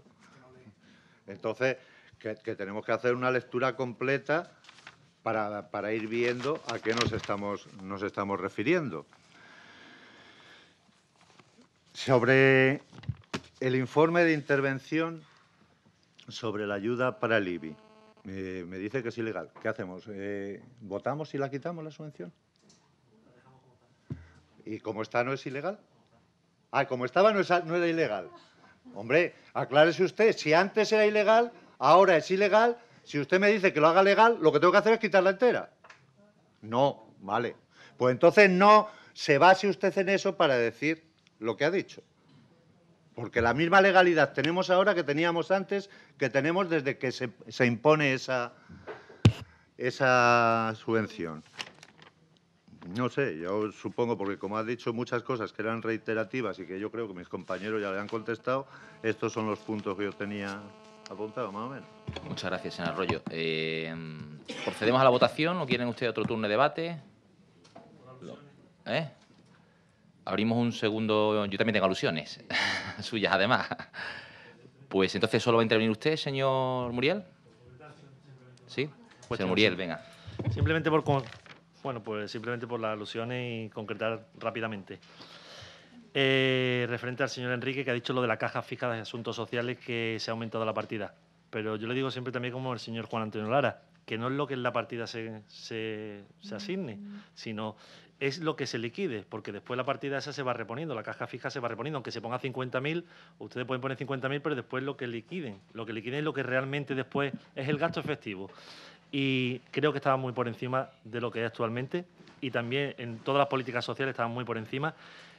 Entonces, que, tenemos que hacer una lectura completa para, para, ir viendo a qué nos estamos, nos estamos refiriendo. Sobre el informe de intervención sobre la ayuda para el IBI. me dice que es ilegal. ¿Qué hacemos? Eh, ¿Votamos y la quitamos la subvención? ¿Y como está no es ilegal? Ah, como estaba no, es, no era ilegal. Hombre, aclárese usted, si antes era ilegal, ahora es ilegal. Si usted me dice que lo haga legal, lo que tengo que hacer es quitarla entera. No, vale. Pues entonces no se base usted en eso para decir lo que ha dicho. Porque la misma legalidad tenemos ahora que teníamos antes, que tenemos desde que se, impone esa, esa subvención. No sé, yo supongo, porque como ha dicho muchas cosas que eran reiterativas y que yo creo que mis compañeros ya le han contestado, estos son los puntos que yo tenía apuntado, más o menos. Muchas gracias, señor Arroyo. Eh, ¿Procedemos a la votación o quieren ustedes otro turno de debate? ¿Eh? abrimos un segundo, yo también tengo alusiones suyas además. Pues entonces solo va a intervenir usted, señor Muriel. Sí, pues señor Muriel, venga. Simplemente por bueno, pues simplemente por las alusiones y concretar rápidamente. Eh, referente al señor Enrique que ha dicho lo de la caja fijada de asuntos sociales que se ha aumentado la partida. Pero yo le digo siempre también como el señor Juan Antonio Lara, que no es lo que en la partida se, se asigne, mm. sino es lo que se liquide, porque después la partida esa se va reponiendo, la caja fija se va reponiendo, aunque se ponga 50.000, ustedes pueden poner 50.000, pero después lo que liquiden, lo que liquiden es lo que realmente después es el gasto efectivo. Y creo que estaba muy por encima de lo que es actualmente y también en todas las políticas sociales estaban muy por encima.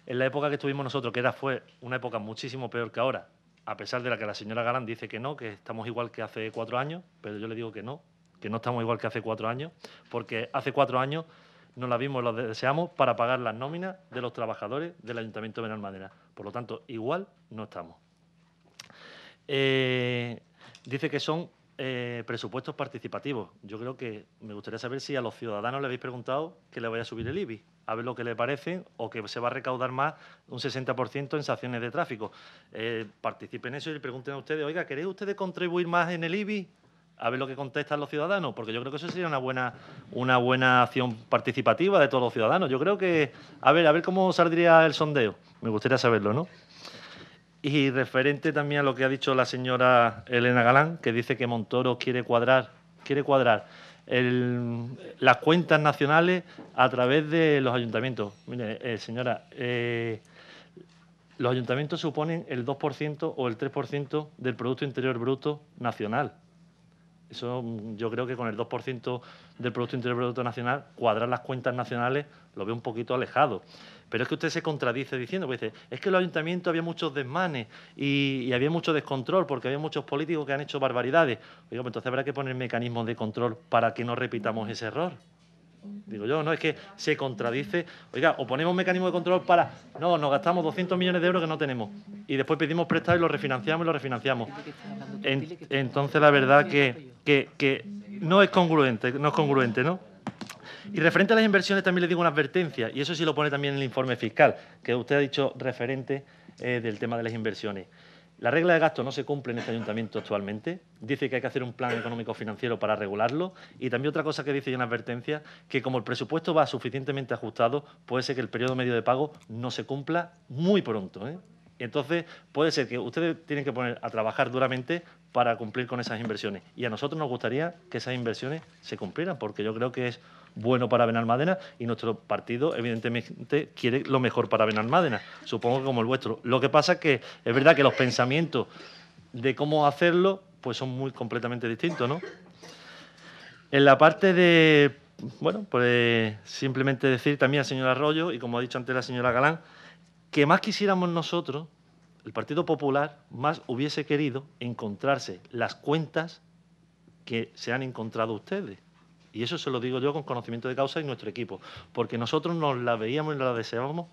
En la época que estuvimos nosotros, que era fue una época muchísimo peor que ahora, a pesar de la que la señora Galán dice que no, que estamos igual que hace cuatro años, pero yo le digo que no, que no estamos igual que hace cuatro años, porque hace cuatro años no la vimos, la deseamos para pagar las nóminas de los trabajadores del Ayuntamiento de Madera. Por lo tanto, igual no estamos. Eh, dice que son eh, presupuestos participativos. Yo creo que me gustaría saber si a los ciudadanos le habéis preguntado que le vaya a subir el IBI, a ver lo que le parece o que se va a recaudar más un 60% en sanciones de tráfico. Eh, participen en eso y le pregunten a ustedes, oiga, ¿queréis ustedes contribuir más en el IBI? a ver lo que contestan los ciudadanos, porque yo creo que eso sería una buena, una buena acción participativa de todos los ciudadanos. Yo creo que, a ver, a ver cómo saldría el sondeo. Me gustaría saberlo, ¿no? Y referente también a lo que ha dicho la señora Elena Galán, que dice que Montoro quiere cuadrar, quiere cuadrar las cuentas nacionales a través de los ayuntamientos. Mire, eh, señora, eh, los ayuntamientos suponen el 2% o el 3% del Producto Interior Bruto Nacional eso mm, yo creo que con el 2% del Producto Interior Bruto Nacional, cuadrar las cuentas nacionales lo veo un poquito alejado. Pero es que usted se contradice diciendo, pues dice, es que en los ayuntamientos había muchos desmanes y, había mucho descontrol porque había muchos políticos que han hecho barbaridades. Oiga, pues entonces habrá que poner mecanismos de control para que no repitamos ese error. Digo yo, no, es que se contradice. Oiga, o ponemos un mecanismo de control para. No, nos gastamos 200 millones de euros que no tenemos. Y después pedimos prestado y lo refinanciamos y lo refinanciamos. entonces, la verdad que que, no es congruente, no es congruente, Y referente a las inversiones también le digo una advertencia, y eso sí lo pone también en el informe fiscal, que usted ha dicho referente eh, del tema de las inversiones. La regla de gasto no se cumple en este ayuntamiento actualmente. Dice que hay que hacer un plan económico financiero para regularlo. Y también otra cosa que dice y una advertencia, que como el presupuesto va suficientemente ajustado, puede ser que el periodo medio de pago no se cumpla muy pronto. ¿eh? Entonces, puede ser que ustedes tienen que poner a trabajar duramente para cumplir con esas inversiones. Y a nosotros nos gustaría que esas inversiones se cumplieran, porque yo creo que es bueno para Benalmádena y nuestro partido, evidentemente, quiere lo mejor para Benalmádena, supongo que como el vuestro. Lo que pasa es que es verdad que los pensamientos de cómo hacerlo pues son muy completamente distintos, ¿no? En la parte de, bueno, pues simplemente decir también al señor Arroyo y como ha dicho antes la señora Galán, que más quisiéramos nosotros, el Partido Popular, más hubiese querido encontrarse las cuentas que se han encontrado ustedes. Y eso se lo digo yo con conocimiento de causa y nuestro equipo, porque nosotros nos la veíamos y nos la deseábamos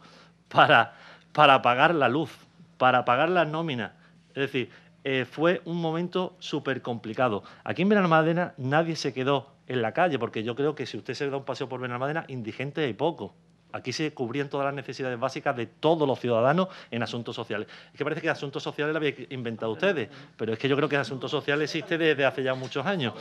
para, para pagar la luz, para pagar las nóminas. Es decir, eh, fue un momento súper complicado. Aquí en Benalmádena nadie se quedó en la calle, porque yo creo que si usted se da un paseo por Benalmádena, indigente hay poco. Aquí se cubrían todas las necesidades básicas de todos los ciudadanos en asuntos sociales. Es que parece que asuntos sociales lo habían inventado ustedes, pero es que yo creo que asuntos sociales existe desde hace ya muchos años.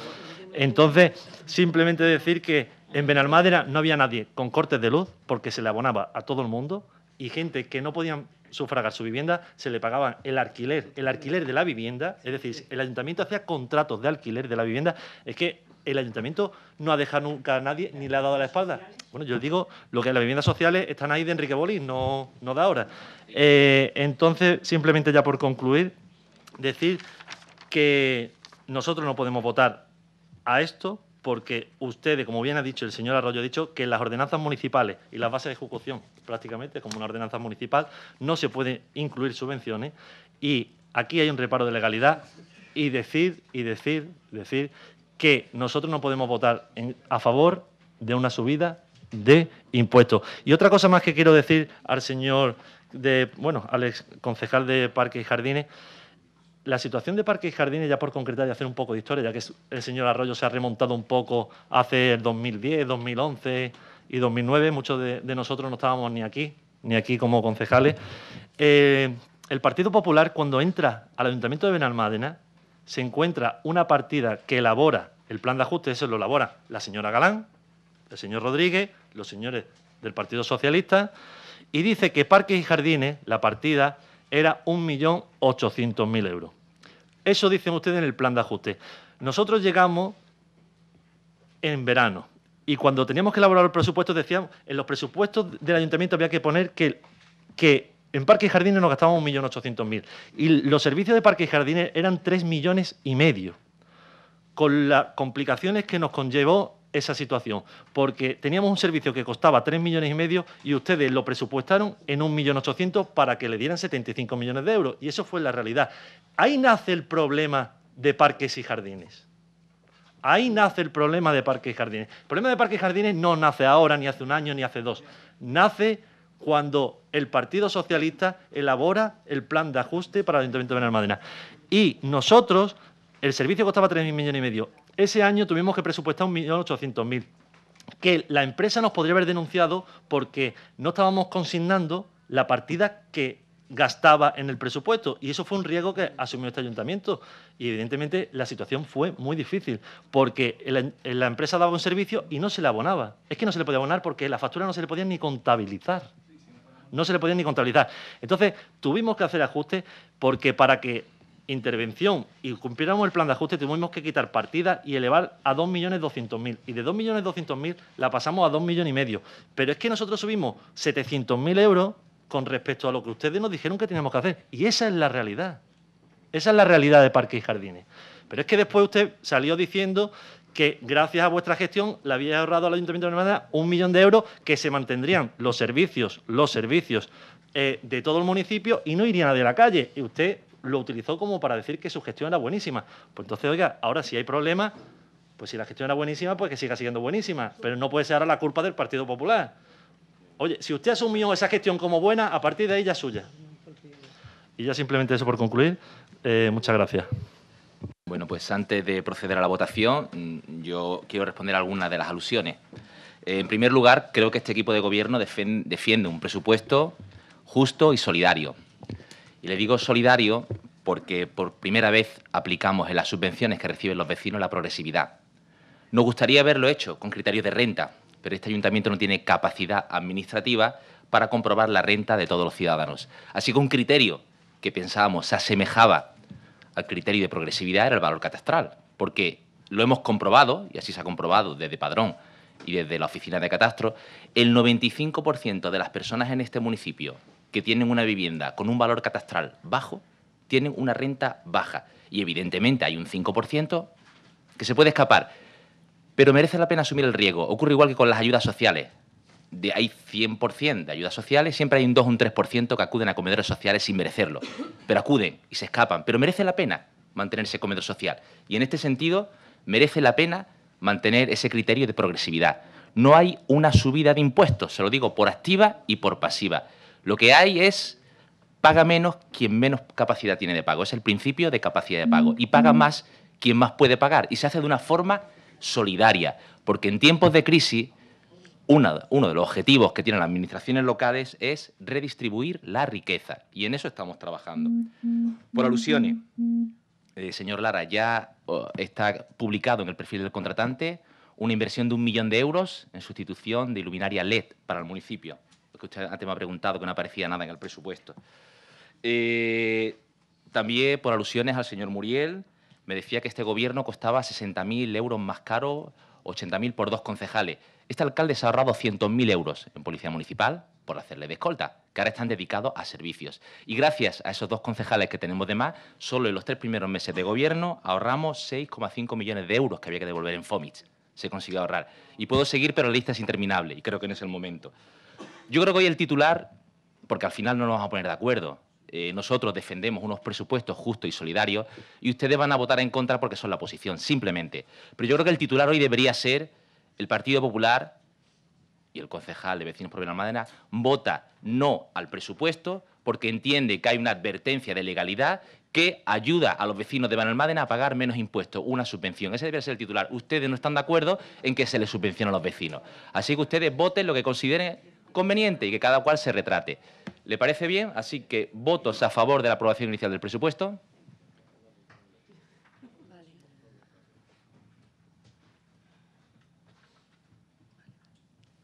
Entonces, simplemente decir que en Benalmádena no había nadie con cortes de luz porque se le abonaba a todo el mundo y gente que no podían sufragar su vivienda, se le pagaban el alquiler, el alquiler de la vivienda, es decir, el ayuntamiento hacía contratos de alquiler de la vivienda. Es que el ayuntamiento no ha dejado nunca a nadie ni le ha dado la espalda. Bueno, yo digo, lo que las viviendas sociales están ahí de Enrique Bolí, no, da hora. ahora. Eh, entonces, simplemente ya por concluir, decir que nosotros no podemos votar a esto porque ustedes, como bien ha dicho el señor Arroyo, ha dicho que las ordenanzas municipales y las bases de ejecución, prácticamente como una ordenanza municipal, no se pueden incluir subvenciones y aquí hay un reparo de legalidad y decir, y decir, decir que nosotros no podemos votar a favor de una subida de impuestos. Y otra cosa más que quiero decir al señor de, bueno, al ex concejal de Parques y Jardines, la situación de Parques y Jardines, ya por concretar y hacer un poco de historia, ya que el señor Arroyo se ha remontado un poco hace el 2010, 2011 y 2009, muchos de, nosotros no estábamos ni aquí, ni aquí como concejales. Eh, el Partido Popular, cuando entra al Ayuntamiento de Benalmádena, se encuentra una partida que elabora el plan de ajuste, eso lo elabora la señora Galán, el señor Rodríguez, los señores del Partido Socialista, y dice que Parques y Jardines, la partida, era 1.800.000 euros. Eso dicen ustedes en el plan de ajuste. Nosotros llegamos en verano y cuando teníamos que elaborar el presupuesto decíamos, en los presupuestos del ayuntamiento había que poner que en parques y Jardines nos gastábamos 1.800.000 y los servicios de parques y Jardines eran 3 millones y medio, con las complicaciones que nos conllevó esa situación, porque teníamos un servicio que costaba 3 millones y medio y ustedes lo presupuestaron en 1.800.000 para que le dieran 75 millones de euros, y eso fue la realidad. Ahí nace el problema de parques y jardines. Ahí nace el problema de parques y jardines. El problema de parques y jardines no nace ahora, ni hace un año, ni hace dos. Nace cuando el Partido Socialista elabora el plan de ajuste para el Ayuntamiento de Benalmádena. Y nosotros, el servicio costaba 3.000 millones y medio. Ese año tuvimos que presupuestar 1.800.000, que la empresa nos podría haber denunciado porque no estábamos consignando la partida que gastaba en el presupuesto. Y eso fue un riesgo que asumió este ayuntamiento. Y evidentemente la situación fue muy difícil, porque la, empresa daba un servicio y no se le abonaba. Es que no se le podía abonar porque la factura no se le podía ni contabilizar no se le podía ni contabilizar. Entonces, tuvimos que hacer ajustes porque para que intervención y cumpliéramos el plan de ajuste, tuvimos que quitar partidas y elevar a 2.200.000. Y de 2.200.000 la pasamos a 2.500.000. Pero es que nosotros subimos 700.000 euros con respecto a lo que ustedes nos dijeron que teníamos que hacer. Y esa es la realidad. Esa es la realidad de Parques y Jardines. Pero es que después usted salió diciendo que gracias a vuestra gestión le había ahorrado al Ayuntamiento de Granada un millón de euros que se mantendrían los servicios, los servicios eh, de todo el municipio y no irían a la calle. Y usted lo utilizó como para decir que su gestión era buenísima. Pues entonces, oiga, ahora si hay problemas, pues si la gestión era buenísima, pues que siga siendo buenísima. Pero no puede ser ahora la culpa del Partido Popular. Oye, si usted asumió esa gestión como buena, a partir de ahí ya es suya. Y ya simplemente eso por concluir. Eh, muchas gracias. Bueno, pues antes de proceder a la votación, mm, yo quiero responder a algunas de las alusiones. Eh, en primer lugar, creo que este equipo de gobierno defiende un presupuesto justo y solidario. Y le digo solidario porque por primera vez aplicamos en las subvenciones que reciben los vecinos la progresividad. Nos gustaría haberlo hecho con criterios de renta, pero este ayuntamiento no tiene capacidad administrativa para comprobar la renta de todos los ciudadanos. Así que un criterio que pensábamos se asemejaba al criterio de progresividad era el valor catastral, porque lo hemos comprobado, y así se ha comprobado desde Padrón y desde la oficina de catastro, el 95% de las personas en este municipio que tienen una vivienda con un valor catastral bajo tienen una renta baja. Y evidentemente hay un 5% que se puede escapar. Pero merece la pena asumir el riesgo. Ocurre igual que con las ayudas sociales de, hay 100% de ayudas sociales, siempre hay un 2 o un 3% que acuden a comedores sociales sin merecerlo. Pero acuden y se escapan. Pero merece la pena mantener ese comedor social. Y en este sentido, merece la pena mantener ese criterio de progresividad. No hay una subida de impuestos, se lo digo por activa y por pasiva. Lo que hay es paga menos quien menos capacidad tiene de pago. Es el principio de capacidad de pago. Y paga más quien más puede pagar. Y se hace de una forma solidaria. Porque en tiempos de crisis uno de los objetivos que tienen las administraciones locales es redistribuir la riqueza y en eso estamos trabajando. Por alusiones, eh, señor Lara, ya oh, está publicado en el perfil del contratante una inversión de un millón de euros en sustitución de iluminaria LED para el municipio. Que usted antes me ha preguntado que no aparecía nada en el presupuesto. Eh, también por alusiones al señor Muriel, me decía que este gobierno costaba 60.000 euros más caro, 80.000 por dos concejales. Este alcalde se ha ahorrado 100.000 euros en policía municipal por hacerle de escolta, que ahora están dedicados a servicios. Y gracias a esos dos concejales que tenemos de más, solo en los tres primeros meses de gobierno ahorramos 6,5 millones de euros que había que devolver en FOMIC. Se consiguió ahorrar. Y puedo seguir, pero la lista es interminable y creo que no es el momento. Yo creo que hoy el titular, porque al final no nos vamos a poner de acuerdo, eh, nosotros defendemos unos presupuestos justos y solidarios y ustedes van a votar en contra porque son la oposición, simplemente. Pero yo creo que el titular hoy debería ser el Partido Popular y el concejal de Vecinos por Benalmádena vota no al presupuesto porque entiende que hay una advertencia de legalidad que ayuda a los vecinos de Benalmádena a pagar menos impuestos, una subvención. Ese debería ser el titular. Ustedes no están de acuerdo en que se les subvencione a los vecinos. Así que ustedes voten lo que consideren conveniente y que cada cual se retrate. ¿Le parece bien? Así que votos a favor de la aprobación inicial del presupuesto.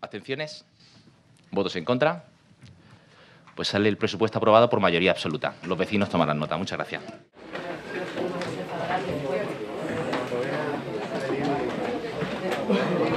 ¿Abstenciones? ¿Votos en contra? Pues sale el presupuesto aprobado por mayoría absoluta. Los vecinos tomarán nota. Muchas gracias.